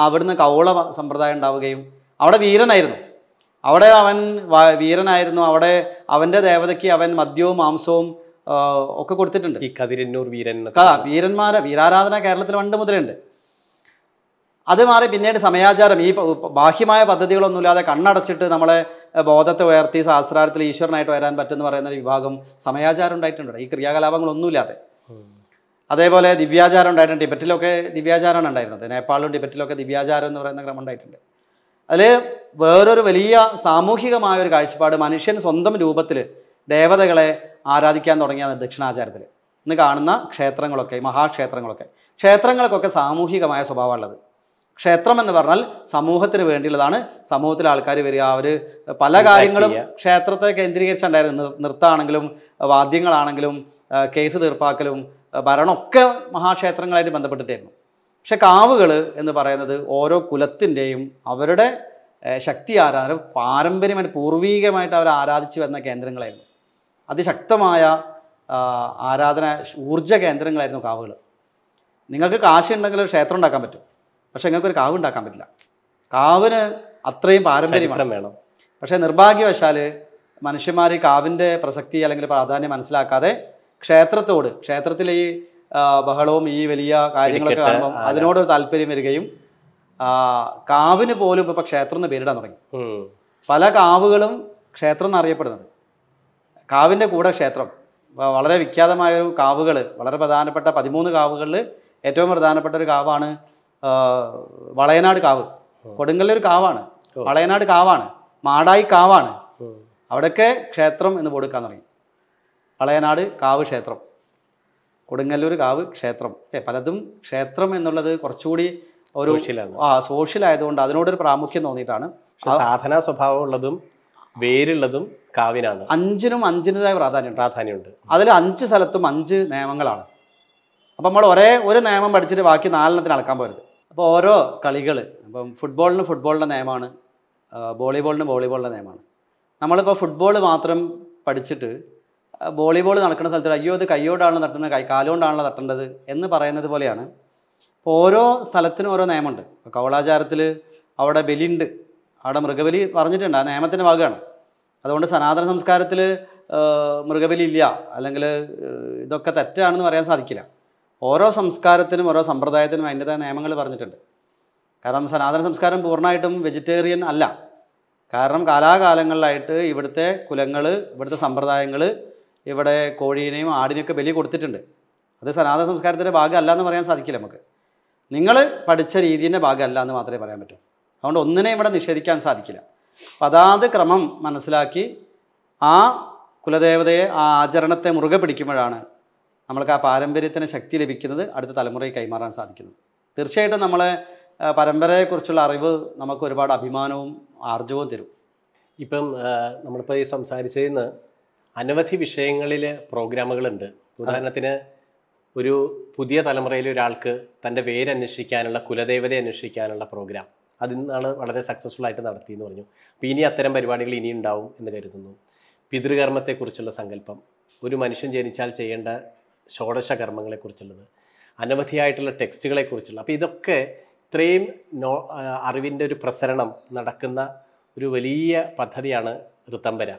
അവിടുന്ന് കൗള സമ്പ്രദായം ഉണ്ടാവുകയും അവിടെ വീരനായിരുന്നു അവിടെ അവൻ വീരനായിരുന്നു അവിടെ അവൻ്റെ ദേവതയ്ക്ക് അവൻ മദ്യവും മാംസവും ഒക്കെ കൊടുത്തിട്ടുണ്ട് ഈ കതിരന്നൂർ വീരൻ കഥ വീരന്മാരെ വീരാരാധന കേരളത്തിൽ പണ്ട് മുതലുണ്ട് അത് മാറി പിന്നീട് സമയാചാരം ഈ ബാഹ്യമായ പദ്ധതികളൊന്നുമില്ലാതെ കണ്ണടച്ചിട്ട് നമ്മളെ ബോധത്തെ ഉയർത്തി സഹസ്രാരത്തിൽ ഈശ്വരനായിട്ട് വരാൻ പറ്റുമെന്ന് പറയുന്ന ഒരു വിഭാഗം സമയാചാരം ഉണ്ടായിട്ടുണ്ട് ഈ ക്രിയാകലാപങ്ങളൊന്നുമില്ലാതെ അതേപോലെ ദിവ്യാചാരം ഉണ്ടായിട്ടുണ്ട് ടിബറ്റിലൊക്കെ ദിവ്യാചാരമാണ് ഉണ്ടായിരുന്നത് നേപ്പാളിലും ടിബറ്റിലൊക്കെ ദിവ്യാചാരം എന്ന് പറയുന്ന ക്രമം ഉണ്ടായിട്ടുണ്ട് അതിൽ വേറൊരു വലിയ സാമൂഹികമായ ഒരു കാഴ്ചപ്പാട് മനുഷ്യൻ സ്വന്തം രൂപത്തിൽ ദേവതകളെ ആരാധിക്കാൻ തുടങ്ങിയാണ് ദക്ഷിണാചാരത്തിൽ ഇന്ന് കാണുന്ന ക്ഷേത്രങ്ങളൊക്കെ മഹാക്ഷേത്രങ്ങളൊക്കെ ക്ഷേത്രങ്ങൾക്കൊക്കെ സാമൂഹികമായ സ്വഭാവമുള്ളത് ക്ഷേത്രം എന്ന് പറഞ്ഞാൽ സമൂഹത്തിന് വേണ്ടിയുള്ളതാണ് സമൂഹത്തിലെ ആൾക്കാർ വരിക അവർ പല കാര്യങ്ങളും ക്ഷേത്രത്തെ കേന്ദ്രീകരിച്ചുണ്ടായിരുന്നു നൃത്തമാണെങ്കിലും വാദ്യങ്ങളാണെങ്കിലും കേസ് തീർപ്പാക്കലും ഭരണമൊക്കെ മഹാക്ഷേത്രങ്ങളായിട്ട് ബന്ധപ്പെട്ടിട്ടായിരുന്നു പക്ഷെ കാവുകൾ എന്ന് പറയുന്നത് ഓരോ കുലത്തിൻ്റെയും അവരുടെ ശക്തി ആരാധന പാരമ്പര്യമായിട്ട് പൂർവീകമായിട്ട് അവർ ആരാധിച്ചു വരുന്ന കേന്ദ്രങ്ങളായിരുന്നു അതിശക്തമായ ആരാധന ഊർജ കേന്ദ്രങ്ങളായിരുന്നു കാവുകൾ നിങ്ങൾക്ക് കാശുണ്ടെങ്കിൽ ഒരു ക്ഷേത്രം ഉണ്ടാക്കാൻ പറ്റും പക്ഷേ നിങ്ങൾക്കൊരു കാവ് ഉണ്ടാക്കാൻ പറ്റില്ല കാവിന് അത്രയും പാരമ്പര്യമാണ് വേണം പക്ഷേ നിർഭാഗ്യവശാൽ മനുഷ്യന്മാർ ഈ കാവിൻ്റെ പ്രസക്തി അല്ലെങ്കിൽ പ്രാധാന്യം മനസ്സിലാക്കാതെ ക്ഷേത്രത്തോട് ക്ഷേത്രത്തിലെ ഈ ബഹളവും ഈ വലിയ കാര്യങ്ങളൊക്കെ കാണുമ്പോൾ അതിനോടൊരു താല്പര്യം വരികയും കാവിന് പോലും ഇപ്പൊ ക്ഷേത്രം എന്ന് പേരിടാൻ തുടങ്ങി പല കാവുകളും ക്ഷേത്രം എന്നറിയപ്പെടുന്നത് കാവിന്റെ കൂടെ ക്ഷേത്രം വളരെ വിഖ്യാതമായ ഒരു കാവുകൾ വളരെ പ്രധാനപ്പെട്ട പതിമൂന്ന് കാവുകളിൽ ഏറ്റവും പ്രധാനപ്പെട്ട ഒരു കാവാണ് വളയനാട് കാവ് കൊടുങ്ങല്ലൊരു കാവാണ് വളയനാട് കാവാണ് മാടായി കാവാണ് അവിടെയൊക്കെ ക്ഷേത്രം എന്ന് കൊടുക്കാൻ തുടങ്ങി വളയനാട് കാവ് ക്ഷേത്രം കൊടുങ്ങല്ലൂർ കാവ് ക്ഷേത്രം അല്ലേ പലതും ക്ഷേത്രം എന്നുള്ളത് കുറച്ചുകൂടി ഒരു ആ സോഷ്യൽ ആയതുകൊണ്ട് അതിനോടൊരു പ്രാമുഖ്യം തോന്നിയിട്ടാണ് സാധനാ സ്വഭാവമുള്ളതും വേരുള്ളതും കാവിനാണ് അഞ്ചിനും അഞ്ചിൻ്റെതായ പ്രാധാന്യം പ്രാധാന്യമുണ്ട് അതിൽ അഞ്ച് സ്ഥലത്തും അഞ്ച് നിയമങ്ങളാണ് അപ്പം നമ്മൾ ഒരേ ഒരു നിയമം പഠിച്ചിട്ട് ബാക്കി നാലെണ്ണത്തിന് അളക്കാൻ പോരുത് അപ്പോൾ ഓരോ കളികൾ ഇപ്പം ഫുട്ബോളിന് ഫുട്ബോളിൻ്റെ നിയമമാണ് വോളിബോളിന് വോളിബോളിൻ്റെ നിയമമാണ് നമ്മളിപ്പോൾ ഫുട്ബോൾ മാത്രം പഠിച്ചിട്ട് വോളിബോൾ നടക്കുന്ന സ്ഥലത്ത് അയ്യോ ഇത് കൈയോടാണല്ലോ തട്ടുന്നത് കൈ കാലുകൊണ്ടാണല്ലോ തട്ടേണ്ടത് എന്ന് പറയുന്നത് പോലെയാണ് ഇപ്പോൾ ഓരോ സ്ഥലത്തിനും ഓരോ നിയമമുണ്ട് ഇപ്പോൾ കവളാചാരത്തിൽ അവിടെ ബലിയുണ്ട് അവിടെ മൃഗബലി പറഞ്ഞിട്ടുണ്ട് ആ നിയമത്തിൻ്റെ ഭാഗമാണ് അതുകൊണ്ട് സനാതന സംസ്കാരത്തിൽ മൃഗബലി ഇല്ല അല്ലെങ്കിൽ ഇതൊക്കെ തെറ്റാണെന്ന് പറയാൻ സാധിക്കില്ല ഓരോ സംസ്കാരത്തിനും ഓരോ സമ്പ്രദായത്തിനും അതിൻ്റെതായ നിയമങ്ങൾ പറഞ്ഞിട്ടുണ്ട് കാരണം സനാതന സംസ്കാരം പൂർണ്ണമായിട്ടും വെജിറ്റേറിയൻ അല്ല കാരണം കാലാകാലങ്ങളിലായിട്ട് ഇവിടുത്തെ കുലങ്ങൾ ഇവിടുത്തെ സമ്പ്രദായങ്ങൾ ഇവിടെ കോഴീനെയും ആടിനെയൊക്കെ ബലി കൊടുത്തിട്ടുണ്ട് അത് സനാതന സംസ്കാരത്തിൻ്റെ ഭാഗമല്ല എന്ന് പറയാൻ സാധിക്കില്ല നമുക്ക് നിങ്ങൾ പഠിച്ച രീതിൻ്റെ ഭാഗമല്ല എന്ന് മാത്രമേ പറയാൻ പറ്റൂ അതുകൊണ്ട് ഒന്നിനെ ഇവിടെ നിഷേധിക്കാൻ സാധിക്കില്ല അപ്പം അതാത് ക്രമം മനസ്സിലാക്കി ആ കുലദേവതയെ ആ ആചരണത്തെ മുറുകെ പിടിക്കുമ്പോഴാണ് നമ്മൾക്ക് ആ പാരമ്പര്യത്തിന് ശക്തി ലഭിക്കുന്നത് അടുത്ത തലമുറയിൽ കൈമാറാൻ സാധിക്കുന്നത് തീർച്ചയായിട്ടും നമ്മളെ പരമ്പരയെക്കുറിച്ചുള്ള അറിവ് നമുക്ക് ഒരുപാട് അഭിമാനവും ആർജവും തരും ഇപ്പം നമ്മളിപ്പോൾ ഈ സംസാരിച്ചതിൽ അനവധി വിഷയങ്ങളിൽ പ്രോഗ്രാമുകളുണ്ട് ഉദാഹരണത്തിന് ഒരു പുതിയ തലമുറയിലെ ഒരാൾക്ക് തൻ്റെ അന്വേഷിക്കാനുള്ള കുലദേവതയെ അന്വേഷിക്കാനുള്ള പ്രോഗ്രാം അതിൽ നിന്നാണ് വളരെ സക്സസ്ഫുൾ ആയിട്ട് എന്ന് പറഞ്ഞു അപ്പോൾ ഇനി അത്തരം പരിപാടികൾ ഇനി ഉണ്ടാവും എന്ന് കരുതുന്നു പിതൃകർമ്മത്തെക്കുറിച്ചുള്ള സങ്കല്പം ഒരു മനുഷ്യൻ ജനിച്ചാൽ ചെയ്യേണ്ട ഷോഡശ കർമ്മങ്ങളെക്കുറിച്ചുള്ളത് അനവധിയായിട്ടുള്ള ടെക്സ്റ്റുകളെക്കുറിച്ചുള്ള അപ്പോൾ ഇതൊക്കെ ഇത്രയും നോ അറിവിൻ്റെ ഒരു പ്രസരണം നടക്കുന്ന ഒരു വലിയ പദ്ധതിയാണ് ഋത്തംബര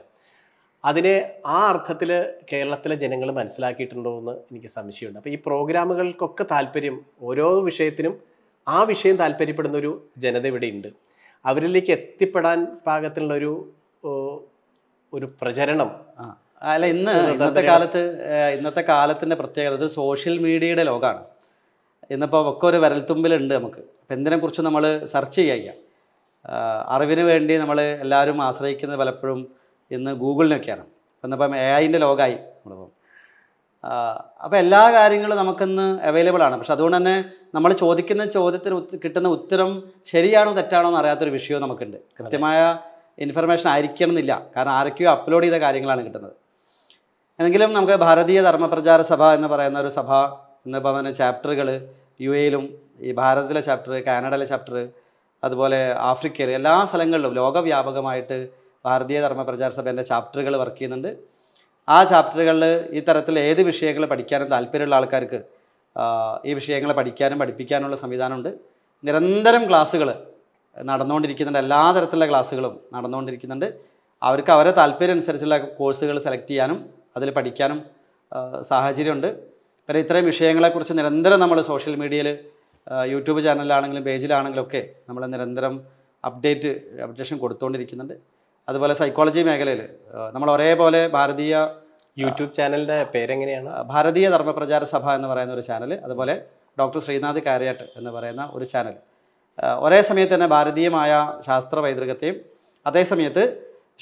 അതിനെ ആ അർത്ഥത്തിൽ കേരളത്തിലെ ജനങ്ങൾ മനസ്സിലാക്കിയിട്ടുണ്ടോ എന്ന് എനിക്ക് സംശയമുണ്ട് അപ്പോൾ ഈ പ്രോഗ്രാമുകൾക്കൊക്കെ താല്പര്യം ഓരോ വിഷയത്തിനും ആ വിഷയം താല്പര്യപ്പെടുന്ന ഒരു ജനത ഇവിടെ ഉണ്ട് അവരിലേക്ക് എത്തിപ്പെടാൻ പാകത്തിലുള്ളൊരു ഒരു പ്രചരണം അല്ല ഇന്ന് ഇന്നത്തെ കാലത്ത് ഇന്നത്തെ കാലത്തിൻ്റെ പ്രത്യേകത ഇത് സോഷ്യൽ മീഡിയയുടെ ലോകമാണ് ഇന്നിപ്പോൾ ഒക്കെ ഒരു വിരൽത്തുമ്പിലുണ്ട് നമുക്ക് അപ്പം എന്തിനെക്കുറിച്ച് നമ്മൾ സെർച്ച് ചെയ്യാം അറിവിന് വേണ്ടി നമ്മൾ എല്ലാവരും ആശ്രയിക്കുന്നത് പലപ്പോഴും ഇന്ന് ഗൂഗിളിനൊക്കെയാണ് ഇന്നിപ്പം എ ഐൻ്റെ ലോകമായി നമ്മളിപ്പം അപ്പോൾ എല്ലാ കാര്യങ്ങളും നമുക്കിന്ന് അവൈലബിൾ ആണ് പക്ഷെ അതുകൊണ്ട് തന്നെ നമ്മൾ ചോദിക്കുന്ന ചോദ്യത്തിന് കിട്ടുന്ന ഉത്തരം ശരിയാണോ തെറ്റാണോ എന്ന് അറിയാത്തൊരു വിഷയവും നമുക്കുണ്ട് കൃത്യമായ ഇൻഫർമേഷൻ ആയിരിക്കണം എന്നില്ല കാരണം ആരൊക്കെയോ അപ്ലോഡ് ചെയ്ത കാര്യങ്ങളാണ് കിട്ടുന്നത് എങ്കിലും നമുക്ക് ഭാരതീയ ധർമ്മപ്രചാര സഭ എന്ന് പറയുന്ന ഒരു സഭ ഇന്ന് പറഞ്ഞ ചാപ്റ്ററുകൾ യു എയിലും ഈ ഭാരതത്തിലെ ചാപ്റ്റർ കാനഡയിലെ ചാപ്റ്റർ അതുപോലെ ആഫ്രിക്കയിൽ എല്ലാ സ്ഥലങ്ങളിലും ലോകവ്യാപകമായിട്ട് ഭാരതീയ ധർമ്മപ്രചാര സഭേൻ്റെ ചാപ്റ്ററുകൾ വർക്ക് ചെയ്യുന്നുണ്ട് ആ ചാപ്റ്ററുകളിൽ ഈ തരത്തിൽ ഏത് വിഷയങ്ങൾ പഠിക്കാനും താല്പര്യമുള്ള ആൾക്കാർക്ക് ഈ വിഷയങ്ങൾ പഠിക്കാനും പഠിപ്പിക്കാനുള്ള സംവിധാനമുണ്ട് നിരന്തരം ക്ലാസ്സുകൾ നടന്നുകൊണ്ടിരിക്കുന്നുണ്ട് എല്ലാ തരത്തിലുള്ള ക്ലാസ്സുകളും നടന്നുകൊണ്ടിരിക്കുന്നുണ്ട് അവർക്ക് അവരെ താല്പര്യം അനുസരിച്ചുള്ള കോഴ്സുകൾ സെലക്ട് ചെയ്യാനും അതിൽ പഠിക്കാനും സാഹചര്യമുണ്ട് പിന്നെ ഇത്രയും വിഷയങ്ങളെക്കുറിച്ച് നിരന്തരം നമ്മൾ സോഷ്യൽ മീഡിയയിൽ യൂട്യൂബ് ചാനലിലാണെങ്കിലും പേജിലാണെങ്കിലും ഒക്കെ നമ്മൾ നിരന്തരം അപ്ഡേറ്റ് അപ്ഡേഷൻ കൊടുത്തുകൊണ്ടിരിക്കുന്നുണ്ട് അതുപോലെ സൈക്കോളജി മേഖലയിൽ നമ്മൾ ഒരേപോലെ ഭാരതീയ യൂട്യൂബ് ചാനലിൻ്റെ പേരെങ്ങനെയാണ് ഭാരതീയ ധർമ്മപ്രചാര സഭ എന്ന് പറയുന്ന ഒരു ചാനൽ അതുപോലെ ഡോക്ടർ ശ്രീനാഥ് കാര്യാട്ട് എന്ന് പറയുന്ന ഒരു ചാനൽ ഒരേ സമയത്ത് തന്നെ ഭാരതീയമായ ശാസ്ത്ര പൈതൃകത്തെയും അതേസമയത്ത്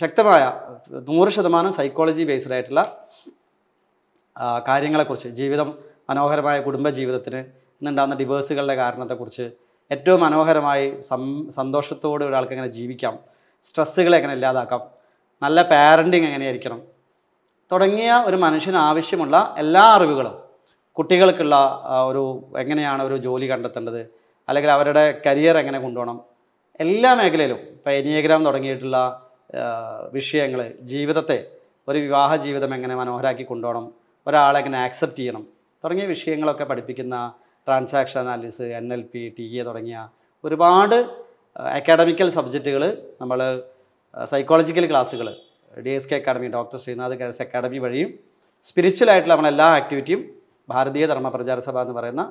ശക്തമായ നൂറ് ശതമാനം സൈക്കോളജി ബേസ്ഡ് ആയിട്ടുള്ള കാര്യങ്ങളെക്കുറിച്ച് ജീവിതം മനോഹരമായ കുടുംബജീവിതത്തിന് ഇന്നുണ്ടാകുന്ന ഡിവേഴ്സുകളുടെ കാരണത്തെക്കുറിച്ച് ഏറ്റവും മനോഹരമായി സം സന്തോഷത്തോടെ ഒരാൾക്ക് എങ്ങനെ ജീവിക്കാം സ്ട്രെസ്സുകളെ എങ്ങനെ ഇല്ലാതാക്കാം നല്ല പാരൻറ്റിങ് എങ്ങനെയായിരിക്കണം തുടങ്ങിയ ഒരു മനുഷ്യന് ആവശ്യമുള്ള എല്ലാ അറിവുകളും കുട്ടികൾക്കുള്ള ഒരു എങ്ങനെയാണ് ഒരു ജോലി കണ്ടെത്തേണ്ടത് അല്ലെങ്കിൽ അവരുടെ കരിയർ എങ്ങനെ കൊണ്ടുപോകണം എല്ലാ മേഖലയിലും ഇപ്പോൾ എനിയഗ്രാം തുടങ്ങിയിട്ടുള്ള വിഷയങ്ങൾ ജീവിതത്തെ ഒരു വിവാഹ ജീവിതം എങ്ങനെ മനോഹരാക്കി കൊണ്ടുപോകണം ഒരാളെ എങ്ങനെ ആക്സെപ്റ്റ് ചെയ്യണം തുടങ്ങിയ വിഷയങ്ങളൊക്കെ പഠിപ്പിക്കുന്ന transaction analysis N L P T A തുടങ്ങിയ ഒരുപാട് അക്കാഡമിക്കൽ സബ്ജക്റ്റുകൾ നമ്മൾ സൈക്കോളജിക്കൽ ക്ലാസ്സുകൾ D S K academy doctor Sreenath girls academy വഴിയും സ്പിരിച്വൽ ആയിട്ടുള്ള നമ്മുടെ എല്ലാ ആക്ടിവിറ്റിയും ഭാരതീയ ധർമ്മ പ്രചാര സഭ എന്ന് പറയുന്ന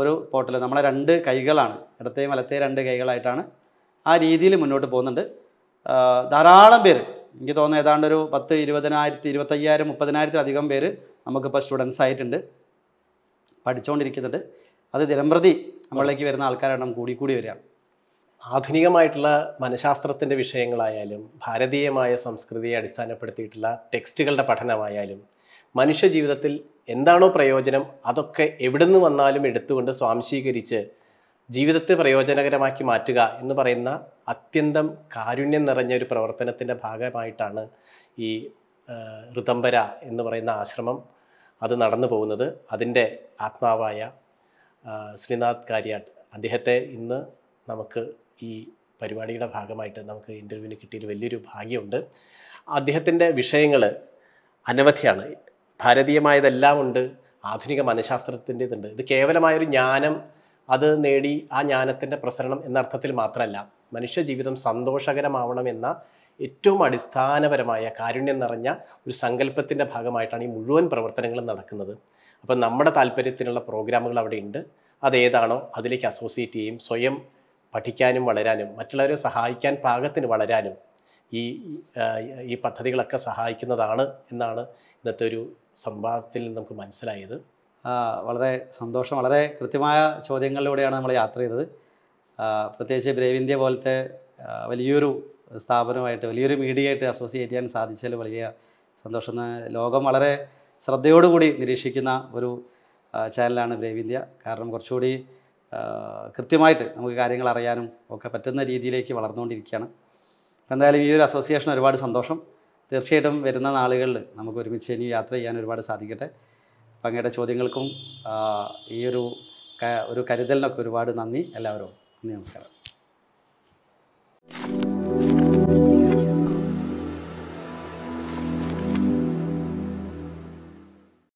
ഒരു പോർട്ടൽ നമ്മളെ രണ്ട് കൈകളാണ് ഇടത്തെയും വലത്തെയും രണ്ട് കൈകളായിട്ടാണ് ആ രീതിയിൽ മുന്നോട്ട് പോകുന്നുണ്ട് ധാരാളം പേര് എനിക്ക് തോന്നുന്നു ഏതാണ്ട് ഒരു പത്ത് ഇരുപതിനായിരത്തി ഇരുപത്തയ്യായിരം മുപ്പതിനായിരത്തിലധികം പേര് നമുക്കിപ്പോൾ സ്റ്റുഡൻസ് ആയിട്ടുണ്ട് പഠിച്ചുകൊണ്ടിരിക്കുന്നുണ്ട് അത് ദിനംപ്രതി നമ്മളിലേക്ക് വരുന്ന ആൾക്കാരെണ്ണം കൂടി കൂടി വരികയാണ് ആധുനികമായിട്ടുള്ള മനഃശാസ്ത്രത്തിൻ്റെ വിഷയങ്ങളായാലും ഭാരതീയമായ സംസ്കൃതിയെ അടിസ്ഥാനപ്പെടുത്തിയിട്ടുള്ള ടെക്സ്റ്റുകളുടെ പഠനമായാലും മനുഷ്യ ജീവിതത്തിൽ എന്താണോ പ്രയോജനം അതൊക്കെ നിന്ന് വന്നാലും എടുത്തുകൊണ്ട് സ്വാംശീകരിച്ച് ജീവിതത്തെ പ്രയോജനകരമാക്കി മാറ്റുക എന്ന് പറയുന്ന അത്യന്തം കാരുണ്യം നിറഞ്ഞ ഒരു പ്രവർത്തനത്തിൻ്റെ ഭാഗമായിട്ടാണ് ഈ ഋതംബര എന്ന് പറയുന്ന ആശ്രമം അത് നടന്നു പോകുന്നത് അതിൻ്റെ ആത്മാവായ ശ്രീനാഥ് കാര്യാട്ട് അദ്ദേഹത്തെ ഇന്ന് നമുക്ക് ഈ പരിപാടിയുടെ ഭാഗമായിട്ട് നമുക്ക് ഇൻ്റർവ്യൂവിന് കിട്ടിയൊരു വലിയൊരു ഭാഗ്യമുണ്ട് അദ്ദേഹത്തിൻ്റെ വിഷയങ്ങൾ അനവധിയാണ് ഭാരതീയമായതെല്ലാം ഉണ്ട് ആധുനിക മനഃശാസ്ത്രത്തിൻ്റെതുണ്ട് ഇത് കേവലമായൊരു ജ്ഞാനം അത് നേടി ആ ജ്ഞാനത്തിൻ്റെ പ്രസരണം എന്ന അർത്ഥത്തിൽ മാത്രമല്ല മനുഷ്യ ജീവിതം സന്തോഷകരമാവണമെന്ന ഏറ്റവും അടിസ്ഥാനപരമായ കാരുണ്യം നിറഞ്ഞ ഒരു സങ്കല്പത്തിൻ്റെ ഭാഗമായിട്ടാണ് ഈ മുഴുവൻ പ്രവർത്തനങ്ങളും നടക്കുന്നത് അപ്പം നമ്മുടെ താല്പര്യത്തിനുള്ള പ്രോഗ്രാമുകൾ അവിടെ ഉണ്ട് അതേതാണോ അതിലേക്ക് അസോസിയേറ്റ് ചെയ്യും സ്വയം പഠിക്കാനും വളരാനും മറ്റുള്ളവരെ സഹായിക്കാൻ പാകത്തിന് വളരാനും ഈ ഈ പദ്ധതികളൊക്കെ സഹായിക്കുന്നതാണ് എന്നാണ് ഇന്നത്തെ ഒരു സംവാദത്തിൽ നമുക്ക് മനസ്സിലായത് വളരെ സന്തോഷം വളരെ കൃത്യമായ ചോദ്യങ്ങളിലൂടെയാണ് നമ്മൾ യാത്ര ചെയ്തത് പ്രത്യേകിച്ച് ബ്രേവ് ഇന്ത്യ പോലത്തെ വലിയൊരു സ്ഥാപനമായിട്ട് വലിയൊരു മീഡിയയായിട്ട് അസോസിയേറ്റ് ചെയ്യാൻ സാധിച്ചാൽ വലിയ സന്തോഷം ലോകം വളരെ ശ്രദ്ധയോടുകൂടി നിരീക്ഷിക്കുന്ന ഒരു ചാനലാണ് ബ്രേവ് ഇന്ത്യ കാരണം കുറച്ചുകൂടി കൃത്യമായിട്ട് നമുക്ക് കാര്യങ്ങൾ അറിയാനും ഒക്കെ പറ്റുന്ന രീതിയിലേക്ക് വളർന്നുകൊണ്ടിരിക്കുകയാണ് എന്തായാലും ഈ ഒരു അസോസിയേഷൻ ഒരുപാട് സന്തോഷം തീർച്ചയായിട്ടും വരുന്ന നാളുകളിൽ നമുക്ക് ഒരുമിച്ച് ഇനി യാത്ര ചെയ്യാൻ ഒരുപാട് സാധിക്കട്ടെ അങ്ങയുടെ ചോദ്യങ്ങൾക്കും ഈ ഒരു ഒരു കരുതലിനൊക്കെ ഒരുപാട് നന്ദി എല്ലാവരും നന്ദി നമസ്കാരം